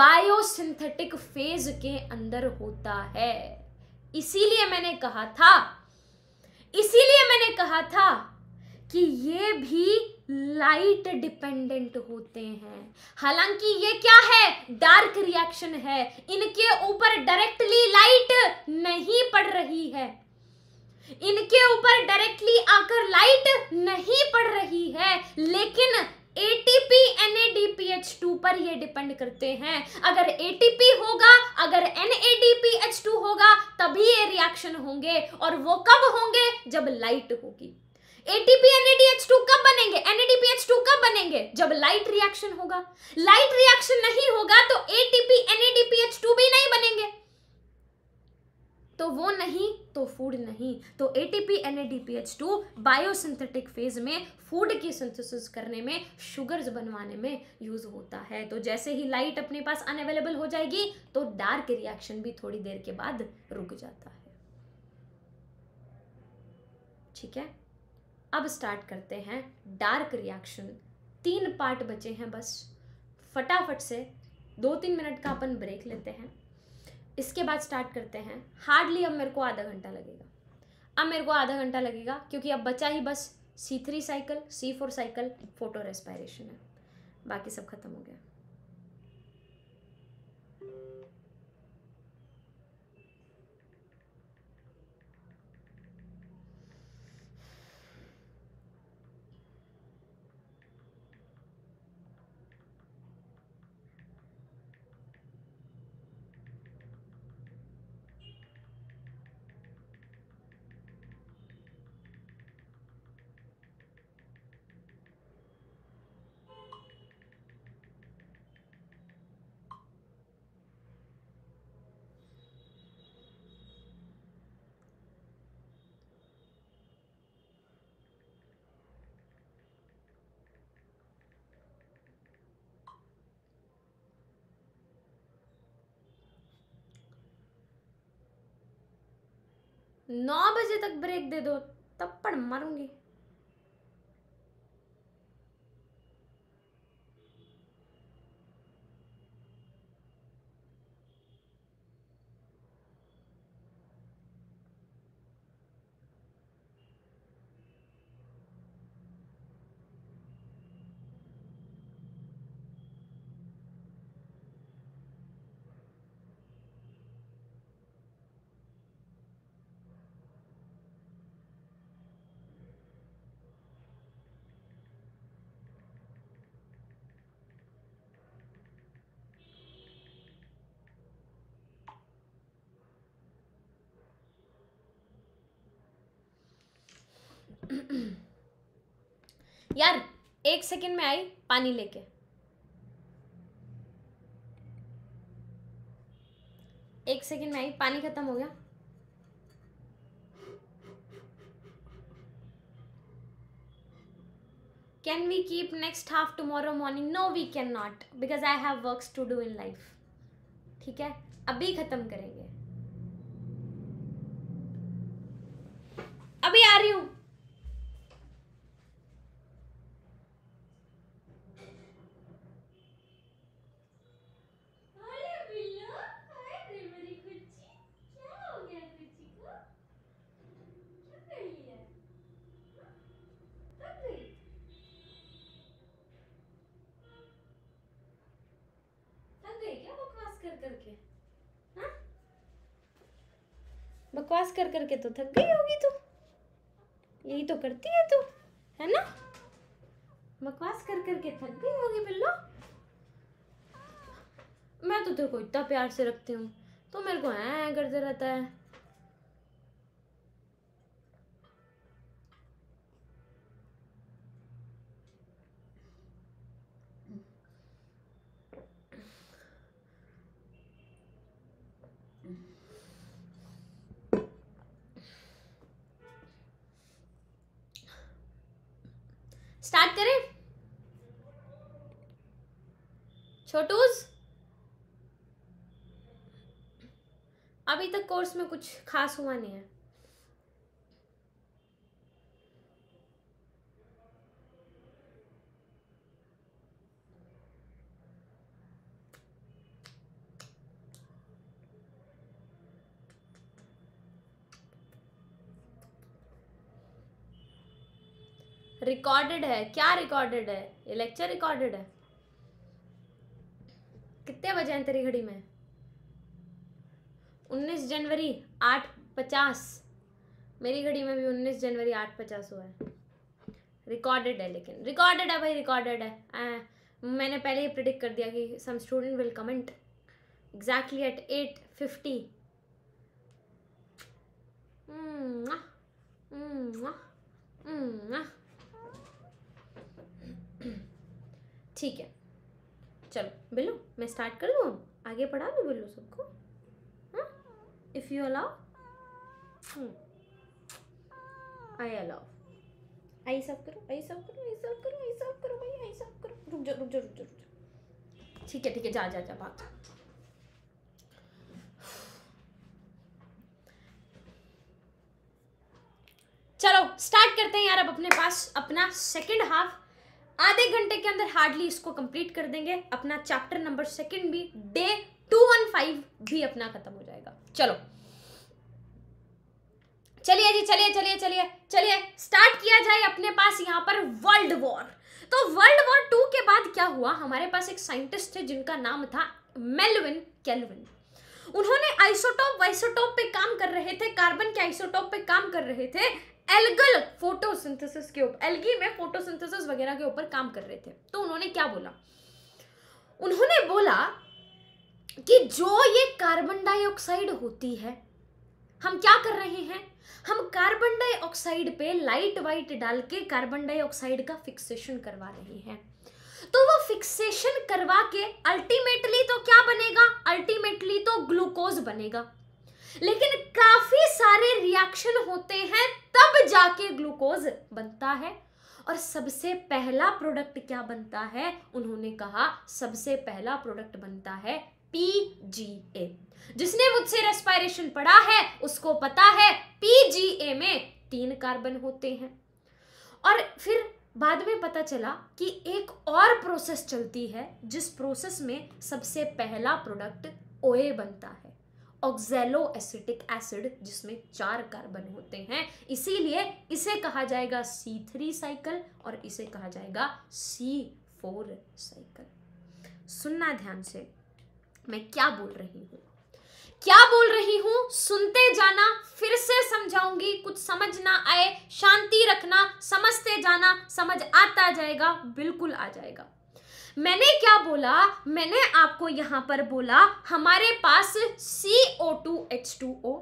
बायोसिंथेटिक फेज के अंदर होता है इसीलिए मैंने कहा था इसीलिए मैंने कहा था कि ये भी लाइट डिपेंडेंट होते हैं हालांकि ये क्या है डार्क रिएक्शन है इनके ऊपर डायरेक्टली लाइट नहीं पड़ रही है इनके ऊपर डायरेक्टली आकर लाइट नहीं पड़ रही है लेकिन एटीपी एनएडीपीएच2 पर ये डिपेंड करते हैं अगर एटीपी होगा अगर एनएडीपीएच2 होगा तभी ये रिएक्शन होंगे और वो कब होंगे जब लाइट होगी एटीपी एनएडीएच2 कब बनेंगे एनएडीपीएच2 कब बनेंगे जब लाइट रिएक्शन होगा लाइट रिएक्शन नहीं होगा तो एटीपी एनएडीपीएच2 भी नहीं बनेंगे तो वो नहीं तो फूड नहीं तो एटीपी एनएडीपीएच2 बायोसिंथेटिक फेज में फूड की सिंथेसिस करने में शुगर्स बनवाने में यूज होता है तो जैसे ही लाइट अपने पास अनअवेलेबल हो जाएगी तो डार्क रिएक्शन भी थोड़ी देर के बाद रुक जाता है ठीक है अब स्टार्ट करते हैं डार्क रिएक्शन तीन पार्ट बचे हैं बस फटाफट से दो तीन मिनट का अपन ब्रेक लेते हैं इसके बाद स्टार्ट करते हैं हार्डली अब मेरे को आधा घंटा लगेगा अब मेरे को आधा घंटा लगेगा क्योंकि अब बचा ही बस C three cycle C four cycle photorespiration है बाकी सब खत्म हो गया नौ बजे तक ब्रेक दे दो तब पर मरूंगी यार एक सेकंड में आई पानी लेके एक सेकंड में आई पानी खत्म हो गया can we keep next half tomorrow morning no we can not because I have work to do in life ठीक है अभी खत्म करेंगे अभी आ रही हूं कर करके तो थक गई होगी तू यही तो करती है तू है ना बकवास कर करके थक गई होगी बिल्लो मैं तो तेरे को इतना प्यार से रखती हूँ तो मेरे को ऐ करते रहता है कोर्स में कुछ खास हुआ नहीं है रिकॉर्डेड है क्या रिकॉर्डेड है ये लेक्चर रिकॉर्डेड है कितने बजे हैं तेरी घड़ी में उन्नीस जनवरी आठ पचास मेरी घड़ी में भी उन्नीस जनवरी आठ पचास हुआ है रिकॉर्डेड है लेकिन रिकॉर्डेड है भाई रिकॉर्डेड है आ, मैंने पहले ही प्रिडिक्ट कर दिया कि some student will comment exactly at at fifty ठीक है चलो बिल्लू मैं स्टार्ट कर लूँ आगे पढ़ा लूँ बिल्लू सबको if you allow hmm. I allow आई साफ करो आई साफ करो आई साफ करो आई साफ करो भाई आई साफ करो रुक जा रुक जा रुक जा रुक जा ठीक है ठीक है जा जा जा भाग चलो स्टार्ट करते हैं यार अब अपने पास अपना सेकंड हाफ आधे घंटे के अंदर हार्डली इसको कंप्लीट कर देंगे अपना चैप्टर नंबर सेकंड भी डे टू वन फाइव भी अपना खत्म हो जाएगा चलो चलिए जी चलिए चलिए चलिए चलिए स्टार्ट किया जाए अपने पास यहाँ पर वर्ल्ड वॉर तो वर्ल्ड वॉर टू के बाद क्या हुआ हमारे पास एक साइंटिस्ट थे जिनका नाम था मेलविन कैलविन उन्होंने आइसोटोप वाइसोटोप पे काम कर रहे थे कार्बन के आइसोटोप पे काम कर रहे थे एल्गल फोटोसिंथेसिस के ऊपर एल्गी में फोटोसिंथेसिस वगैरह के ऊपर काम कर रहे थे तो उन्होंने क्या बोला उन्होंने बोला कि जो ये कार्बन डाइऑक्साइड होती है हम क्या कर रहे हैं हम कार्बन डाइऑक्साइड पे लाइट वाइट डाल के कार्बन डाइऑक्साइड का फिक्सेशन करवा रहे हैं तो वो फिक्सेशन करवा के अल्टीमेटली तो क्या बनेगा अल्टीमेटली तो ग्लूकोज बनेगा लेकिन काफी सारे रिएक्शन होते हैं तब जाके ग्लूकोज बनता है और सबसे पहला प्रोडक्ट क्या बनता है उन्होंने कहा सबसे पहला प्रोडक्ट बनता है पीजीए जिसने मुझसे रेस्पायरेशन पढ़ा है उसको पता है पीजीए में तीन कार्बन होते हैं और फिर बाद में पता चला कि एक और प्रोसेस चलती है जिस प्रोसेस में सबसे पहला प्रोडक्ट ओए बनता है ऑक्जेलो एसिटिक एसिड जिसमें चार कार्बन होते हैं इसीलिए इसे कहा जाएगा सी थ्री साइकिल और इसे कहा जाएगा सी फोर साइकिल सुनना ध्यान से मैं क्या बोल रही हूँ क्या बोल रही हूँ सुनते जाना फिर से समझाऊंगी कुछ समझ ना आए शांति रखना समझते जाना समझ आता जाएगा बिल्कुल आ जाएगा मैंने क्या बोला मैंने आपको यहाँ पर बोला हमारे पास C O two H two O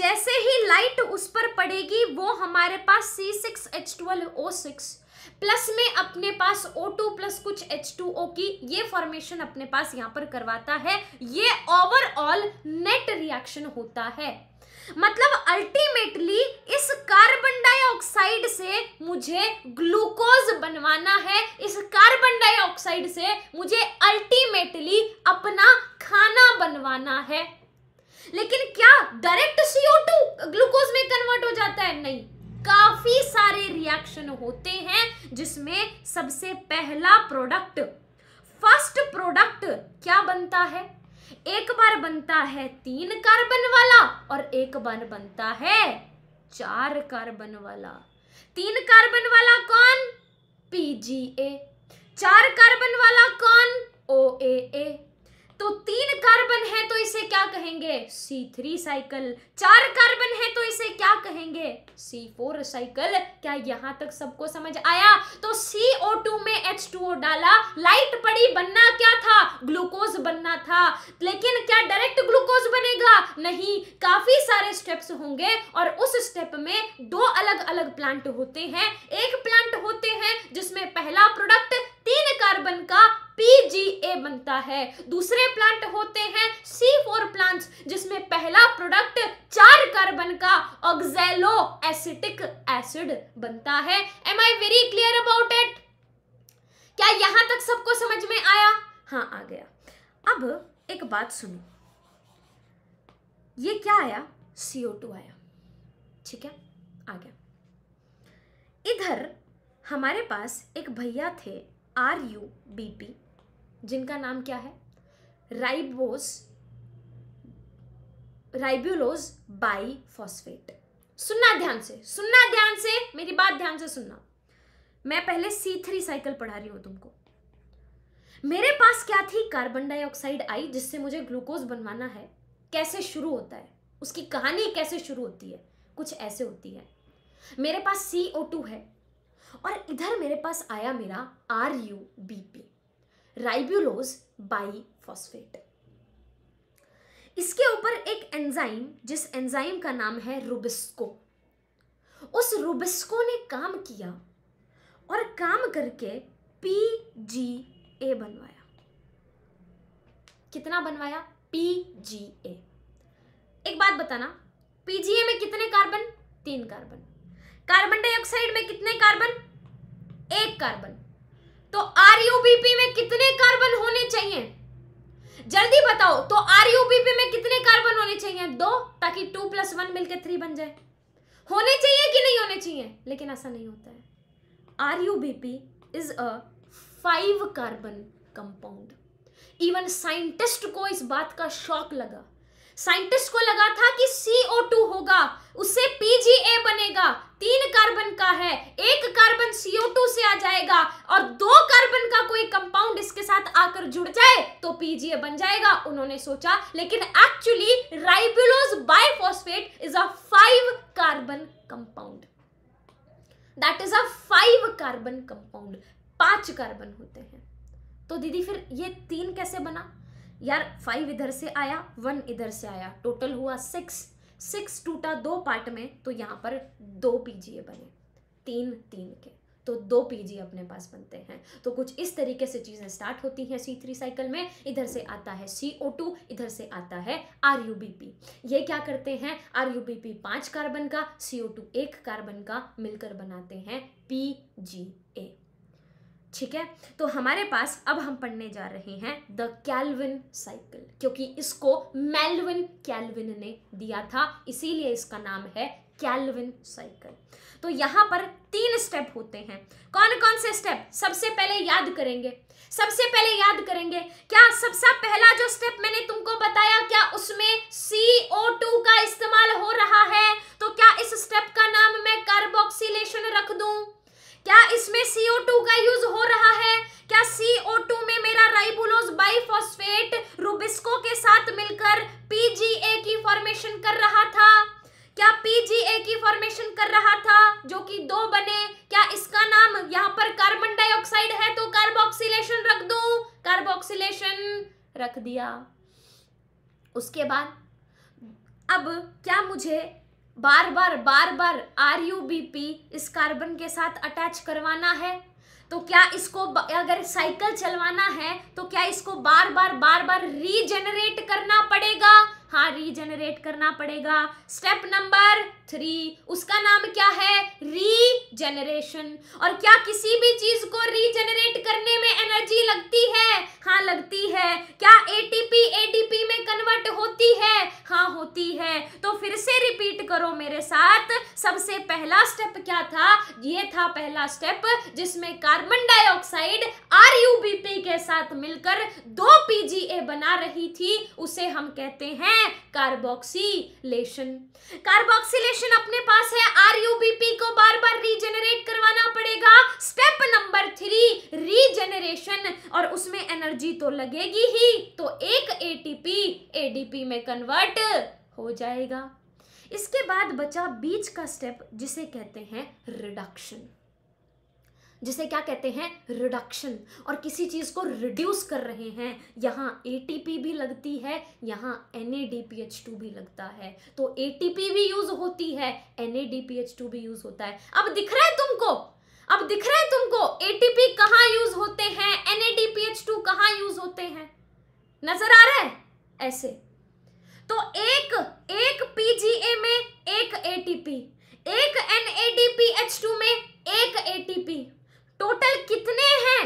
जैसे ही लाइट उस पर पड़ेगी वो हमारे पास C six H twelve O six plus में अपने पास ओ टू प्लस कुछ एच टू ओ की ये फॉर्मेशन अपने पास यहाँ पर करवाता है ये ओवरऑल नेट रिएक्शन होता है मतलब अल्टीमेटली इस कार्बन डाइऑक्साइड से मुझे ग्लूकोज बनवाना है इस कार्बन डाइऑक्साइड से मुझे अल्टीमेटली अपना खाना बनवाना है लेकिन क्या डायरेक्ट सीओ टू ग्लूकोज में कन्वर्ट हो जाता है नहीं काफी सारे रिएक्शन होते हैं जिसमें सबसे पहला प्रोडक्ट फर्स्ट प्रोडक्ट क्या बनता है एक बार बनता है तीन कार्बन वाला और एक बार बनता है चार कार्बन वाला तीन कार्बन वाला कौन पीजीए चार कार्बन वाला कौन ओ ए तो तीन कार्बन है तो इसे क्या कहेंगे C3 साइकिल चार कार्बन है तो इसे क्या कहेंगे C4 साइकिल क्या यहां तक सबको समझ आया तो CO2 में H2O डाला लाइट पड़ी बनना क्या था ग्लूकोज बनना था लेकिन क्या डायरेक्ट ग्लूकोज बनेगा नहीं काफी सारे स्टेप्स होंगे और उस स्टेप में दो अलग अलग प्लांट होते हैं एक प्लांट होते हैं जिसमें पहला प्रोडक्ट तीन कार्बन का पीजीए बनता है दूसरे प्लांट होते हैं सी फोर प्लांट जिसमें पहला प्रोडक्ट चार कार्बन का ऑक्सैलो एसिटिक एसिड बनता है am I very clear about it क्या यहां तक सबको समझ में आया हाँ आ गया अब एक बात सुनो ये क्या आया सीओ टू आया ठीक है आ गया इधर हमारे पास एक भैया थे आर यू बी पी जिनका नाम क्या है राइबोस राइब्यूलोज बाई फॉस्फेट सुनना ध्यान से सुनना ध्यान से मेरी बात ध्यान से सुनना मैं पहले सी थ्री साइकिल पढ़ा रही हूं तुमको मेरे पास क्या थी कार्बन डाइऑक्साइड आई जिससे मुझे ग्लूकोज बनवाना है कैसे शुरू होता है उसकी कहानी कैसे शुरू होती है कुछ ऐसे होती है मेरे पास सी है और इधर मेरे पास आया मेरा R U B P ribulose phosphate इसके ऊपर एक एंजाइम जिस एंजाइम का नाम है रुबिस्को उस रुबिस्को ने काम किया और काम करके पी जी ए बनवाया कितना बनवाया पी जी ए एक बात बताना पीजीए में कितने कार्बन तीन कार्बन कार्बन डाइऑक्साइड में कितने कार्बन एक कार्बन तो आरयूबीपी में कितने कार्बन होने चाहिए जल्दी बताओ तो आरयूबीपी में कितने कार्बन होने चाहिए दो ताकि टू प्लस वन मिलकर थ्री बन जाए होने चाहिए कि नहीं होने चाहिए लेकिन ऐसा नहीं होता है RUBP is a five carbon compound even scientist को इस बात का शौक लगा साइंटिस्ट को लगा था कि CO2 होगा उससे PGA बनेगा तीन कार्बन का है एक कार्बन CO2 से आ जाएगा और दो कार्बन का कोई कंपाउंड इसके साथ आकर जुड़ जाए तो PGA बन जाएगा उन्होंने सोचा लेकिन actually ribulose biphosphate is a five carbon compound that is a five carbon compound पांच कार्बन होते हैं तो दीदी फिर ये तीन कैसे बना यार फाइव इधर से आया वन इधर से आया टोटल हुआ सिक्स सिक्स टूटा दो पार्ट में तो यहाँ पर दो पीजीए बने तीन तीन के तो दो पीजी अपने पास बनते हैं तो कुछ इस तरीके से चीज़ें स्टार्ट होती हैं सी थ्री साइकिल में इधर से आता है सी ओ टू इधर से आता है आर यू बी पी ये क्या करते हैं आर यू बी पी पांच कार्बन का सी ओ टू एक कार्बन का मिलकर बनाते हैं पी जी ए ठीक है तो हमारे पास अब हम पढ़ने जा रहे हैं द कैलविन साइकिल क्योंकि इसको मेलविन कैलविन ने दिया था इसीलिए इसका नाम है कैलविन साइकिल तो यहां पर तीन स्टेप होते हैं कौन कौन से स्टेप सबसे पहले याद करेंगे सबसे पहले याद करेंगे क्या सबसे पहला जो स्टेप मैंने तुमको बताया क्या उसमें CO2 का इस्तेमाल हो रहा है तो क्या इस स्टेप का नाम मैं कार्बोक्सीलेशन रख दूं क्या इसमें CO2 का यूज हो रहा है क्या CO2 में मेरा राइबुलोज बाइफॉस्फेट रूबिस्को के साथ मिलकर PGA की फॉर्मेशन कर रहा था क्या PGA की फॉर्मेशन कर रहा था जो कि दो बने क्या इसका नाम यहाँ पर कार्बन डाइऑक्साइड है तो कार्बोक्सिलेशन रख दू कार्बोक्सिलेशन रख दिया उसके बाद अब क्या मुझे बार बार बार बार आर यू बी पी इस कार्बन के साथ अटैच करवाना है तो क्या इसको अगर साइकिल चलवाना है तो क्या इसको बार बार बार बार रीजेनरेट करना पड़ेगा हाँ रीजेनरेट करना पड़ेगा स्टेप नंबर थ्री उसका नाम क्या है रीजनरेशन और क्या किसी भी चीज को रीजनरेट करने में एनर्जी लगती है हाँ लगती है क्या एटीपी एडीपी में कन्वर्ट होती है हाँ होती है तो फिर से रिपीट करो मेरे साथ सबसे पहला स्टेप क्या था ये था पहला स्टेप जिसमें कार्बन डाइऑक्साइड आर के साथ मिलकर दो पीजीए बना रही थी उसे हम कहते हैं कार्बोक्सीलेशन कार्बोक्सीलेशन इंफॉर्मेशन अपने पास है आरयूबीपी को बार बार रीजेनरेट करवाना पड़ेगा स्टेप नंबर थ्री रीजेनरेशन और उसमें एनर्जी तो लगेगी ही तो एक एटीपी एडीपी में कन्वर्ट हो जाएगा इसके बाद बचा बीच का स्टेप जिसे कहते हैं रिडक्शन जिसे क्या कहते हैं रिडक्शन और किसी चीज़ को रिड्यूस कर रहे हैं यहाँ ए भी लगती है यहाँ एन भी लगता है तो एटीपी भी यूज़ होती है एन भी यूज़ होता है अब दिख रहा है तुमको अब दिख रहा है तुमको पी कहाँ यूज होते हैं एन कहाँ यूज होते हैं नजर आ रहा है ऐसे तो एक एक पीजीए में एक ए टी पी एक N A D P H two में एक ए पी टोटल कितने हैं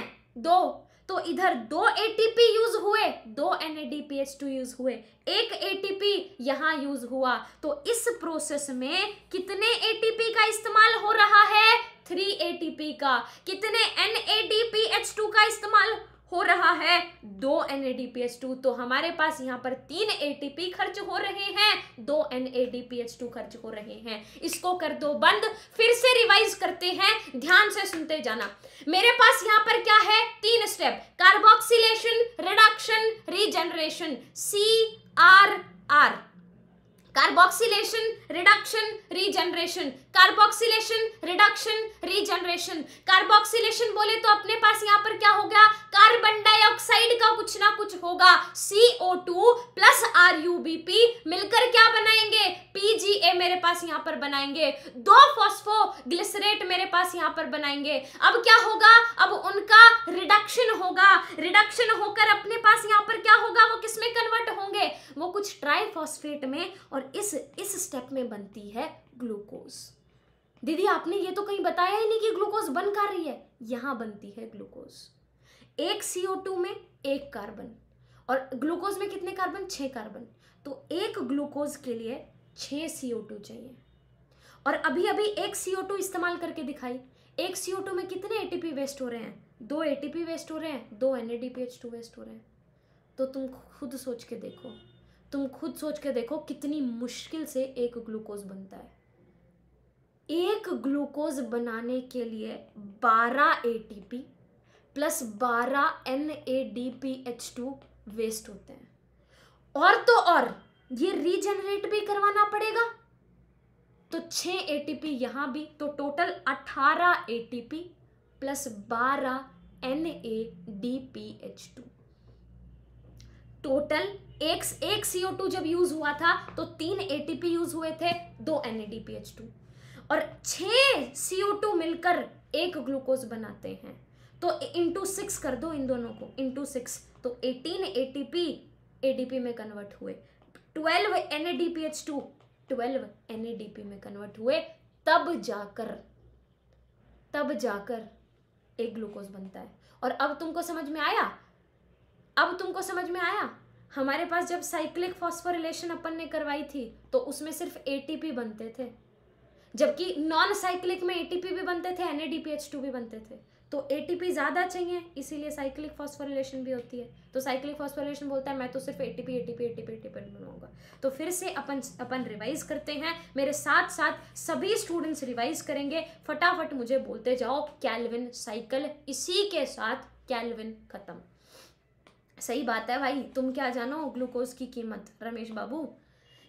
दो तो इधर दो एटीपी यूज हुए दो एनएडीपीएच2 यूज हुए एक एटीपी यहां यूज हुआ तो इस प्रोसेस में कितने एटीपी का इस्तेमाल हो रहा है थ्री एटीपी का कितने एनएडीपीएच2 का इस्तेमाल हो रहा है दो N A D P H two तो हमारे पास यहाँ पर तीन ए टी पी खर्च हो रहे हैं दो N A D P H two खर्च हो रहे हैं इसको कर दो बंद फिर से रिवाइज करते हैं ध्यान से सुनते जाना मेरे पास यहाँ पर क्या है तीन step carboxylation reduction regeneration C R R carboxylation reduction regeneration carboxylation reduction regeneration carboxylation बोले तो अपने पास यहाँ पर क्या हो गया कार्बन डाइऑक्साइड का कुछ ना कुछ होगा CO2 प्लस RUBP मिलकर क्या बनाएंगे PGA मेरे पास यहाँ पर बनाएंगे दो फॉस्फोग्लिसरेट मेरे पास यहाँ पर बनाएंगे अब क्या होगा अब उनका रिडक्शन होगा रिडक्शन होकर अपने पास यहाँ पर क्या होगा वो किसमें कन्वर्ट होंगे वो कुछ ट्राइफॉस्फेट में और इस इस स्टेप में बनती है ग्लूकोज दीदी आपने ये तो कहीं बताया ही नहीं कि ग्लूकोज बन कर रही है यहां बनती है ग्लूकोज एक सीओ टू में एक कार्बन और ग्लूकोज में कितने कार्बन छह कार्बन तो एक ग्लूकोज के लिए सीओ टू चाहिए और अभी अभी एक सीओ टू इस्तेमाल करके दिखाई एक सीओ टू में कितने एटीपी वेस्ट हो रहे हैं दो एटीपी वेस्ट हो रहे हैं दो टू वेस्ट हो रहे हैं तो तुम खुद सोच के देखो तुम खुद सोच के देखो कितनी मुश्किल से एक ग्लूकोज बनता है एक ग्लूकोज बनाने के लिए 12 ATP plus 12 N A D P H two waste होते हैं और तो और ये रीजनरेट भी करवाना पड़ेगा तो 6 एटीपी यहां भी तो total 18 ATP plus 12 N A D P H two total एक एक CO2 जब यूज हुआ था तो तीन ATP यूज हुए थे दो NADPH2 और छः CO2 मिलकर एक ग्लूकोज बनाते हैं तो इंटू सिक्स कर दो इन दोनों को इंटू सिक्स तो एटीन ए एडीपी में कन्वर्ट हुए twelve N A D P H two twelve N A D P में कन्वर्ट हुए तब जाकर तब जाकर एक ग्लूकोज बनता है और अब तुमको समझ में आया अब तुमको समझ में आया हमारे पास जब साइक्लिक फॉस्फोरिलेशन अपन ने करवाई थी तो उसमें सिर्फ ए बनते थे जबकि नॉन साइक्लिक में ए भी बनते थे एन भी बनते थे तो ए ज़्यादा चाहिए इसीलिए साइक्लिक फॉस्फोरिलेशन भी होती है तो साइक्लिक फॉस्फोरिलेशन बोलता है मैं तो सिर्फ पी ए टी पी बनाऊंगा तो फिर से अपन अपन रिवाइज करते हैं मेरे साथ साथ सभी स्टूडेंट्स रिवाइज करेंगे फटाफट मुझे बोलते जाओ कैलविन साइकिल इसी के साथ कैलविन ख़त्म सही बात है भाई तुम क्या जानो ग्लूकोज की कीमत रमेश बाबू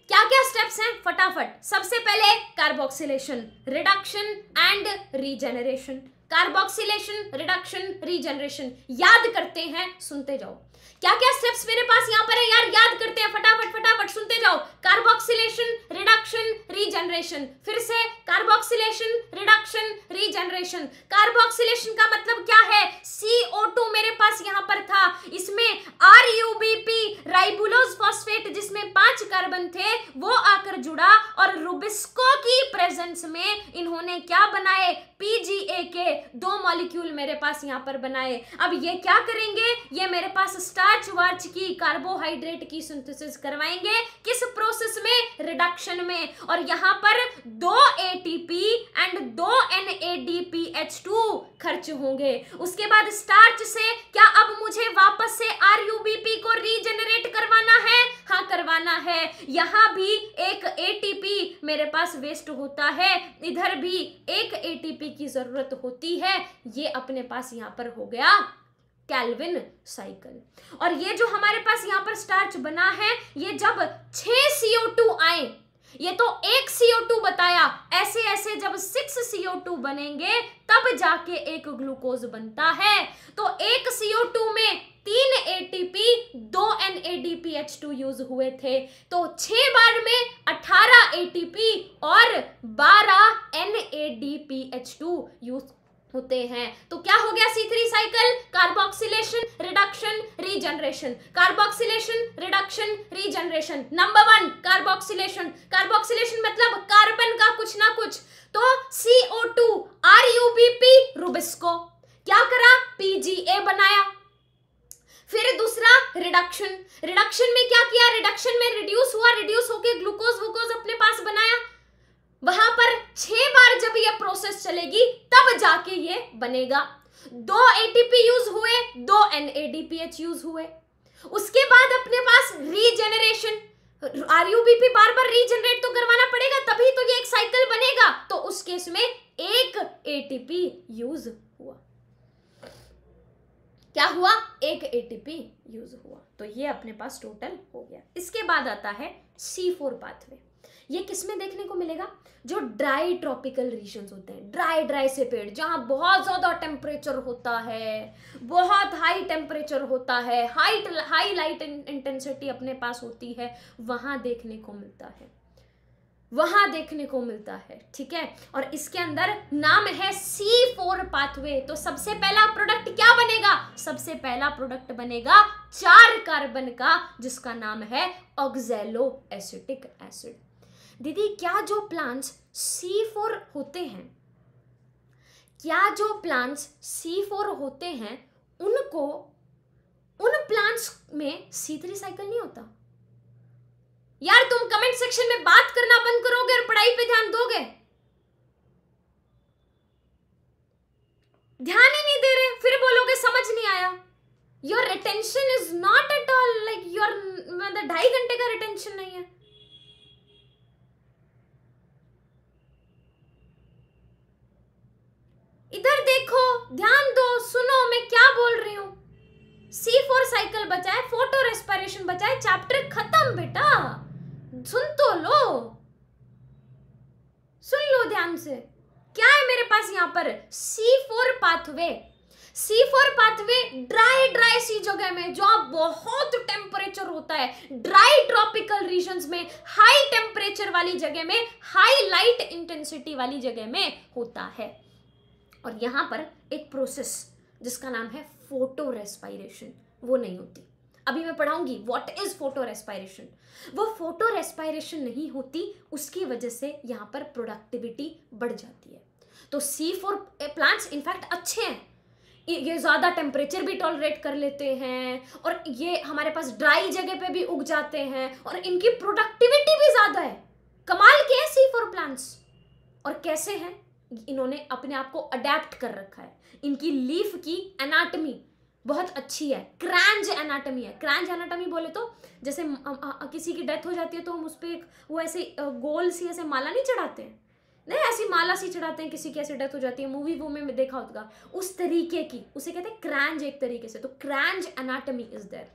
क्या क्या स्टेप्स हैं फटाफट सबसे पहले carboxylation reduction and regeneration carboxylation reduction regeneration याद करते हैं सुनते जाओ क्या क्या स्टेप्स मेरे पास यहाँ पर है यार याद करते हैं फटाफट फटाफट सुनते जाओ कार्बोक्सिलेशन रिडक्शन रीजनरेशन फिर से कार्बोक्सिलेशन रिडक्शन रीजनरेशन कार्बोक्सिलेशन का मतलब क्या है CO2 मेरे पास यहाँ पर था इसमें RUBP राइबुलोज फॉस्फेट जिसमें पांच कार्बन थे वो आकर जुड़ा और रुबिस्को की प्रेजेंस में इन्होंने क्या बनाए पीजीए के दो मॉलिक्यूल मेरे पास यहाँ पर बनाए अब ये क्या करेंगे ये मेरे पास स्टार्च वार्च की कार्बोहाइड्रेट की सिंथेसिस करवाएंगे किस प्रोसेस में रिडक्शन में और यहाँ पर दो एटीपी एंड दो एनएडीपीएच2 खर्च होंगे उसके बाद स्टार्च से क्या अब मुझे वापस से आरयूबीपी को रीजेनरेट करवाना है हाँ करवाना है यहाँ भी एक एटीपी मेरे पास वेस्ट होता है इधर भी एक एटीपी थ्योरी की ज़रूरत होती है ये अपने पास यहाँ पर हो गया कैलविन साइकिल और ये जो हमारे पास यहाँ पर स्टार्च बना है ये जब छह सीओ टू आए ये तो एक सीओ टू बताया ऐसे ऐसे जब सिक्स सीओ टू बनेंगे तब जाके एक ग्लूकोज बनता है तो एक सीओ टू में तीन एटीपी दो एन यूज हुए थे तो छह बार में अठारह एटीपी और बारह एन यूज होते हैं तो क्या हो गया C three cycle carboxylation reduction regeneration carboxylation reduction regeneration number one carboxylation carboxylation मतलब कार्बन का कुछ ना कुछ तो CO2 RUBP रूबिस्को क्या करा PGA बनाया फिर दूसरा रिडक्शन रिडक्शन में क्या किया रिडक्शन में रिड्यूस हुआ रिड्यूस होके ग्लूकोज वुकोज अपने पास बनाया वहां पर छह बार जब ये प्रोसेस चलेगी तब जाके ये बनेगा दो एटीपी यूज हुए दो एनएडीपीएच यूज हुए उसके बाद अपने पास रीजेनरेशन आरयूबीपी बार बार रीजेनरेट तो करवाना पड़ेगा तभी तो ये एक साइकिल बनेगा तो उस केस में एक एटीपी यूज क्या हुआ एक एटीपी यूज हुआ तो ये अपने पास टोटल हो गया इसके बाद आता है सी फोर पाथवे ये किसमें देखने को मिलेगा जो ड्राई ट्रॉपिकल रीजन होते हैं ड्राई ड्राई से पेड़ जहाँ बहुत ज़्यादा टेम्परेचर होता है बहुत हाई टेम्परेचर होता है हाई हाई लाइट इंटेंसिटी अपने पास होती है वहां देखने को मिलता है वहां देखने को मिलता है ठीक है और इसके अंदर नाम है सी फोर पाथवे तो सबसे पहला प्रोडक्ट क्या बनेगा सबसे पहला प्रोडक्ट बनेगा चार कार्बन का जिसका नाम है ऑक्जेलो एसिटिक एसिड दीदी क्या जो प्लांट्स सी फोर होते हैं क्या जो प्लांट्स सी फोर होते हैं उनको उन प्लांट्स में सी थ्री साइकिल नहीं होता यार तुम कमेंट सेक्शन में बात करना बंद करोगे और पढ़ाई पे ध्यान दोगे ध्यान ही नहीं दे रहे फिर बोलोगे समझ नहीं आया your retention is not at all like your मतलब ढाई घंटे का रिटेंशन नहीं है इधर देखो ध्यान दो सुनो मैं क्या बोल रही हूं सी फोर साइकिल बचाए फोटो रेस्पायरेशन बचाए चैप्टर सुन तो लो सुन लो ध्यान से क्या है मेरे पास यहाँ पर C four pathway C four pathway dry dry सी जगह में आप बहुत टेम्परेचर होता है ड्राई ट्रॉपिकल रीजन में हाई टेम्परेचर वाली जगह में हाई लाइट इंटेंसिटी वाली जगह में होता है और यहां पर एक प्रोसेस जिसका नाम है फोटो रेस्पायरेशन वो नहीं होती अभी मैं पढ़ाऊंगी वॉट इज फोटो रेस्पायरेशन वो फोटो रेस्पायरेशन नहीं होती उसकी वजह से यहाँ पर प्रोडक्टिविटी बढ़ जाती है तो सी फोर प्लांट्स इनफैक्ट अच्छे हैं ये ज़्यादा टेम्परेचर भी टॉलरेट कर लेते हैं और ये हमारे पास ड्राई जगह पे भी उग जाते हैं और इनकी प्रोडक्टिविटी भी ज़्यादा है कमाल के हैं सी फोर प्लांट्स और कैसे हैं इन्होंने अपने आप को अडेप्ट कर रखा है इनकी लीफ की एनाटमी बहुत अच्छी है क्रैंज एनाटमी है क्रैंज एनाटमी बोले तो जैसे किसी की डेथ हो जाती है तो हम उस पर एक वो ऐसे गोल सी ऐसे माला नहीं चढ़ाते हैं नहीं ऐसी माला सी चढ़ाते हैं किसी की ऐसी डेथ हो जाती है मूवी वो में देखा होगा उस तरीके की उसे कहते हैं क्रैंज एक तरीके से तो Kranz anatomy is there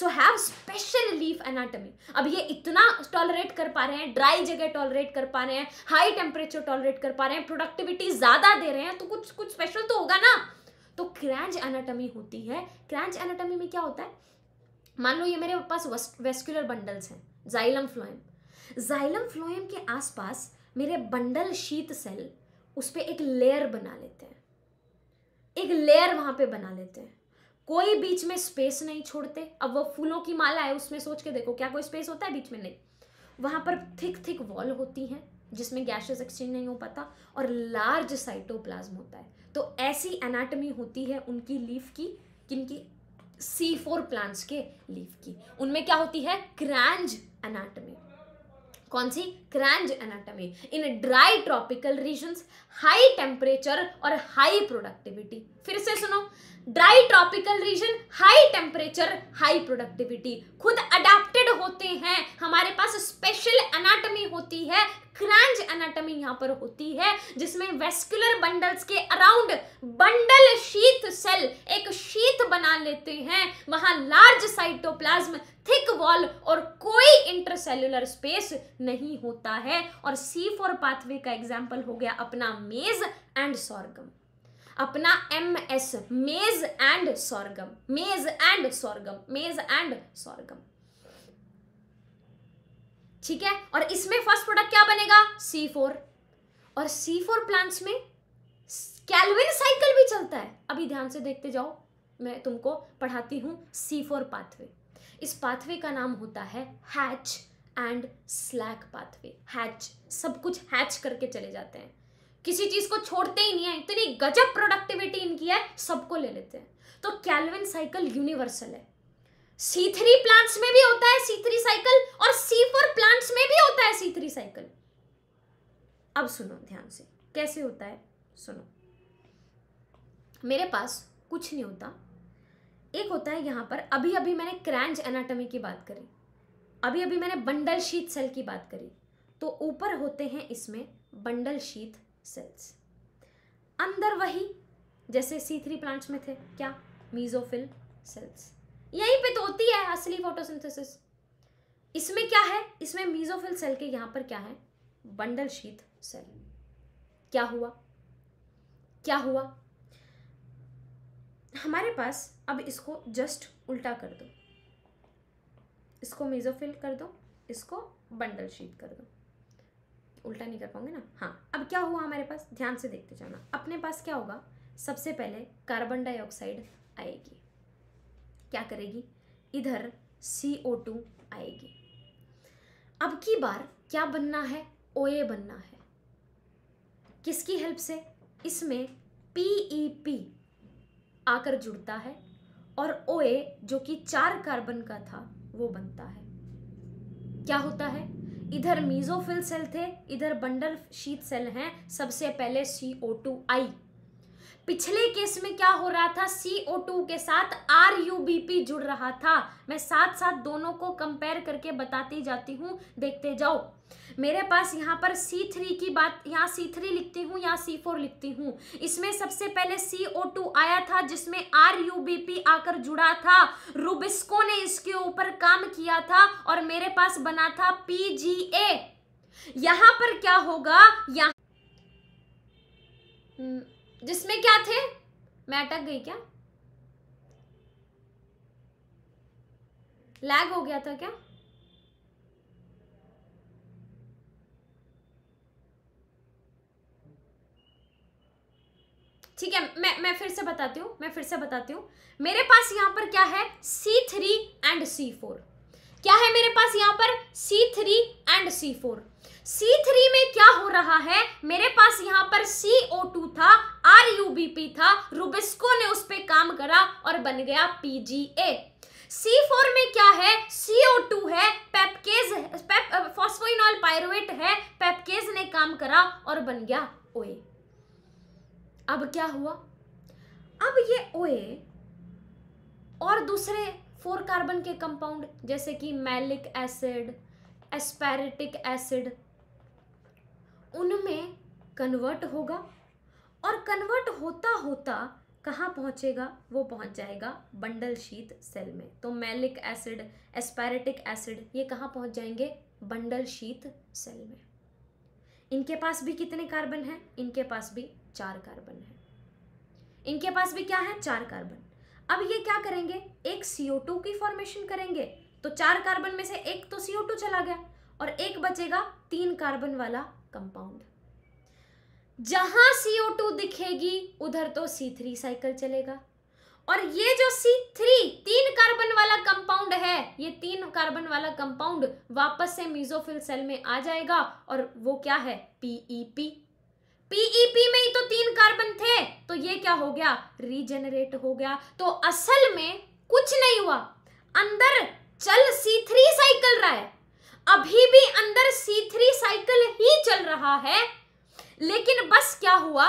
so have special leaf anatomy अब ये इतना टॉलरेट कर पा रहे हैं ड्राई जगह टॉलरेट कर पा रहे हैं हाई टेम्परेचर टॉलरेट कर पा रहे हैं प्रोडक्टिविटी ज़्यादा दे रहे हैं तो कुछ कुछ स्पेशल तो होगा ना तो क्रैंज एनाटमी होती है क्रैंज एनाटमी में क्या होता है मान लो ये मेरे पास वेस्कुलर बंडल्स हैं जाइलम फ्लोएम जाइलम फ्लोएम के आसपास मेरे बंडल शीत सेल उस पर एक लेयर बना लेते हैं एक लेयर वहाँ पे बना लेते हैं कोई बीच में स्पेस नहीं छोड़ते अब वो फूलों की माला है उसमें सोच के देखो क्या कोई स्पेस होता है बीच में नहीं वहाँ पर थिक थिक वॉल होती हैं जिसमें गैसेस एक्सचेंज नहीं हो पाता और लार्ज साइटोप्लाज्म होता है तो ऐसी एनाटमी होती है उनकी लीफ की किनकी सी फोर प्लांट्स के लीफ की उनमें क्या होती है क्रैंज एनाटमी कौन सी Kranz anatomy in dry tropical regions high temperature और हाई प्रोडक्टिविटी फिर से सुनो dry tropical region high temperature high productivity खुद अडेप्टेड होते हैं हमारे पास स्पेशल एनाटमी होती है क्रैंज एनाटॉमी यहाँ पर होती है जिसमें वेस्कुलर बंडल्स के अराउंड बंडल शीत सेल एक शीत बना लेते हैं वहां लार्ज साइटोप्लाज्म थिक वॉल और कोई इंटरसेलुलर स्पेस नहीं होता है और सी फॉर पाथवे का एग्जाम्पल हो गया अपना मेज एंड सॉर्गम अपना M S maize and sorghum maize and sorghum maize and sorghum ठीक है और इसमें फर्स्ट प्रोडक्ट क्या बनेगा सी फोर और सी फोर प्लांट्स में कैलविन साइकिल भी चलता है अभी ध्यान से देखते जाओ मैं तुमको पढ़ाती हूँ सी फोर पाथवे इस पाथवे का नाम होता है Hatch and Slack pathway Hatch सब कुछ हैच करके चले जाते हैं किसी चीज को छोड़ते ही नहीं है इतनी गजब प्रोडक्टिविटी इनकी है सबको ले लेते हैं तो कैलविन साइकिल यूनिवर्सल है C3 प्लांट्स में भी होता है C3 थ्री साइकिल और C4 प्लांट्स में भी होता है C3 थ्री साइकिल अब सुनो ध्यान से कैसे होता है सुनो मेरे पास कुछ नहीं होता एक होता है यहाँ पर अभी अभी मैंने क्रैंच एनाटॉमी की बात करी अभी अभी मैंने बंडल शीत सेल की बात करी तो ऊपर होते हैं इसमें बंडल शीत सेल्स अंदर वही जैसे C3 थ्री प्लांट्स में थे क्या मीजोफिल सेल्स यहीं पे तो होती है असली फोटोसिंथेसिस इसमें क्या है इसमें मीजोफिल सेल के यहां पर क्या है बंडल शीत सेल क्या हुआ क्या हुआ हमारे पास अब इसको जस्ट उल्टा कर दो इसको मीजोफिल कर दो इसको बंडल शीत कर दो उल्टा नहीं कर पाऊंगे ना हाँ अब क्या हुआ हमारे पास ध्यान से देखते जाना अपने पास क्या होगा सबसे पहले कार्बन डाइऑक्साइड आएगी क्या करेगी इधर सी ओ टू आएगी अब की बार क्या बनना है ओ ए बनना है किसकी हेल्प से इसमें पी ई पी आकर जुड़ता है और ओ ए जो कि चार कार्बन का था वो बनता है क्या होता है इधर मीजोफिल सेल थे इधर बंडल शीत सेल हैं सबसे पहले सी ओ टू आई पिछले केस में क्या हो रहा था CO2 के साथ RUBP जुड़ रहा था मैं साथ साथ दोनों को कंपेयर करके बताती जाती हूँ देखते जाओ मेरे पास यहाँ पर C3 की बात यहाँ C3 लिखती हूँ यहाँ C4 लिखती हूँ इसमें सबसे पहले CO2 आया था जिसमें RUBP आकर जुड़ा था रूबिस्को ने इसके ऊपर काम किया था और मेरे पास बना था PGA यहाँ पर क्या होगा यहाँ जिसमें क्या थे मैं अटक गई क्या लैग हो गया था क्या ठीक है मैं मैं फिर से बताती हूँ मैं फिर से बताती हूँ मेरे पास यहाँ पर क्या है C3 एंड सी क्या है मेरे पास यहाँ पर C3 एंड सी C3 में क्या हो रहा है मेरे पास यहाँ पर CO2 था आर यू बी पी था रूबिस्को ने उस पर काम करा और बन गया PGA C4 में क्या है CO2 है पेपकेज पेप, फॉस्फोइनॉल पायरुवेट है पेपकेज ने काम करा और बन गया ओए अब क्या हुआ अब ये ओए और दूसरे फोर कार्बन के कंपाउंड जैसे कि मैलिक एसिड एस्पैरिटिक एसिड उनमें कन्वर्ट होगा और कन्वर्ट होता होता कहाँ पहुँचेगा वो पहुँच जाएगा बंडल शीत सेल में तो मैलिक एसिड एस्पैरेटिक एसिड ये कहाँ पहुँच जाएंगे बंडल शीत सेल में इनके पास भी कितने कार्बन हैं इनके पास भी चार कार्बन हैं इनके पास भी क्या है चार कार्बन अब ये क्या करेंगे एक CO2 की फॉर्मेशन करेंगे तो चार कार्बन में से एक तो CO2 चला गया और एक बचेगा तीन कार्बन वाला कंपाउंड जहां सीओ टू दिखेगी उधर तो सी थ्री साइकिल चलेगा और ये जो C3 तीन कार्बन वाला कंपाउंड है ये तीन कार्बन वाला कंपाउंड वापस से मीजोफिल सेल में आ जाएगा और वो क्या है PEP PEP में ही तो तीन कार्बन थे तो ये क्या हो गया रीजेनरेट हो गया तो असल में कुछ नहीं हुआ अंदर चल C3 साइकिल रहा है अभी भी अंदर C3 साइकिल ही चल रहा है लेकिन बस क्या हुआ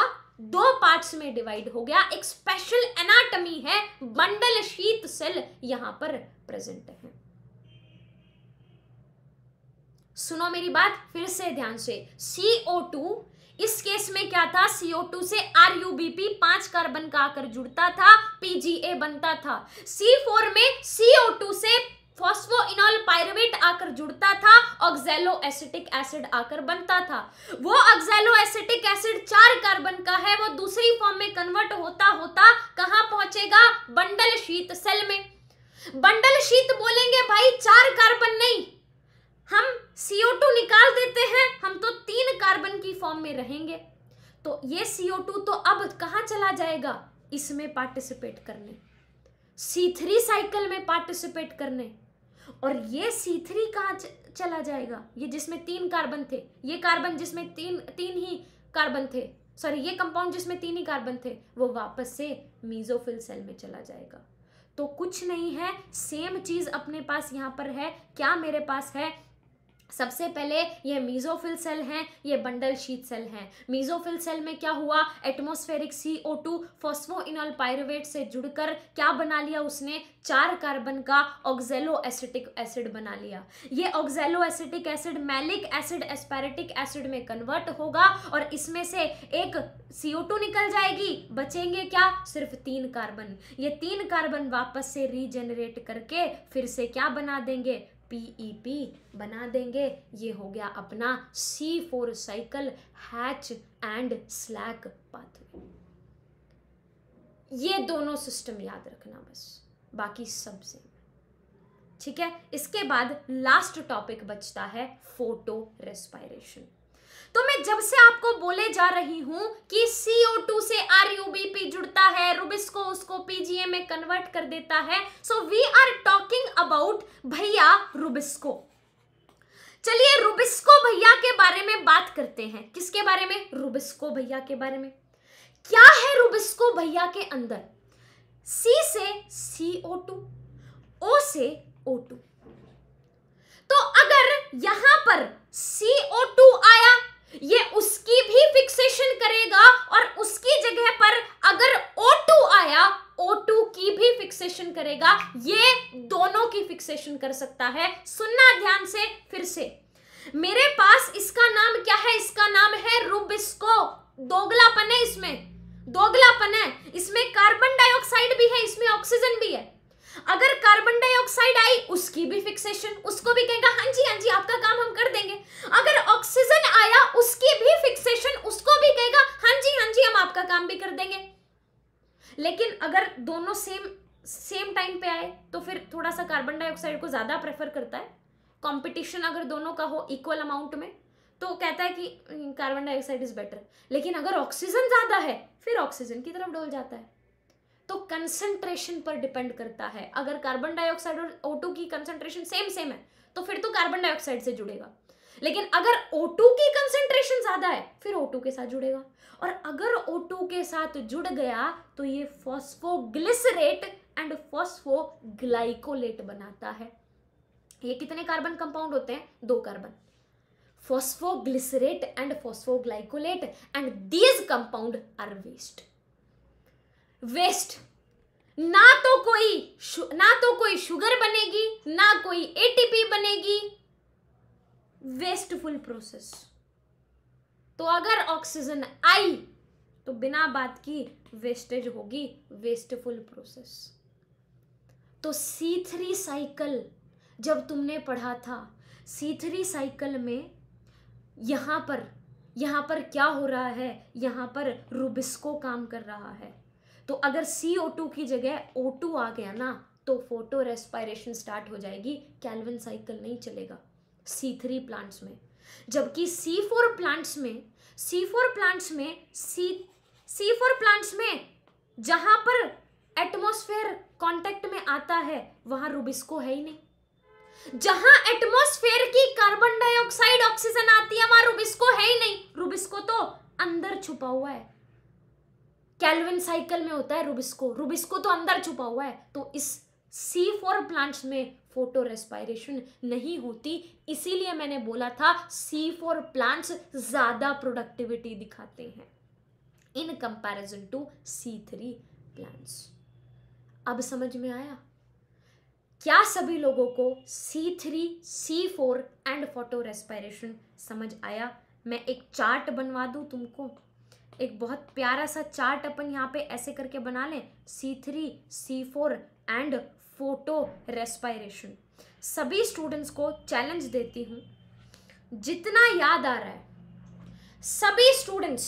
दो पार्ट्स में डिवाइड हो गया एक स्पेशल एनाटमी है बंडल शीत सेल यहां पर प्रेजेंट है सुनो मेरी बात फिर से ध्यान से CO2 इस केस में क्या था CO2 से RUBP पांच कार्बन का आकर जुड़ता था PGA बनता था C4 में CO2 से फॉस्फोइनॉल पायरुवेट आकर जुड़ता था ऑक्सैलो एसिटिक एसिड आकर बनता था वो ऑक्सैलो एसिटिक एसिड चार कार्बन का है वो दूसरी फॉर्म में कन्वर्ट होता होता कहां पहुंचेगा बंडल शीत सेल में बंडल शीत बोलेंगे भाई चार कार्बन नहीं हम CO2 निकाल देते हैं हम तो तीन कार्बन की फॉर्म में रहेंगे तो ये CO2 तो अब कहां चला जाएगा इसमें पार्टिसिपेट करने C3 साइकिल में पार्टिसिपेट करने और ये सी थ्री कहाँ चला जाएगा ये जिसमें तीन कार्बन थे ये कार्बन जिसमें तीन तीन ही कार्बन थे सॉरी ये कंपाउंड जिसमें तीन ही कार्बन थे वो वापस से मीजोफिल सेल में चला जाएगा तो कुछ नहीं है सेम चीज़ अपने पास यहाँ पर है क्या मेरे पास है सबसे पहले ये मीजोफिल सेल हैं ये बंडल शीत सेल हैं मीजोफिल सेल में क्या हुआ atmospheric C O two phosphoenol pyruvate से जुड़कर क्या बना लिया उसने चार कार्बन का ऑक्जेलो एसिटिक एसिड बना लिया ये oxaloacetic acid malic acid aspartic acid में कन्वर्ट होगा और इसमें से एक सी ओ टू निकल जाएगी बचेंगे क्या सिर्फ तीन कार्बन ये तीन कार्बन वापस से रीजेनरेट करके फिर से क्या बना देंगे पी ई पी बना देंगे ये हो गया अपना C four cycle Hatch and Slack pathway ये दोनों सिस्टम याद रखना बस बाकी सब सेम ठीक है इसके बाद लास्ट टॉपिक बचता है फोटो रेस्पायरेशन तो मैं जब से आपको बोले जा रही हूं कि CO2 से RUBP जुड़ता है रूबिस को उसको PGA में कन्वर्ट कर देता है so we are talking about भैया रूबिस्को चलिए रुबिस्को भैया के बारे में बात करते हैं किसके बारे में रूबिस्को भैया के बारे में क्या है रूबिस्को भैया के अंदर सी से CO2 ओ से O2 तो अगर यहां पर CO2 आया ये उसकी भी फिक्सेशन करेगा और उसकी जगह पर अगर O2 आया O2 की भी फिक्सेशन करेगा ये दोनों की फिक्सेशन कर सकता है सुनना ध्यान से फिर से मेरे पास इसका नाम क्या है इसका नाम है रूबिस्को दोगलापन है इसमें दोगलापन है इसमें कार्बन डाइऑक्साइड भी है इसमें ऑक्सीजन भी है अगर कार्बन उसकी भी फिक्सेशन उसको भी कहेगा हाँ जी हाँ जी आपका काम हम कर देंगे अगर ऑक्सीजन आया उसकी भी फिक्सेशन उसको भी कहेगा हाँ जी हाँ जी हम आपका काम भी कर देंगे लेकिन अगर दोनों सेम सेम टाइम पे आए तो फिर थोड़ा सा कार्बन डाइऑक्साइड को ज़्यादा प्रेफर करता है कंपटीशन अगर दोनों का हो इक्वल अमाउंट में तो कहता है कि कार्बन डाइऑक्साइड इज़ बेटर लेकिन अगर ऑक्सीजन ज़्यादा है फिर ऑक्सीजन की तरफ डोल जाता है तो कंसंट्रेशन पर डिपेंड करता है अगर कार्बन डाइऑक्साइड और O2 की कंसंट्रेशन सेम सेम है तो फिर तो कार्बन डाइऑक्साइड से जुड़ेगा लेकिन अगर O2 की कंसंट्रेशन ज्यादा है फिर O2 के साथ जुड़ेगा और अगर O2 के साथ जुड़ गया तो ये फॉस्फोग्लिसरेट एंड फॉस्फोग्लाइकोलेट बनाता है ये कितने कार्बन कंपाउंड होते हैं दो carbon phosphoglycerate and phosphoglycolate and these compound are waste waste ना तो कोई ना तो कोई शुगर बनेगी ना कोई एटीपी बनेगी वेस्टफुल प्रोसेस तो अगर ऑक्सीजन आई तो बिना बात की वेस्टेज होगी वेस्टफुल प्रोसेस तो सी थ्री साइकिल जब तुमने पढ़ा था सी थ्री साइकिल में यहां पर यहां पर क्या हो रहा है यहां पर रुबिस्को काम कर रहा है तो अगर सी ओ टू की जगह ओ टू आ गया ना तो फोटो रेस्पायरेशन स्टार्ट हो जाएगी कैलविन साइकिल नहीं चलेगा सी थ्री प्लांट्स में जबकि सी फोर प्लांट्स में सी फोर प्लांट्स में सी सी फोर प्लांट्स में जहां पर एटमोस्फेयर कॉन्टेक्ट में आता है वहां रुबिस्को है ही नहीं जहां एटमोस्फेयर की कार्बन डाइऑक्साइड ऑक्सीजन आती है वहां रुबिस्को है ही नहीं रुबिस्को तो अंदर छुपा हुआ है कैलविन साइकिल में होता है रुबिस्को रुबिस्को तो अंदर छुपा हुआ है तो इस सी फोर प्लांट्स में फोटो रेस्पायरेशन नहीं होती इसीलिए मैंने बोला था सी फोर प्लांट्स ज़्यादा प्रोडक्टिविटी दिखाते हैं in comparison to C three plants अब समझ में आया क्या सभी लोगों को C three C four and photorespiration समझ आया मैं एक चार्ट बनवा दू तुमको एक बहुत प्यारा सा चार्ट अपन यहाँ पे ऐसे करके बना लें C three C four and photorespiration सभी स्टूडेंट्स को चैलेंज देती हूँ जितना याद आ रहा है सभी स्टूडेंट्स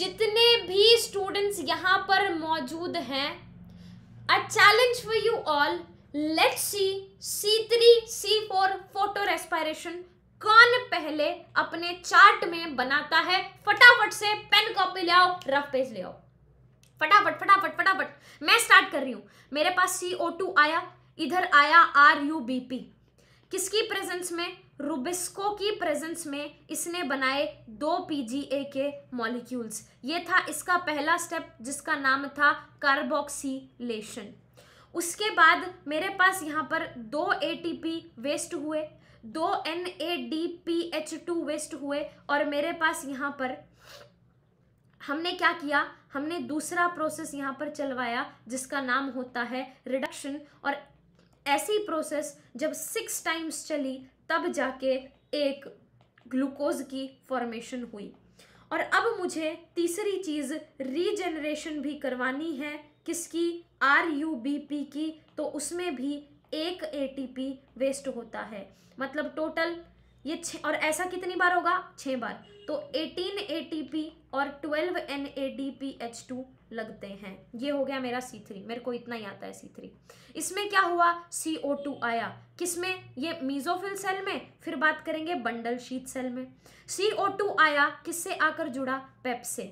जितने भी स्टूडेंट्स यहाँ पर मौजूद हैं a challenge for you all let's see C three C four photorespiration कौन पहले अपने चार्ट में बनाता है फटाफट से पेन कॉपी ले आओ रफ पेज ले आओ फटाफट फटाफट फटाफट मैं स्टार्ट कर रही हूं मेरे पास सी ओ टू आया इधर आया आर यू बी पी किसकी प्रेजेंस में रुबिस्को की प्रेजेंस में इसने बनाए दो पीजीए के मॉलिक्यूल्स ये था इसका पहला स्टेप जिसका नाम था कार्बोक्सीलेशन उसके बाद मेरे पास यहाँ पर दो एटीपी वेस्ट हुए दो N A D P H two waste हुए और मेरे पास यहाँ पर हमने क्या किया हमने दूसरा प्रोसेस यहाँ पर चलवाया जिसका नाम होता है रिडक्शन और ऐसी प्रोसेस जब सिक्स टाइम्स चली तब जाके एक ग्लूकोज की फॉर्मेशन हुई और अब मुझे तीसरी चीज़ रीजनरेशन भी करवानी है किसकी आर यू बी पी की तो उसमें भी एक एटीपी वेस्ट होता है मतलब टोटल ये छ और ऐसा कितनी बार होगा छः बार तो 18 एटीपी और 12 एन एडीपीएच2 लगते हैं ये हो गया मेरा C3 मेरे को इतना ही आता है C3 इसमें क्या हुआ CO2 आया किस में ये मीजोफिल सेल में फिर बात करेंगे बंडल शीत सेल में CO2 आया किससे आकर जुड़ा पेप से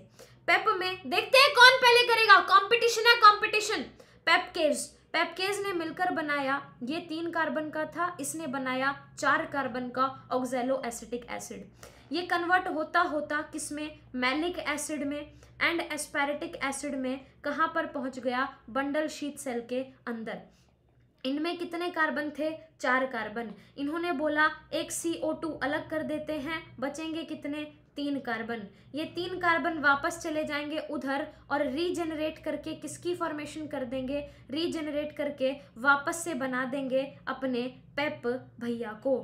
पेप में देखते हैं कौन पहले करेगा कंपटीशन है कंपटीशन पेप पेपकेज पेपकेज ने मिलकर बनाया ये तीन कार्बन का था इसने बनाया चार कार्बन का ऑक्जेलो एसिटिक एसिड ये कन्वर्ट होता होता किसमें मैलिक एसिड में एंड एस्पेरेटिक एसिड में कहाँ पर पहुँच गया बंडल शीत सेल के अंदर इनमें कितने कार्बन थे चार कार्बन इन्होंने बोला एक सी ओ टू अलग कर देते हैं बचेंगे कितने तीन कार्बन ये तीन कार्बन वापस चले जाएंगे उधर और रीजनरेट करके किसकी फॉर्मेशन कर देंगे रीजेनरेट करके वापस से बना देंगे अपने पेप भैया को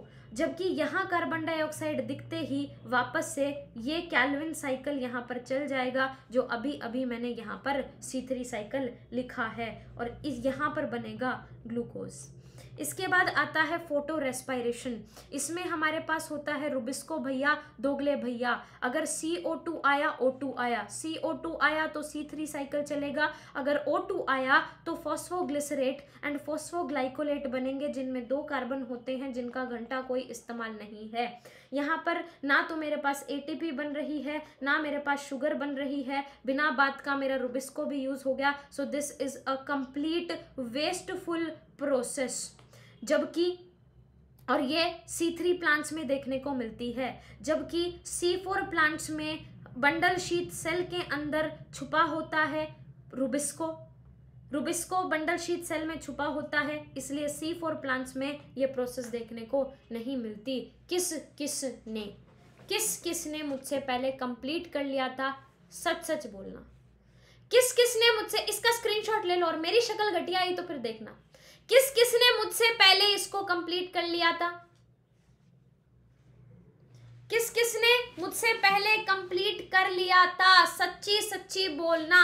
जबकि यहाँ कार्बन डाइऑक्साइड दिखते ही वापस से ये कैलविन साइकिल यहाँ पर चल जाएगा जो अभी अभी मैंने यहाँ पर सीथरी साइकिल लिखा है और इस यहाँ पर बनेगा ग्लूकोज़ इसके बाद आता है फोटो रेस्पायरेशन इसमें हमारे पास होता है रुबिस्को भैया दोगले भैया अगर सी ओ टू आया ओ टू आया सी ओ टू आया तो सी थ्री साइकिल चलेगा अगर ओ टू आया तो फॉस्फोग्लिसरेट एंड फॉस्फोग्लाइकोलेट बनेंगे जिनमें दो कार्बन होते हैं जिनका घंटा कोई इस्तेमाल नहीं है यहाँ पर ना तो मेरे पास ए बन रही है ना मेरे पास शुगर बन रही है बिना बात का मेरा रुबिस्को भी यूज़ हो गया so this is a complete wasteful process जबकि और ये सी थ्री प्लांट्स में देखने को मिलती है जबकि सी फोर प्लांट्स में बंडल शीत सेल के अंदर छुपा होता है Rubisco Rubisco bundle sheath cell में छुपा होता है इसलिए सी फोर प्लांट्स में ये प्रोसेस देखने को नहीं मिलती किस किस ने किस किस ने मुझसे पहले कंप्लीट कर लिया था सच सच बोलना किस किस ने मुझसे इसका स्क्रीनशॉट ले लो और मेरी शक्ल घटिया आई तो फिर देखना किस किस ने मुझसे पहले इसको कंप्लीट कर लिया था किस किस ने मुझसे पहले कंप्लीट कर लिया था सच्ची सच्ची बोलना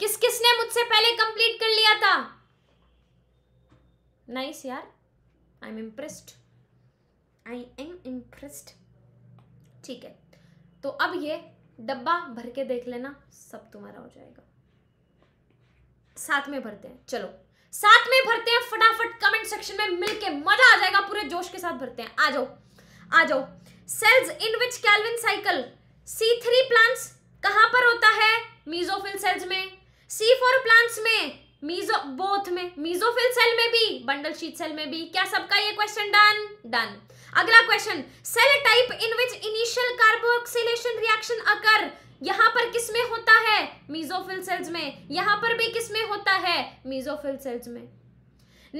किस किस ने मुझसे पहले कंप्लीट कर लिया था नाइस यार I am impressed I am impressed ठीक है तो अब ये डब्बा भर के देख लेना सब तुम्हारा हो जाएगा साथ में भरते हैं चलो साथ में भरते हैं फटाफट कमेंट सेक्शन में मिलके मजा आ जाएगा पूरे जोश के साथ भरते हैं आ जाओ आ जाओ cells in which Calvin cycle C three plants कहां पर होता है मीजोफिल सेल्स में सी फोर प्लांट्स में मीजो बोथ में मीजोफिल सेल में भी बंडल शीट सेल में भी क्या सबका ये क्वेश्चन डन डन अगला question cell type in which initial carboxylation reaction occur यहाँ पर किस में होता है मीजोफिल सेल्स में यहाँ पर भी किस में होता है मीजोफिल सेल्स में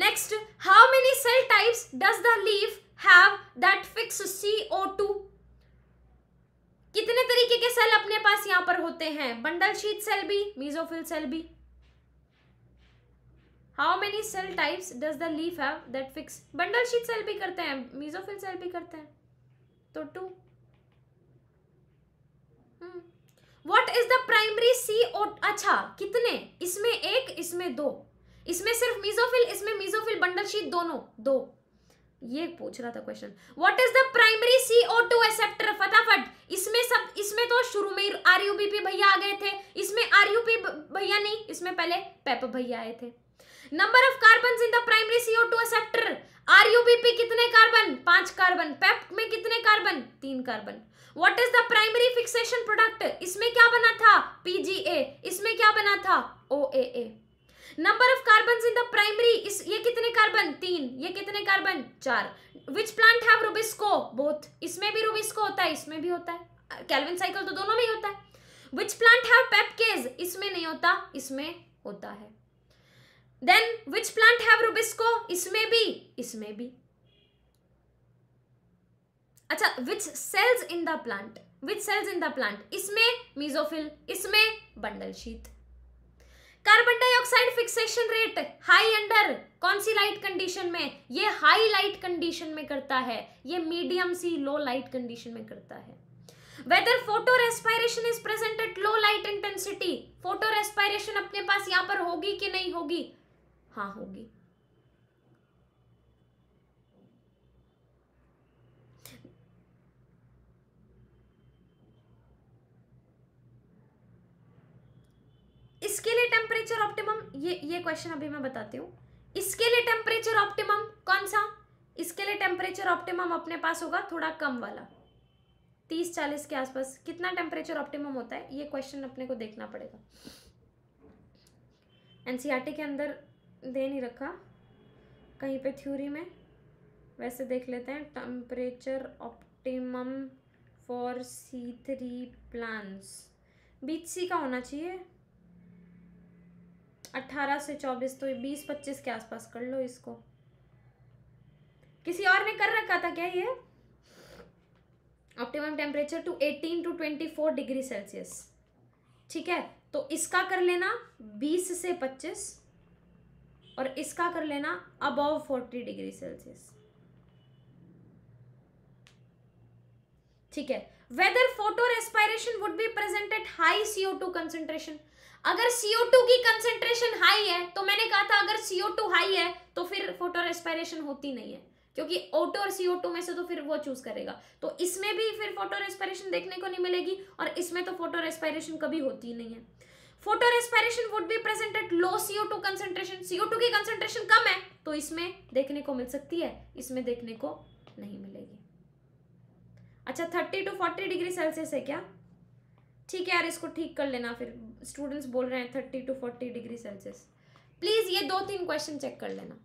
next how many cell types does the leaf have that fix CO2 कितने तरीके के सेल अपने पास यहां पर होते हैं बंडल शीट सेल भी मीजोफिल सेल भी how many cell types does the leaf have that fix bundle sheath cell भी करते हैं मीजोफिल सेल भी करते हैं तो two hmm hmm. What is the primary C O अच्छा कितने इसमें एक इसमें दो इसमें सिर्फ मीजोफिल इसमें मीजोफिल बंडल शीट दोनों दो ये पूछ रहा था question what is the primary C O two acceptor फटाफट इसमें सब इसमें तो शुरू में आर आरयूबीपी भैया आ गए थे इसमें आर आरयूपी भैया नहीं इसमें पहले पेप भैया आए थे number of carbon in the primary CO two acceptor RUBP कितने कार्बन पांच कार्बन पेप में कितने कार्बन तीन carbon what is the primary fixation product इसमें क्या बना था पीजीए इसमें क्या बना था O A A number of carbon in the primary इस ये कितने कार्बन तीन ये कितने कार्बन चार which plant have Rubisco both इसमें भी रूबिस्को होता है इसमें भी होता है कैलविन साइकिल तो दोनों में ही होता है विच प्लांट हैव पेपकेज इसमें नहीं होता इसमें होता है then which plant have Rubisco इसमें भी इसमें भी अच्छा which cells in the plant which cells in the plant इसमें मीजोफिल इसमें bundle sheath carbon dioxide fixation rate high under कौन सी लाइट कंडीशन में ये हाई लाइट कंडीशन में करता है ये मीडियम सी लो लाइट कंडीशन में करता है whether photorespiration is present at low light intensity photorespiration अपने पास यहां पर होगी कि नहीं होगी हाँ होगी इसके लिए टेम्परेचर ऑप्टिमम ये ये क्वेश्चन अभी मैं बताती हूँ इसके लिए टेम्परेचर ऑप्टिमम कौन सा इसके लिए टेम्परेचर ऑप्टिमम अपने पास होगा थोड़ा कम वाला तीस चालीस के आसपास कितना टेम्परेचर ऑप्टिमम होता है ये क्वेश्चन अपने को देखना पड़ेगा एनसीईआरटी e के अंदर दे नहीं रखा कहीं पे थ्योरी में वैसे देख लेते हैं temperature optimum for C three plants बीच सी का होना चाहिए अट्ठारह से चौबीस तो बीस पच्चीस के आसपास कर लो इसको किसी और ने कर रखा था क्या ये optimum temperature to eighteen to four degree Celsius ठीक है तो इसका कर लेना बीस से पच्चीस और इसका कर लेना अबव फोर्टी डिग्री सेल्सियस ठीक है whether photorespiration would be present at high CO two concentration अगर CO2 की कंसेंट्रेशन हाई है तो मैंने कहा था अगर CO2 हाई है तो फिर फोटो रेस्पायरेशन होती नहीं है क्योंकि O2 और CO2 में से तो फिर वो चूज करेगा तो इसमें भी फिर फोटो रेस्पायरेशन देखने को नहीं मिलेगी और इसमें तो फोटो रेस्पायरेशन कभी होती ही नहीं है photorespiration would be present at low CO2 concentration CO2 की कंसेंट्रेशन कम है तो इसमें देखने को मिल सकती है इसमें देखने को नहीं मिलेगी अच्छा thirty to forty degree Celsius है क्या ठीक है यार इसको ठीक कर लेना फिर स्टूडेंट्स बोल रहे हैं thirty to forty degree Celsius please ये दो तीन क्वेश्चन चेक कर लेना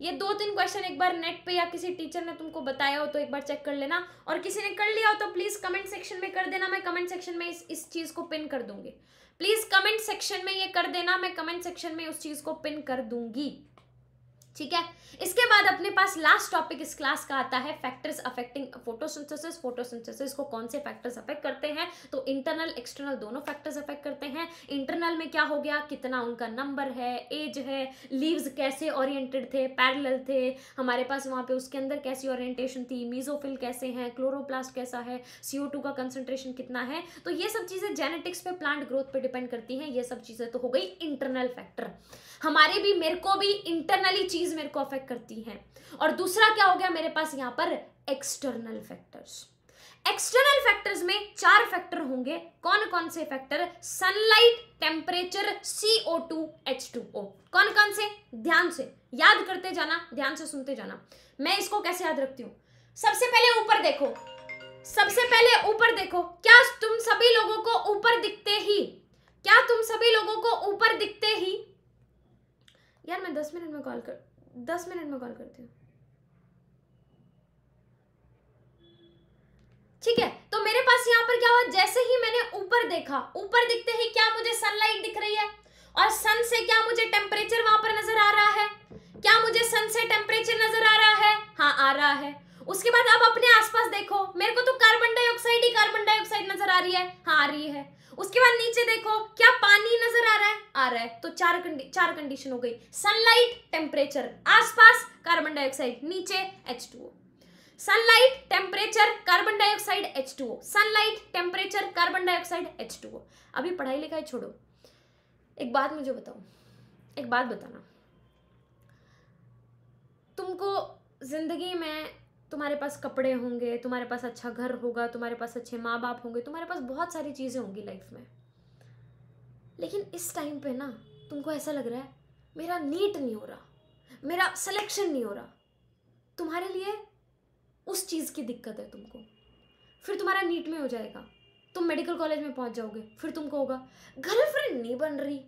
ये दो तीन क्वेश्चन एक बार नेट पे या किसी टीचर ने तुमको बताया हो तो एक बार चेक कर लेना और किसी ने कर लिया हो तो प्लीज़ कमेंट सेक्शन में कर देना मैं कमेंट सेक्शन में इस इस चीज़ को पिन कर दूंगी प्लीज़ कमेंट सेक्शन में ये कर देना मैं कमेंट सेक्शन में उस चीज़ को पिन कर दूंगी ठीक है इसके बाद अपने पास लास्ट टॉपिक इस क्लास का आता है फैक्टर्स अफेक्टिंग फोटोसिंथेसिस फोटोसिंथेसिस को कौन से फैक्टर्स अफेक्ट करते हैं तो इंटरनल एक्सटर्नल दोनों फैक्टर्स अफेक्ट करते हैं इंटरनल में क्या हो गया कितना उनका नंबर है एज है लीव्स कैसे ओरिएंटेड थे पैरेलल थे हमारे पास वहाँ पे उसके अंदर कैसी ओरिएंटेशन थी मीजोफिल कैसे हैं क्लोरोप्लास्ट कैसा है सीओ का कंसनट्रेशन कितना है तो ये सब चीज़ें जेनेटिक्स पे प्लांट ग्रोथ पे डिपेंड करती हैं ये सब चीज़ें तो हो गई इंटरनल फैक्टर हमारे भी मेरे को भी इंटरनली चीज मेरे को अफेक्ट करती है और दूसरा क्या हो गया मेरे पास यहां पर एक्सटर्नल फैक्टर्स एक्सटर्नल फैक्टर्स में चार फैक्टर होंगे कौन कौन से factor sunlight temperature CO two H two O कौन कौन से ध्यान से याद करते जाना ध्यान से सुनते जाना मैं इसको कैसे याद रखती हूं सबसे पहले ऊपर देखो सबसे पहले ऊपर देखो क्या तुम सभी लोगों को ऊपर दिखते ही क्या तुम सभी लोगों को ऊपर दिखते ही यार मैं दस मिनट में कॉल कर दस मिनट में कॉल करती हूँ ठीक है तो मेरे पास यहाँ पर क्या हुआ जैसे ही मैंने ऊपर देखा ऊपर दिखते ही क्या मुझे सनलाइट दिख रही है और सन से क्या मुझे टेम्परेचर वहां पर नजर आ रहा है क्या मुझे सन से टेम्परेचर नजर आ रहा है हाँ आ रहा है उसके बाद आप अपने आसपास देखो मेरे को तो कार्बन डाइऑक्साइड ही कार्बन डाइऑक्साइड नजर आ रही है हाँ आ रही है उसके बाद नीचे देखो क्या पानी नजर आ रहा है आ रहा है तो चार कंडी, चार कंडीशन हो गई सनलाइट टेम्परेचर आसपास कार्बन डाइऑक्साइड नीचे H sunlight temperature carbon dioxide H sunlight temperature carbon dioxide H अभी पढ़ाई लिखाई छोड़ो एक बात मुझे बताओ एक बात बताना तुमको जिंदगी में तुम्हारे पास कपड़े होंगे तुम्हारे पास अच्छा घर होगा तुम्हारे पास अच्छे माँ बाप होंगे तुम्हारे पास बहुत सारी चीज़ें होंगी लाइफ में लेकिन इस टाइम पे ना तुमको ऐसा लग रहा है मेरा नीट नहीं हो रहा मेरा सिलेक्शन नहीं हो रहा तुम्हारे लिए उस चीज़ की दिक्कत है तुमको फिर तुम्हारा नीट में हो जाएगा तुम मेडिकल कॉलेज में पहुंच जाओगे फिर तुमको होगा गर्लफ्रेंड नहीं बन रही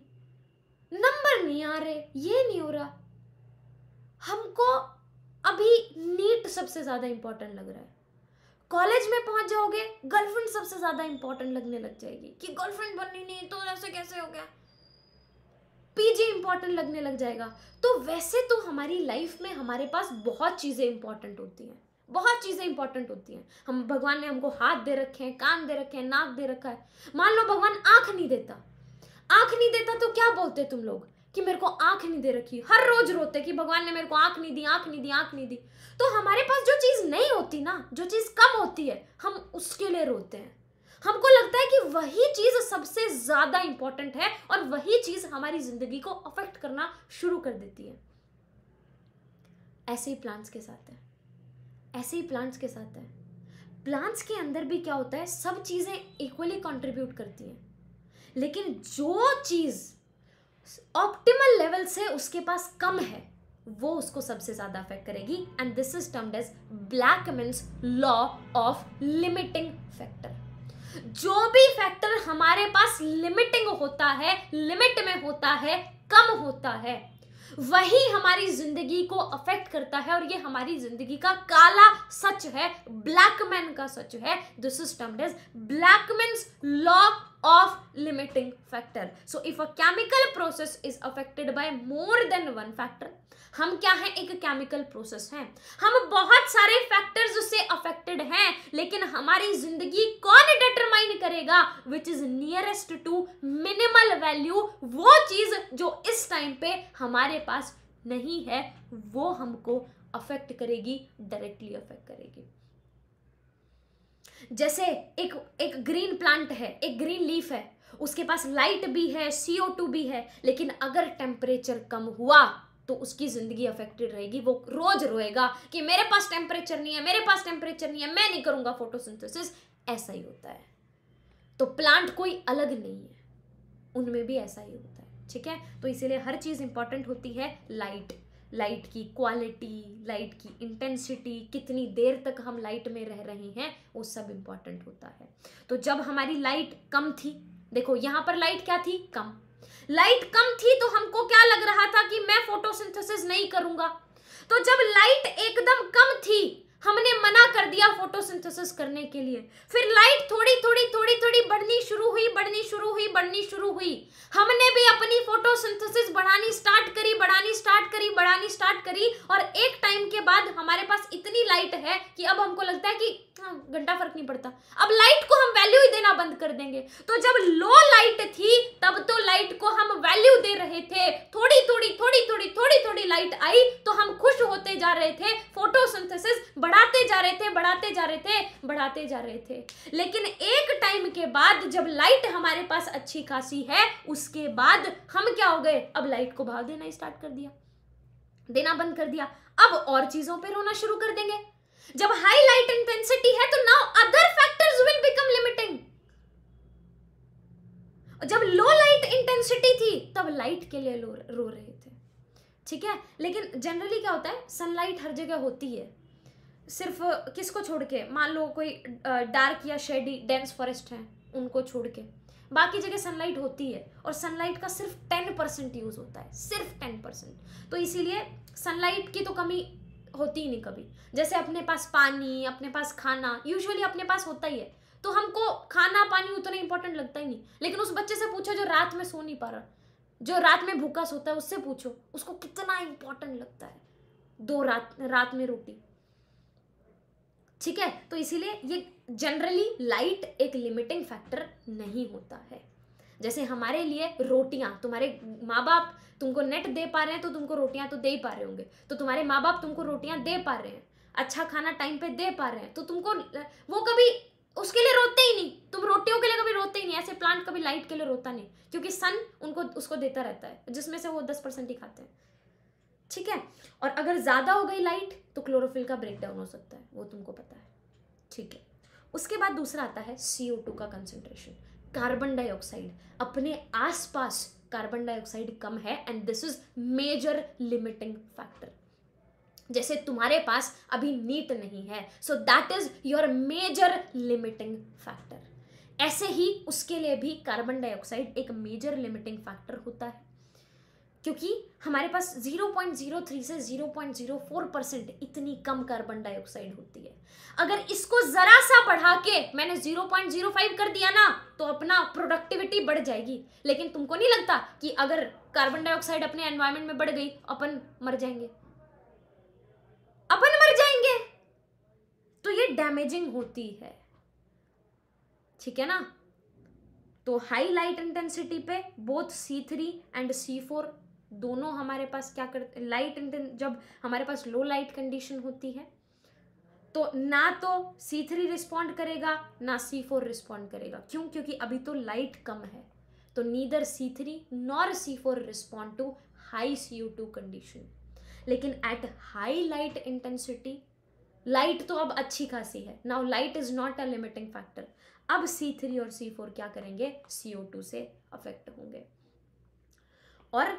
नंबर नहीं आ रहे ये नहीं हो रहा हमको अभी नीट सबसे ज़्यादा इंपॉर्टेंट लग रहा है कॉलेज में पहुंच जाओगे गर्लफ्रेंड सबसे ज़्यादा इंपॉर्टेंट लगने लग जाएगी कि गर्लफ्रेंड बननी नहीं तो ऐसे कैसे हो गया पीजी इंपॉर्टेंट लगने लग जाएगा तो वैसे तो हमारी लाइफ में हमारे पास बहुत चीज़ें इंपॉर्टेंट होती हैं बहुत चीज़ें इंपॉर्टेंट होती हैं हम भगवान ने हमको हाथ दे रखे हैं कान दे रखे हैं नाक दे रखा है मान लो भगवान आँख नहीं देता आँख नहीं देता तो क्या बोलते तुम लोग कि मेरे को आंख नहीं दे रखी हर रोज रोते कि भगवान ने मेरे को आंख नहीं दी आंख नहीं दी आंख नहीं दी तो हमारे पास जो चीज़ नहीं होती ना जो चीज़ कम होती है हम उसके लिए रोते हैं हमको लगता है कि वही चीज़ सबसे ज़्यादा इंपॉर्टेंट है और वही चीज़ हमारी ज़िंदगी को अफेक्ट करना शुरू कर देती है ऐसे ही प्लांट्स के साथ है ऐसे ही प्लांट्स के साथ है प्लांट्स के अंदर भी क्या होता है सब चीज़ें इक्वली कंट्रीब्यूट करती हैं लेकिन जो चीज़ ऑप्टिमल लेवल से उसके पास कम है वो उसको सबसे ज्यादा अफेक्ट करेगी and this is termed as Blackman's law of limiting factor जो भी फैक्टर हमारे पास लिमिटिंग होता है लिमिट में होता है कम होता है वही हमारी जिंदगी को अफेक्ट करता है और ये हमारी जिंदगी का काला सच है ब्लैक मैन का सच है this is termed as Black law of limiting factor so if a chemical process is affected by more than one factor हम क्या है एक केमिकल प्रोसेस है हम बहुत सारे फैक्टर्स से अफेक्टेड हैं लेकिन हमारी जिंदगी कौन डिटरमाइन करेगा which is nearest to minimal value वो चीज जो इस टाइम पे हमारे पास नहीं है वो हमको अफेक्ट करेगी डायरेक्टली अफेक्ट करेगी जैसे एक एक ग्रीन प्लांट है एक ग्रीन लीफ है उसके पास लाइट भी है सी भी है लेकिन अगर टेम्परेचर कम हुआ तो उसकी ज़िंदगी अफेक्टेड रहेगी वो रोज रोएगा कि मेरे पास टेम्परेचर नहीं है मेरे पास टेम्परेचर नहीं है मैं नहीं करूंगा फोटोसिंथेसिस ऐसा ही होता है तो प्लांट कोई अलग नहीं है उनमें भी ऐसा ही होता है ठीक है तो इसीलिए हर चीज़ इंपॉर्टेंट होती है लाइट लाइट की क्वालिटी लाइट की इंटेंसिटी कितनी देर तक हम लाइट में रह रहे हैं वो सब इम्पॉर्टेंट होता है तो जब हमारी लाइट कम थी देखो यहाँ पर लाइट क्या थी कम लाइट कम थी तो हमको क्या लग रहा था कि मैं फोटोसिंथेसिस नहीं करूंगा तो जब लाइट एकदम कम थी हमने मना कर दिया फोटोसिंथेसिस करने के लिए फिर लाइट थोड़ी थोड़ी थोड़ी थोड़ी बढ़नी शुरू हुई बढ़नी शुरू हुई बढ़नी शुरू हुई हमने भी अपनी फोटोसिंथेसिस बढ़ानी स्टार्ट करी बढ़ानी स्टार्ट करी बढ़ानी स्टार्ट करी और एक टाइम के बाद हमारे पास इतनी लाइट है कि अब हमको लगता है कि हाँ, घंटा फर्क नहीं पड़ता अब लाइट को हम वैल्यू ही देना बंद कर देंगे तो जब लो लाइट थी तब तो लाइट को हम वैल्यू दे रहे थे थोड़ी थोड़ी थोड़ी थोड़ी थोड़ी थोड़ी लाइट आई तो हम खुश होते जा रहे थे फोटोसिंथेसिस बढ़ाते जा रहे थे बढ़ाते जा रहे थे बढ़ाते जा रहे थे लेकिन एक टाइम के बाद जब लाइट हमारे पास अच्छी खासी है उसके बाद हम क्या हो गए अब लाइट को भाव देना स्टार्ट कर दिया देना बंद कर दिया अब और चीजों पर रोना शुरू कर देंगे जब हाई लाइट इंटेंसिटी है तो now other factors will become limiting जब लो लाइट इंटेंसिटी थी तब लाइट के लिए रो रहे थे ठीक है लेकिन जनरली क्या होता है सनलाइट हर जगह होती है सिर्फ किसको छोड़ के मान लो कोई डार्क या शेडी डेंस फॉरेस्ट है उनको छोड़ के बाकी जगह सनलाइट होती है और सनलाइट का सिर्फ टेन परसेंट यूज़ होता है सिर्फ टेन परसेंट तो इसीलिए सनलाइट की तो कमी होती ही नहीं कभी जैसे अपने पास पानी अपने पास खाना यूजुअली अपने पास होता ही है तो हमको खाना पानी उतना इंपॉर्टेंट लगता ही नहीं लेकिन उस बच्चे से पूछो जो रात में सो नहीं पा रहा जो रात में भूखा सोता है उससे पूछो उसको कितना इंपॉर्टेंट लगता है दो रात रात में रोटी ठीक है तो इसीलिए ये जनरली लाइट एक लिमिटिंग फैक्टर नहीं होता है जैसे हमारे लिए रोटियां तुम्हारे माँ बाप तुमको नेट दे पा रहे हैं तो तुमको रोटियां तो दे ही पा रहे होंगे तो तुम्हारे माँ बाप तुमको रोटियां दे पा रहे हैं अच्छा खाना टाइम पे दे पा रहे हैं तो तुमको वो कभी उसके लिए रोते ही नहीं तुम रोटियों के लिए कभी रोते ही नहीं ऐसे प्लांट कभी लाइट के लिए रोता नहीं क्योंकि सन उनको उसको देता रहता है जिसमें से वो दस परसेंट ही खाते हैं ठीक है और अगर ज़्यादा हो गई लाइट तो क्लोरोफिल का ब्रेकडाउन हो सकता है वो तुमको पता है ठीक है उसके बाद दूसरा आता है सी का कंसनट्रेशन कार्बन डाइऑक्साइड अपने आसपास कार्बन डाइऑक्साइड कम है and this is major limiting factor जैसे तुम्हारे पास अभी नीट नहीं है so that is your major limiting factor ऐसे ही उसके लिए भी कार्बन डाइऑक्साइड एक मेजर लिमिटिंग फैक्टर होता है क्योंकि हमारे पास 0.03 से 0.04 परसेंट इतनी कम कार्बन डाइऑक्साइड होती है अगर इसको ज़रा सा बढ़ा के मैंने 0.05 कर दिया ना तो अपना प्रोडक्टिविटी बढ़ जाएगी लेकिन तुमको नहीं लगता कि अगर कार्बन डाइऑक्साइड अपने एनवायरमेंट में बढ़ गई अपन मर जाएंगे अपन मर जाएंगे तो ये डैमेजिंग होती है ठीक है ना तो हाई लाइट इंटेंसिटी पे both C three and C four दोनों हमारे पास क्या करते लाइट जब हमारे पास लो लाइट कंडीशन होती है तो ना तो C3 थ्री रिस्पॉन्ड करेगा ना C4 फोर रिस्पॉन्ड करेगा क्यों क्योंकि अभी तो लाइट कम है तो neither C3 three nor C four respond to high C two condition लेकिन at high light intensity light तो अब अच्छी खासी है now light is not a limiting factor अब C3 और C4 क्या करेंगे CO2 से अफेक्ट होंगे और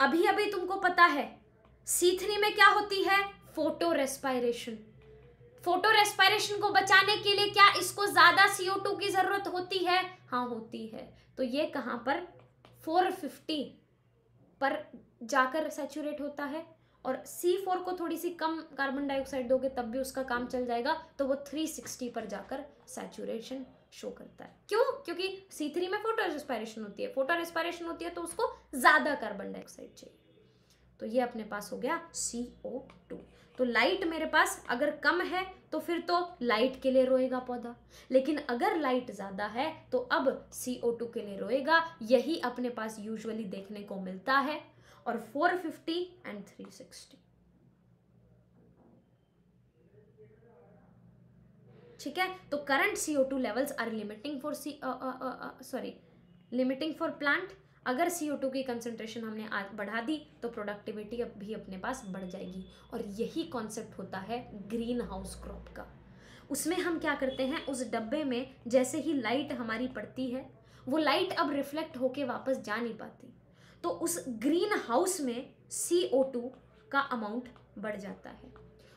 अभी अभी तुमको पता है सी थ्री में क्या होती है फोटो रेस्पायरेशन फोटो रेस्पायरेशन को बचाने के लिए क्या इसको ज़्यादा सी ओ टू की ज़रूरत होती है हाँ होती है तो ये कहाँ पर फोर फिफ्टी पर जाकर सेचूरेट होता है और सी फोर को थोड़ी सी कम कार्बन डाइऑक्साइड दोगे तब भी उसका काम चल जाएगा तो वो थ्री सिक्सटी पर जाकर सेचूरेशन शो करता है क्यों क्योंकि सी थ्री में फोटो रिस्पायरेशन होती है फोटो रिस्पायरेशन होती है तो उसको ज़्यादा कार्बन डाइऑक्साइड चाहिए तो ये अपने पास हो गया सी ओ टू तो लाइट मेरे पास अगर कम है तो फिर तो लाइट के लिए रोएगा पौधा लेकिन अगर लाइट ज़्यादा है तो अब सी ओ टू के लिए रोएगा यही अपने पास यूजुअली देखने को मिलता है और 450 एंड 360 ठीक है तो current C O two levels are limiting for C sorry limiting for plant अगर सी ओ टू की कंसनट्रेशन हमने आज बढ़ा दी तो प्रोडक्टिविटी अब भी अपने पास बढ़ जाएगी और यही कॉन्सेप्ट होता है ग्रीन हाउस क्रॉप का उसमें हम क्या करते हैं उस डब्बे में जैसे ही लाइट हमारी पड़ती है वो लाइट अब रिफ्लेक्ट होके वापस जा नहीं पाती तो उस ग्रीन हाउस में सी ओ टू का अमाउंट बढ़ जाता है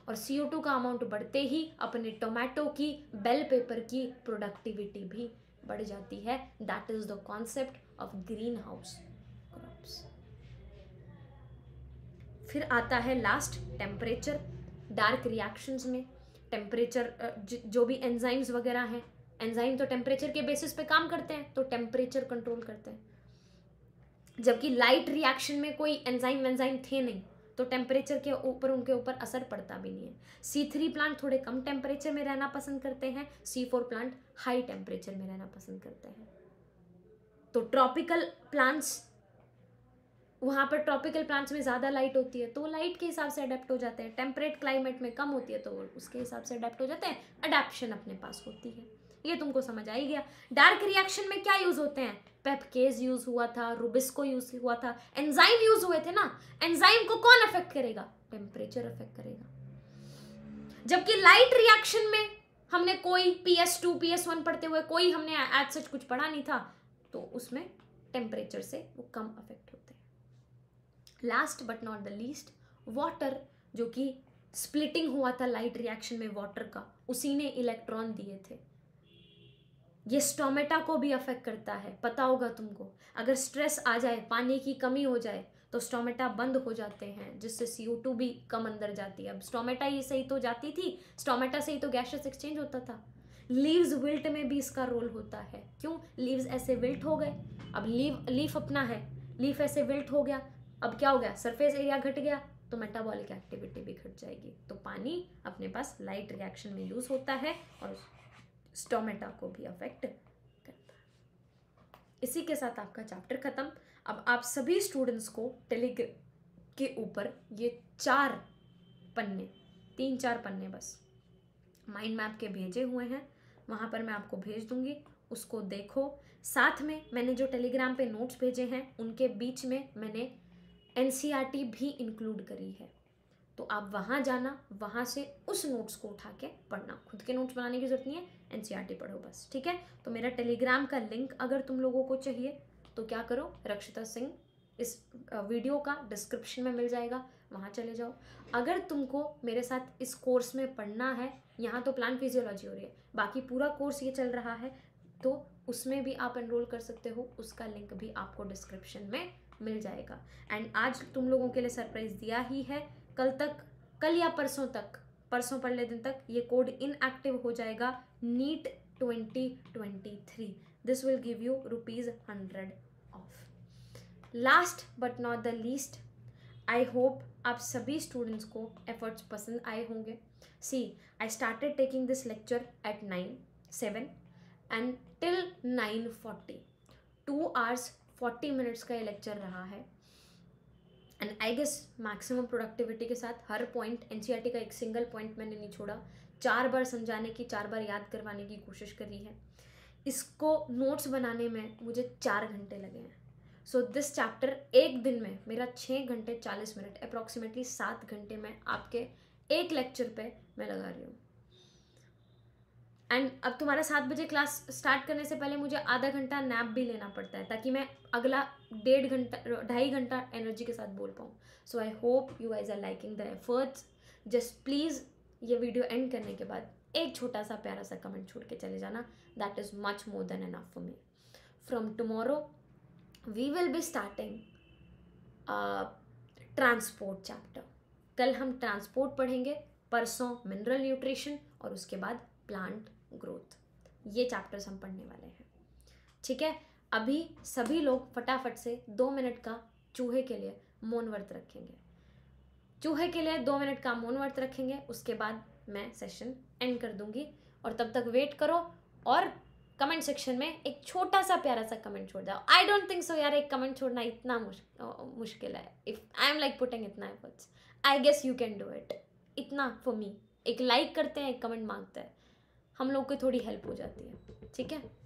और टू का अमाउंट बढ़ते ही अपने टोमेटो की बेल पेपर की प्रोडक्टिविटी भी बढ़ जाती है that is the concept of greenhouse crops फिर आता है लास्ट टेम्परेचर डार्क रिएक्शंस में टेम्परेचर जो भी एंजाइम्स वगैरह हैं एंजाइम तो टेम्परेचर के बेसिस पे काम करते हैं तो टेम्परेचर कंट्रोल करते हैं जबकि लाइट रिएक्शन में कोई एंजाइम वेंजाइम थे नहीं तो टेम्परेचर के ऊपर उनके ऊपर असर पड़ता भी नहीं है सी थ्री प्लांट थोड़े कम टेम्परेचर में रहना पसंद करते हैं C four plant high temperature में रहना पसंद करते हैं तो ट्रॉपिकल प्लांट्स वहाँ पर ट्रॉपिकल प्लांट्स में ज़्यादा लाइट होती है तो वो लाइट के हिसाब से अडेप्ट हो जाते हैं टेम्परेट क्लाइमेट में कम होती है तो उसके हिसाब से अडेप्ट हो जाते हैं अडेप्शन अपने पास होती है ये तुमको समझ आई गया डार्क रिएक्शन में क्या यूज़ होते हैं पेपकेज यूज हुआ था रुबिस्को यूज हुआ था एंजाइम यूज हुए थे ना एंजाइम को कौन अफेक्ट करेगा टेम्परेचर अफेक्ट करेगा जबकि लाइट रिएक्शन में हमने कोई P S two P S one पढ़ते हुए कोई हमने एज सच कुछ पढ़ा नहीं था तो उसमें टेम्परेचर से वो कम अफेक्ट होते हैं last but not the least water जो कि स्प्लिटिंग हुआ था लाइट रिएक्शन में वाटर का उसी ने इलेक्ट्रॉन दिए थे ये स्टोमेटा को भी अफेक्ट करता है पता होगा तुमको अगर स्ट्रेस आ जाए पानी की कमी हो जाए तो स्टोमेटा बंद हो जाते हैं जिससे सी टू भी कम अंदर जाती है अब स्टोमेटा ही सही तो जाती थी स्टोमेटा से ही तो गैसेस एक्सचेंज होता था लीव्स विल्ट में भी इसका रोल होता है क्यों लीव्स ऐसे विल्ट हो गए अब लीव लीफ अपना है लीफ ऐसे विल्ट हो गया अब क्या हो गया सरफेस एरिया घट गया तो मेटाबॉलिक एक्टिविटी भी घट जाएगी तो पानी अपने पास लाइट रिएक्शन में यूज़ होता है और स्टोमेटा को भी अफेक्ट करता है इसी के साथ आपका चैप्टर ख़त्म अब आप सभी स्टूडेंट्स को टेलीग्र के ऊपर ये चार पन्ने तीन चार पन्ने बस माइंड मैप के भेजे हुए हैं वहाँ पर मैं आपको भेज दूंगी उसको देखो साथ में मैंने जो टेलीग्राम पे नोट्स भेजे हैं उनके बीच में मैंने एन e भी इंक्लूड करी है तो आप वहाँ जाना वहाँ से उस नोट्स को उठा के पढ़ना खुद के नोट्स बनाने की ज़रूरत नहीं है एन e पढ़ो बस ठीक है तो मेरा टेलीग्राम का लिंक अगर तुम लोगों को चाहिए तो क्या करो रक्षिता सिंह इस वीडियो का डिस्क्रिप्शन में मिल जाएगा वहाँ चले जाओ अगर तुमको मेरे साथ इस कोर्स में पढ़ना है यहाँ तो प्लान फिजियोलॉजी हो रही है बाकी पूरा कोर्स ये चल रहा है तो उसमें भी आप एनरोल कर सकते हो उसका लिंक भी आपको डिस्क्रिप्शन में मिल जाएगा एंड आज तुम लोगों के लिए सरप्राइज़ दिया ही है कल तक कल या परसों तक परसों ले दिन तक ये कोड इनएक्टिव हो जाएगा NEET twenty twenty three this will give you rupees hundred off last but not the least I hope आप सभी स्टूडेंट्स को एफर्ट्स पसंद आए होंगे see I started taking this lecture at nine seven and till nine forty two hours forty minutes का ये लेक्चर रहा है and I guess maximum productivity के साथ हर पॉइंट एन e का एक सिंगल पॉइंट मैंने नहीं छोड़ा चार बार समझाने की चार बार याद करवाने की कोशिश करी है इसको नोट्स बनाने में मुझे चार घंटे लगे हैं सो दिस चैप्टर एक दिन में मेरा छः घंटे चालीस मिनट अप्रॉक्सीमेटली सात घंटे में आपके एक लेक्चर पे मैं लगा रही हूँ एंड अब तुम्हारा सात बजे क्लास स्टार्ट करने से पहले मुझे आधा घंटा नैप भी लेना पड़ता है ताकि मैं अगला डेढ़ घंटा ढाई घंटा एनर्जी के साथ बोल पाऊँ so I hope you guys are liking the efforts just please ये वीडियो एंड करने के बाद एक छोटा सा प्यारा सा कमेंट छोड़ के चले जाना that is much more than enough for me from tomorrow we will be starting transport chapter कल हम ट्रांसपोर्ट पढ़ेंगे परसों मिनरल न्यूट्रिशन और उसके बाद प्लांट ग्रोथ ये चैप्टर्स हम पढ़ने वाले हैं ठीक है अभी सभी लोग फटाफट से दो मिनट का चूहे के लिए मौन व्रत रखेंगे चूहे के लिए दो मिनट का मौन व्रत रखेंगे उसके बाद मैं सेशन एंड कर दूंगी और तब तक वेट करो और कमेंट सेक्शन में एक छोटा सा प्यारा सा कमेंट छोड़ जाओ आई डोंट थिंक सो यार एक कमेंट छोड़ना इतना मुश्किल है if I am like putting इतना efforts I guess you can do it इतना फॉर मी एक लाइक like करते हैं एक कमेंट मांगते हैं हम लोग को थोड़ी हेल्प हो जाती है ठीक है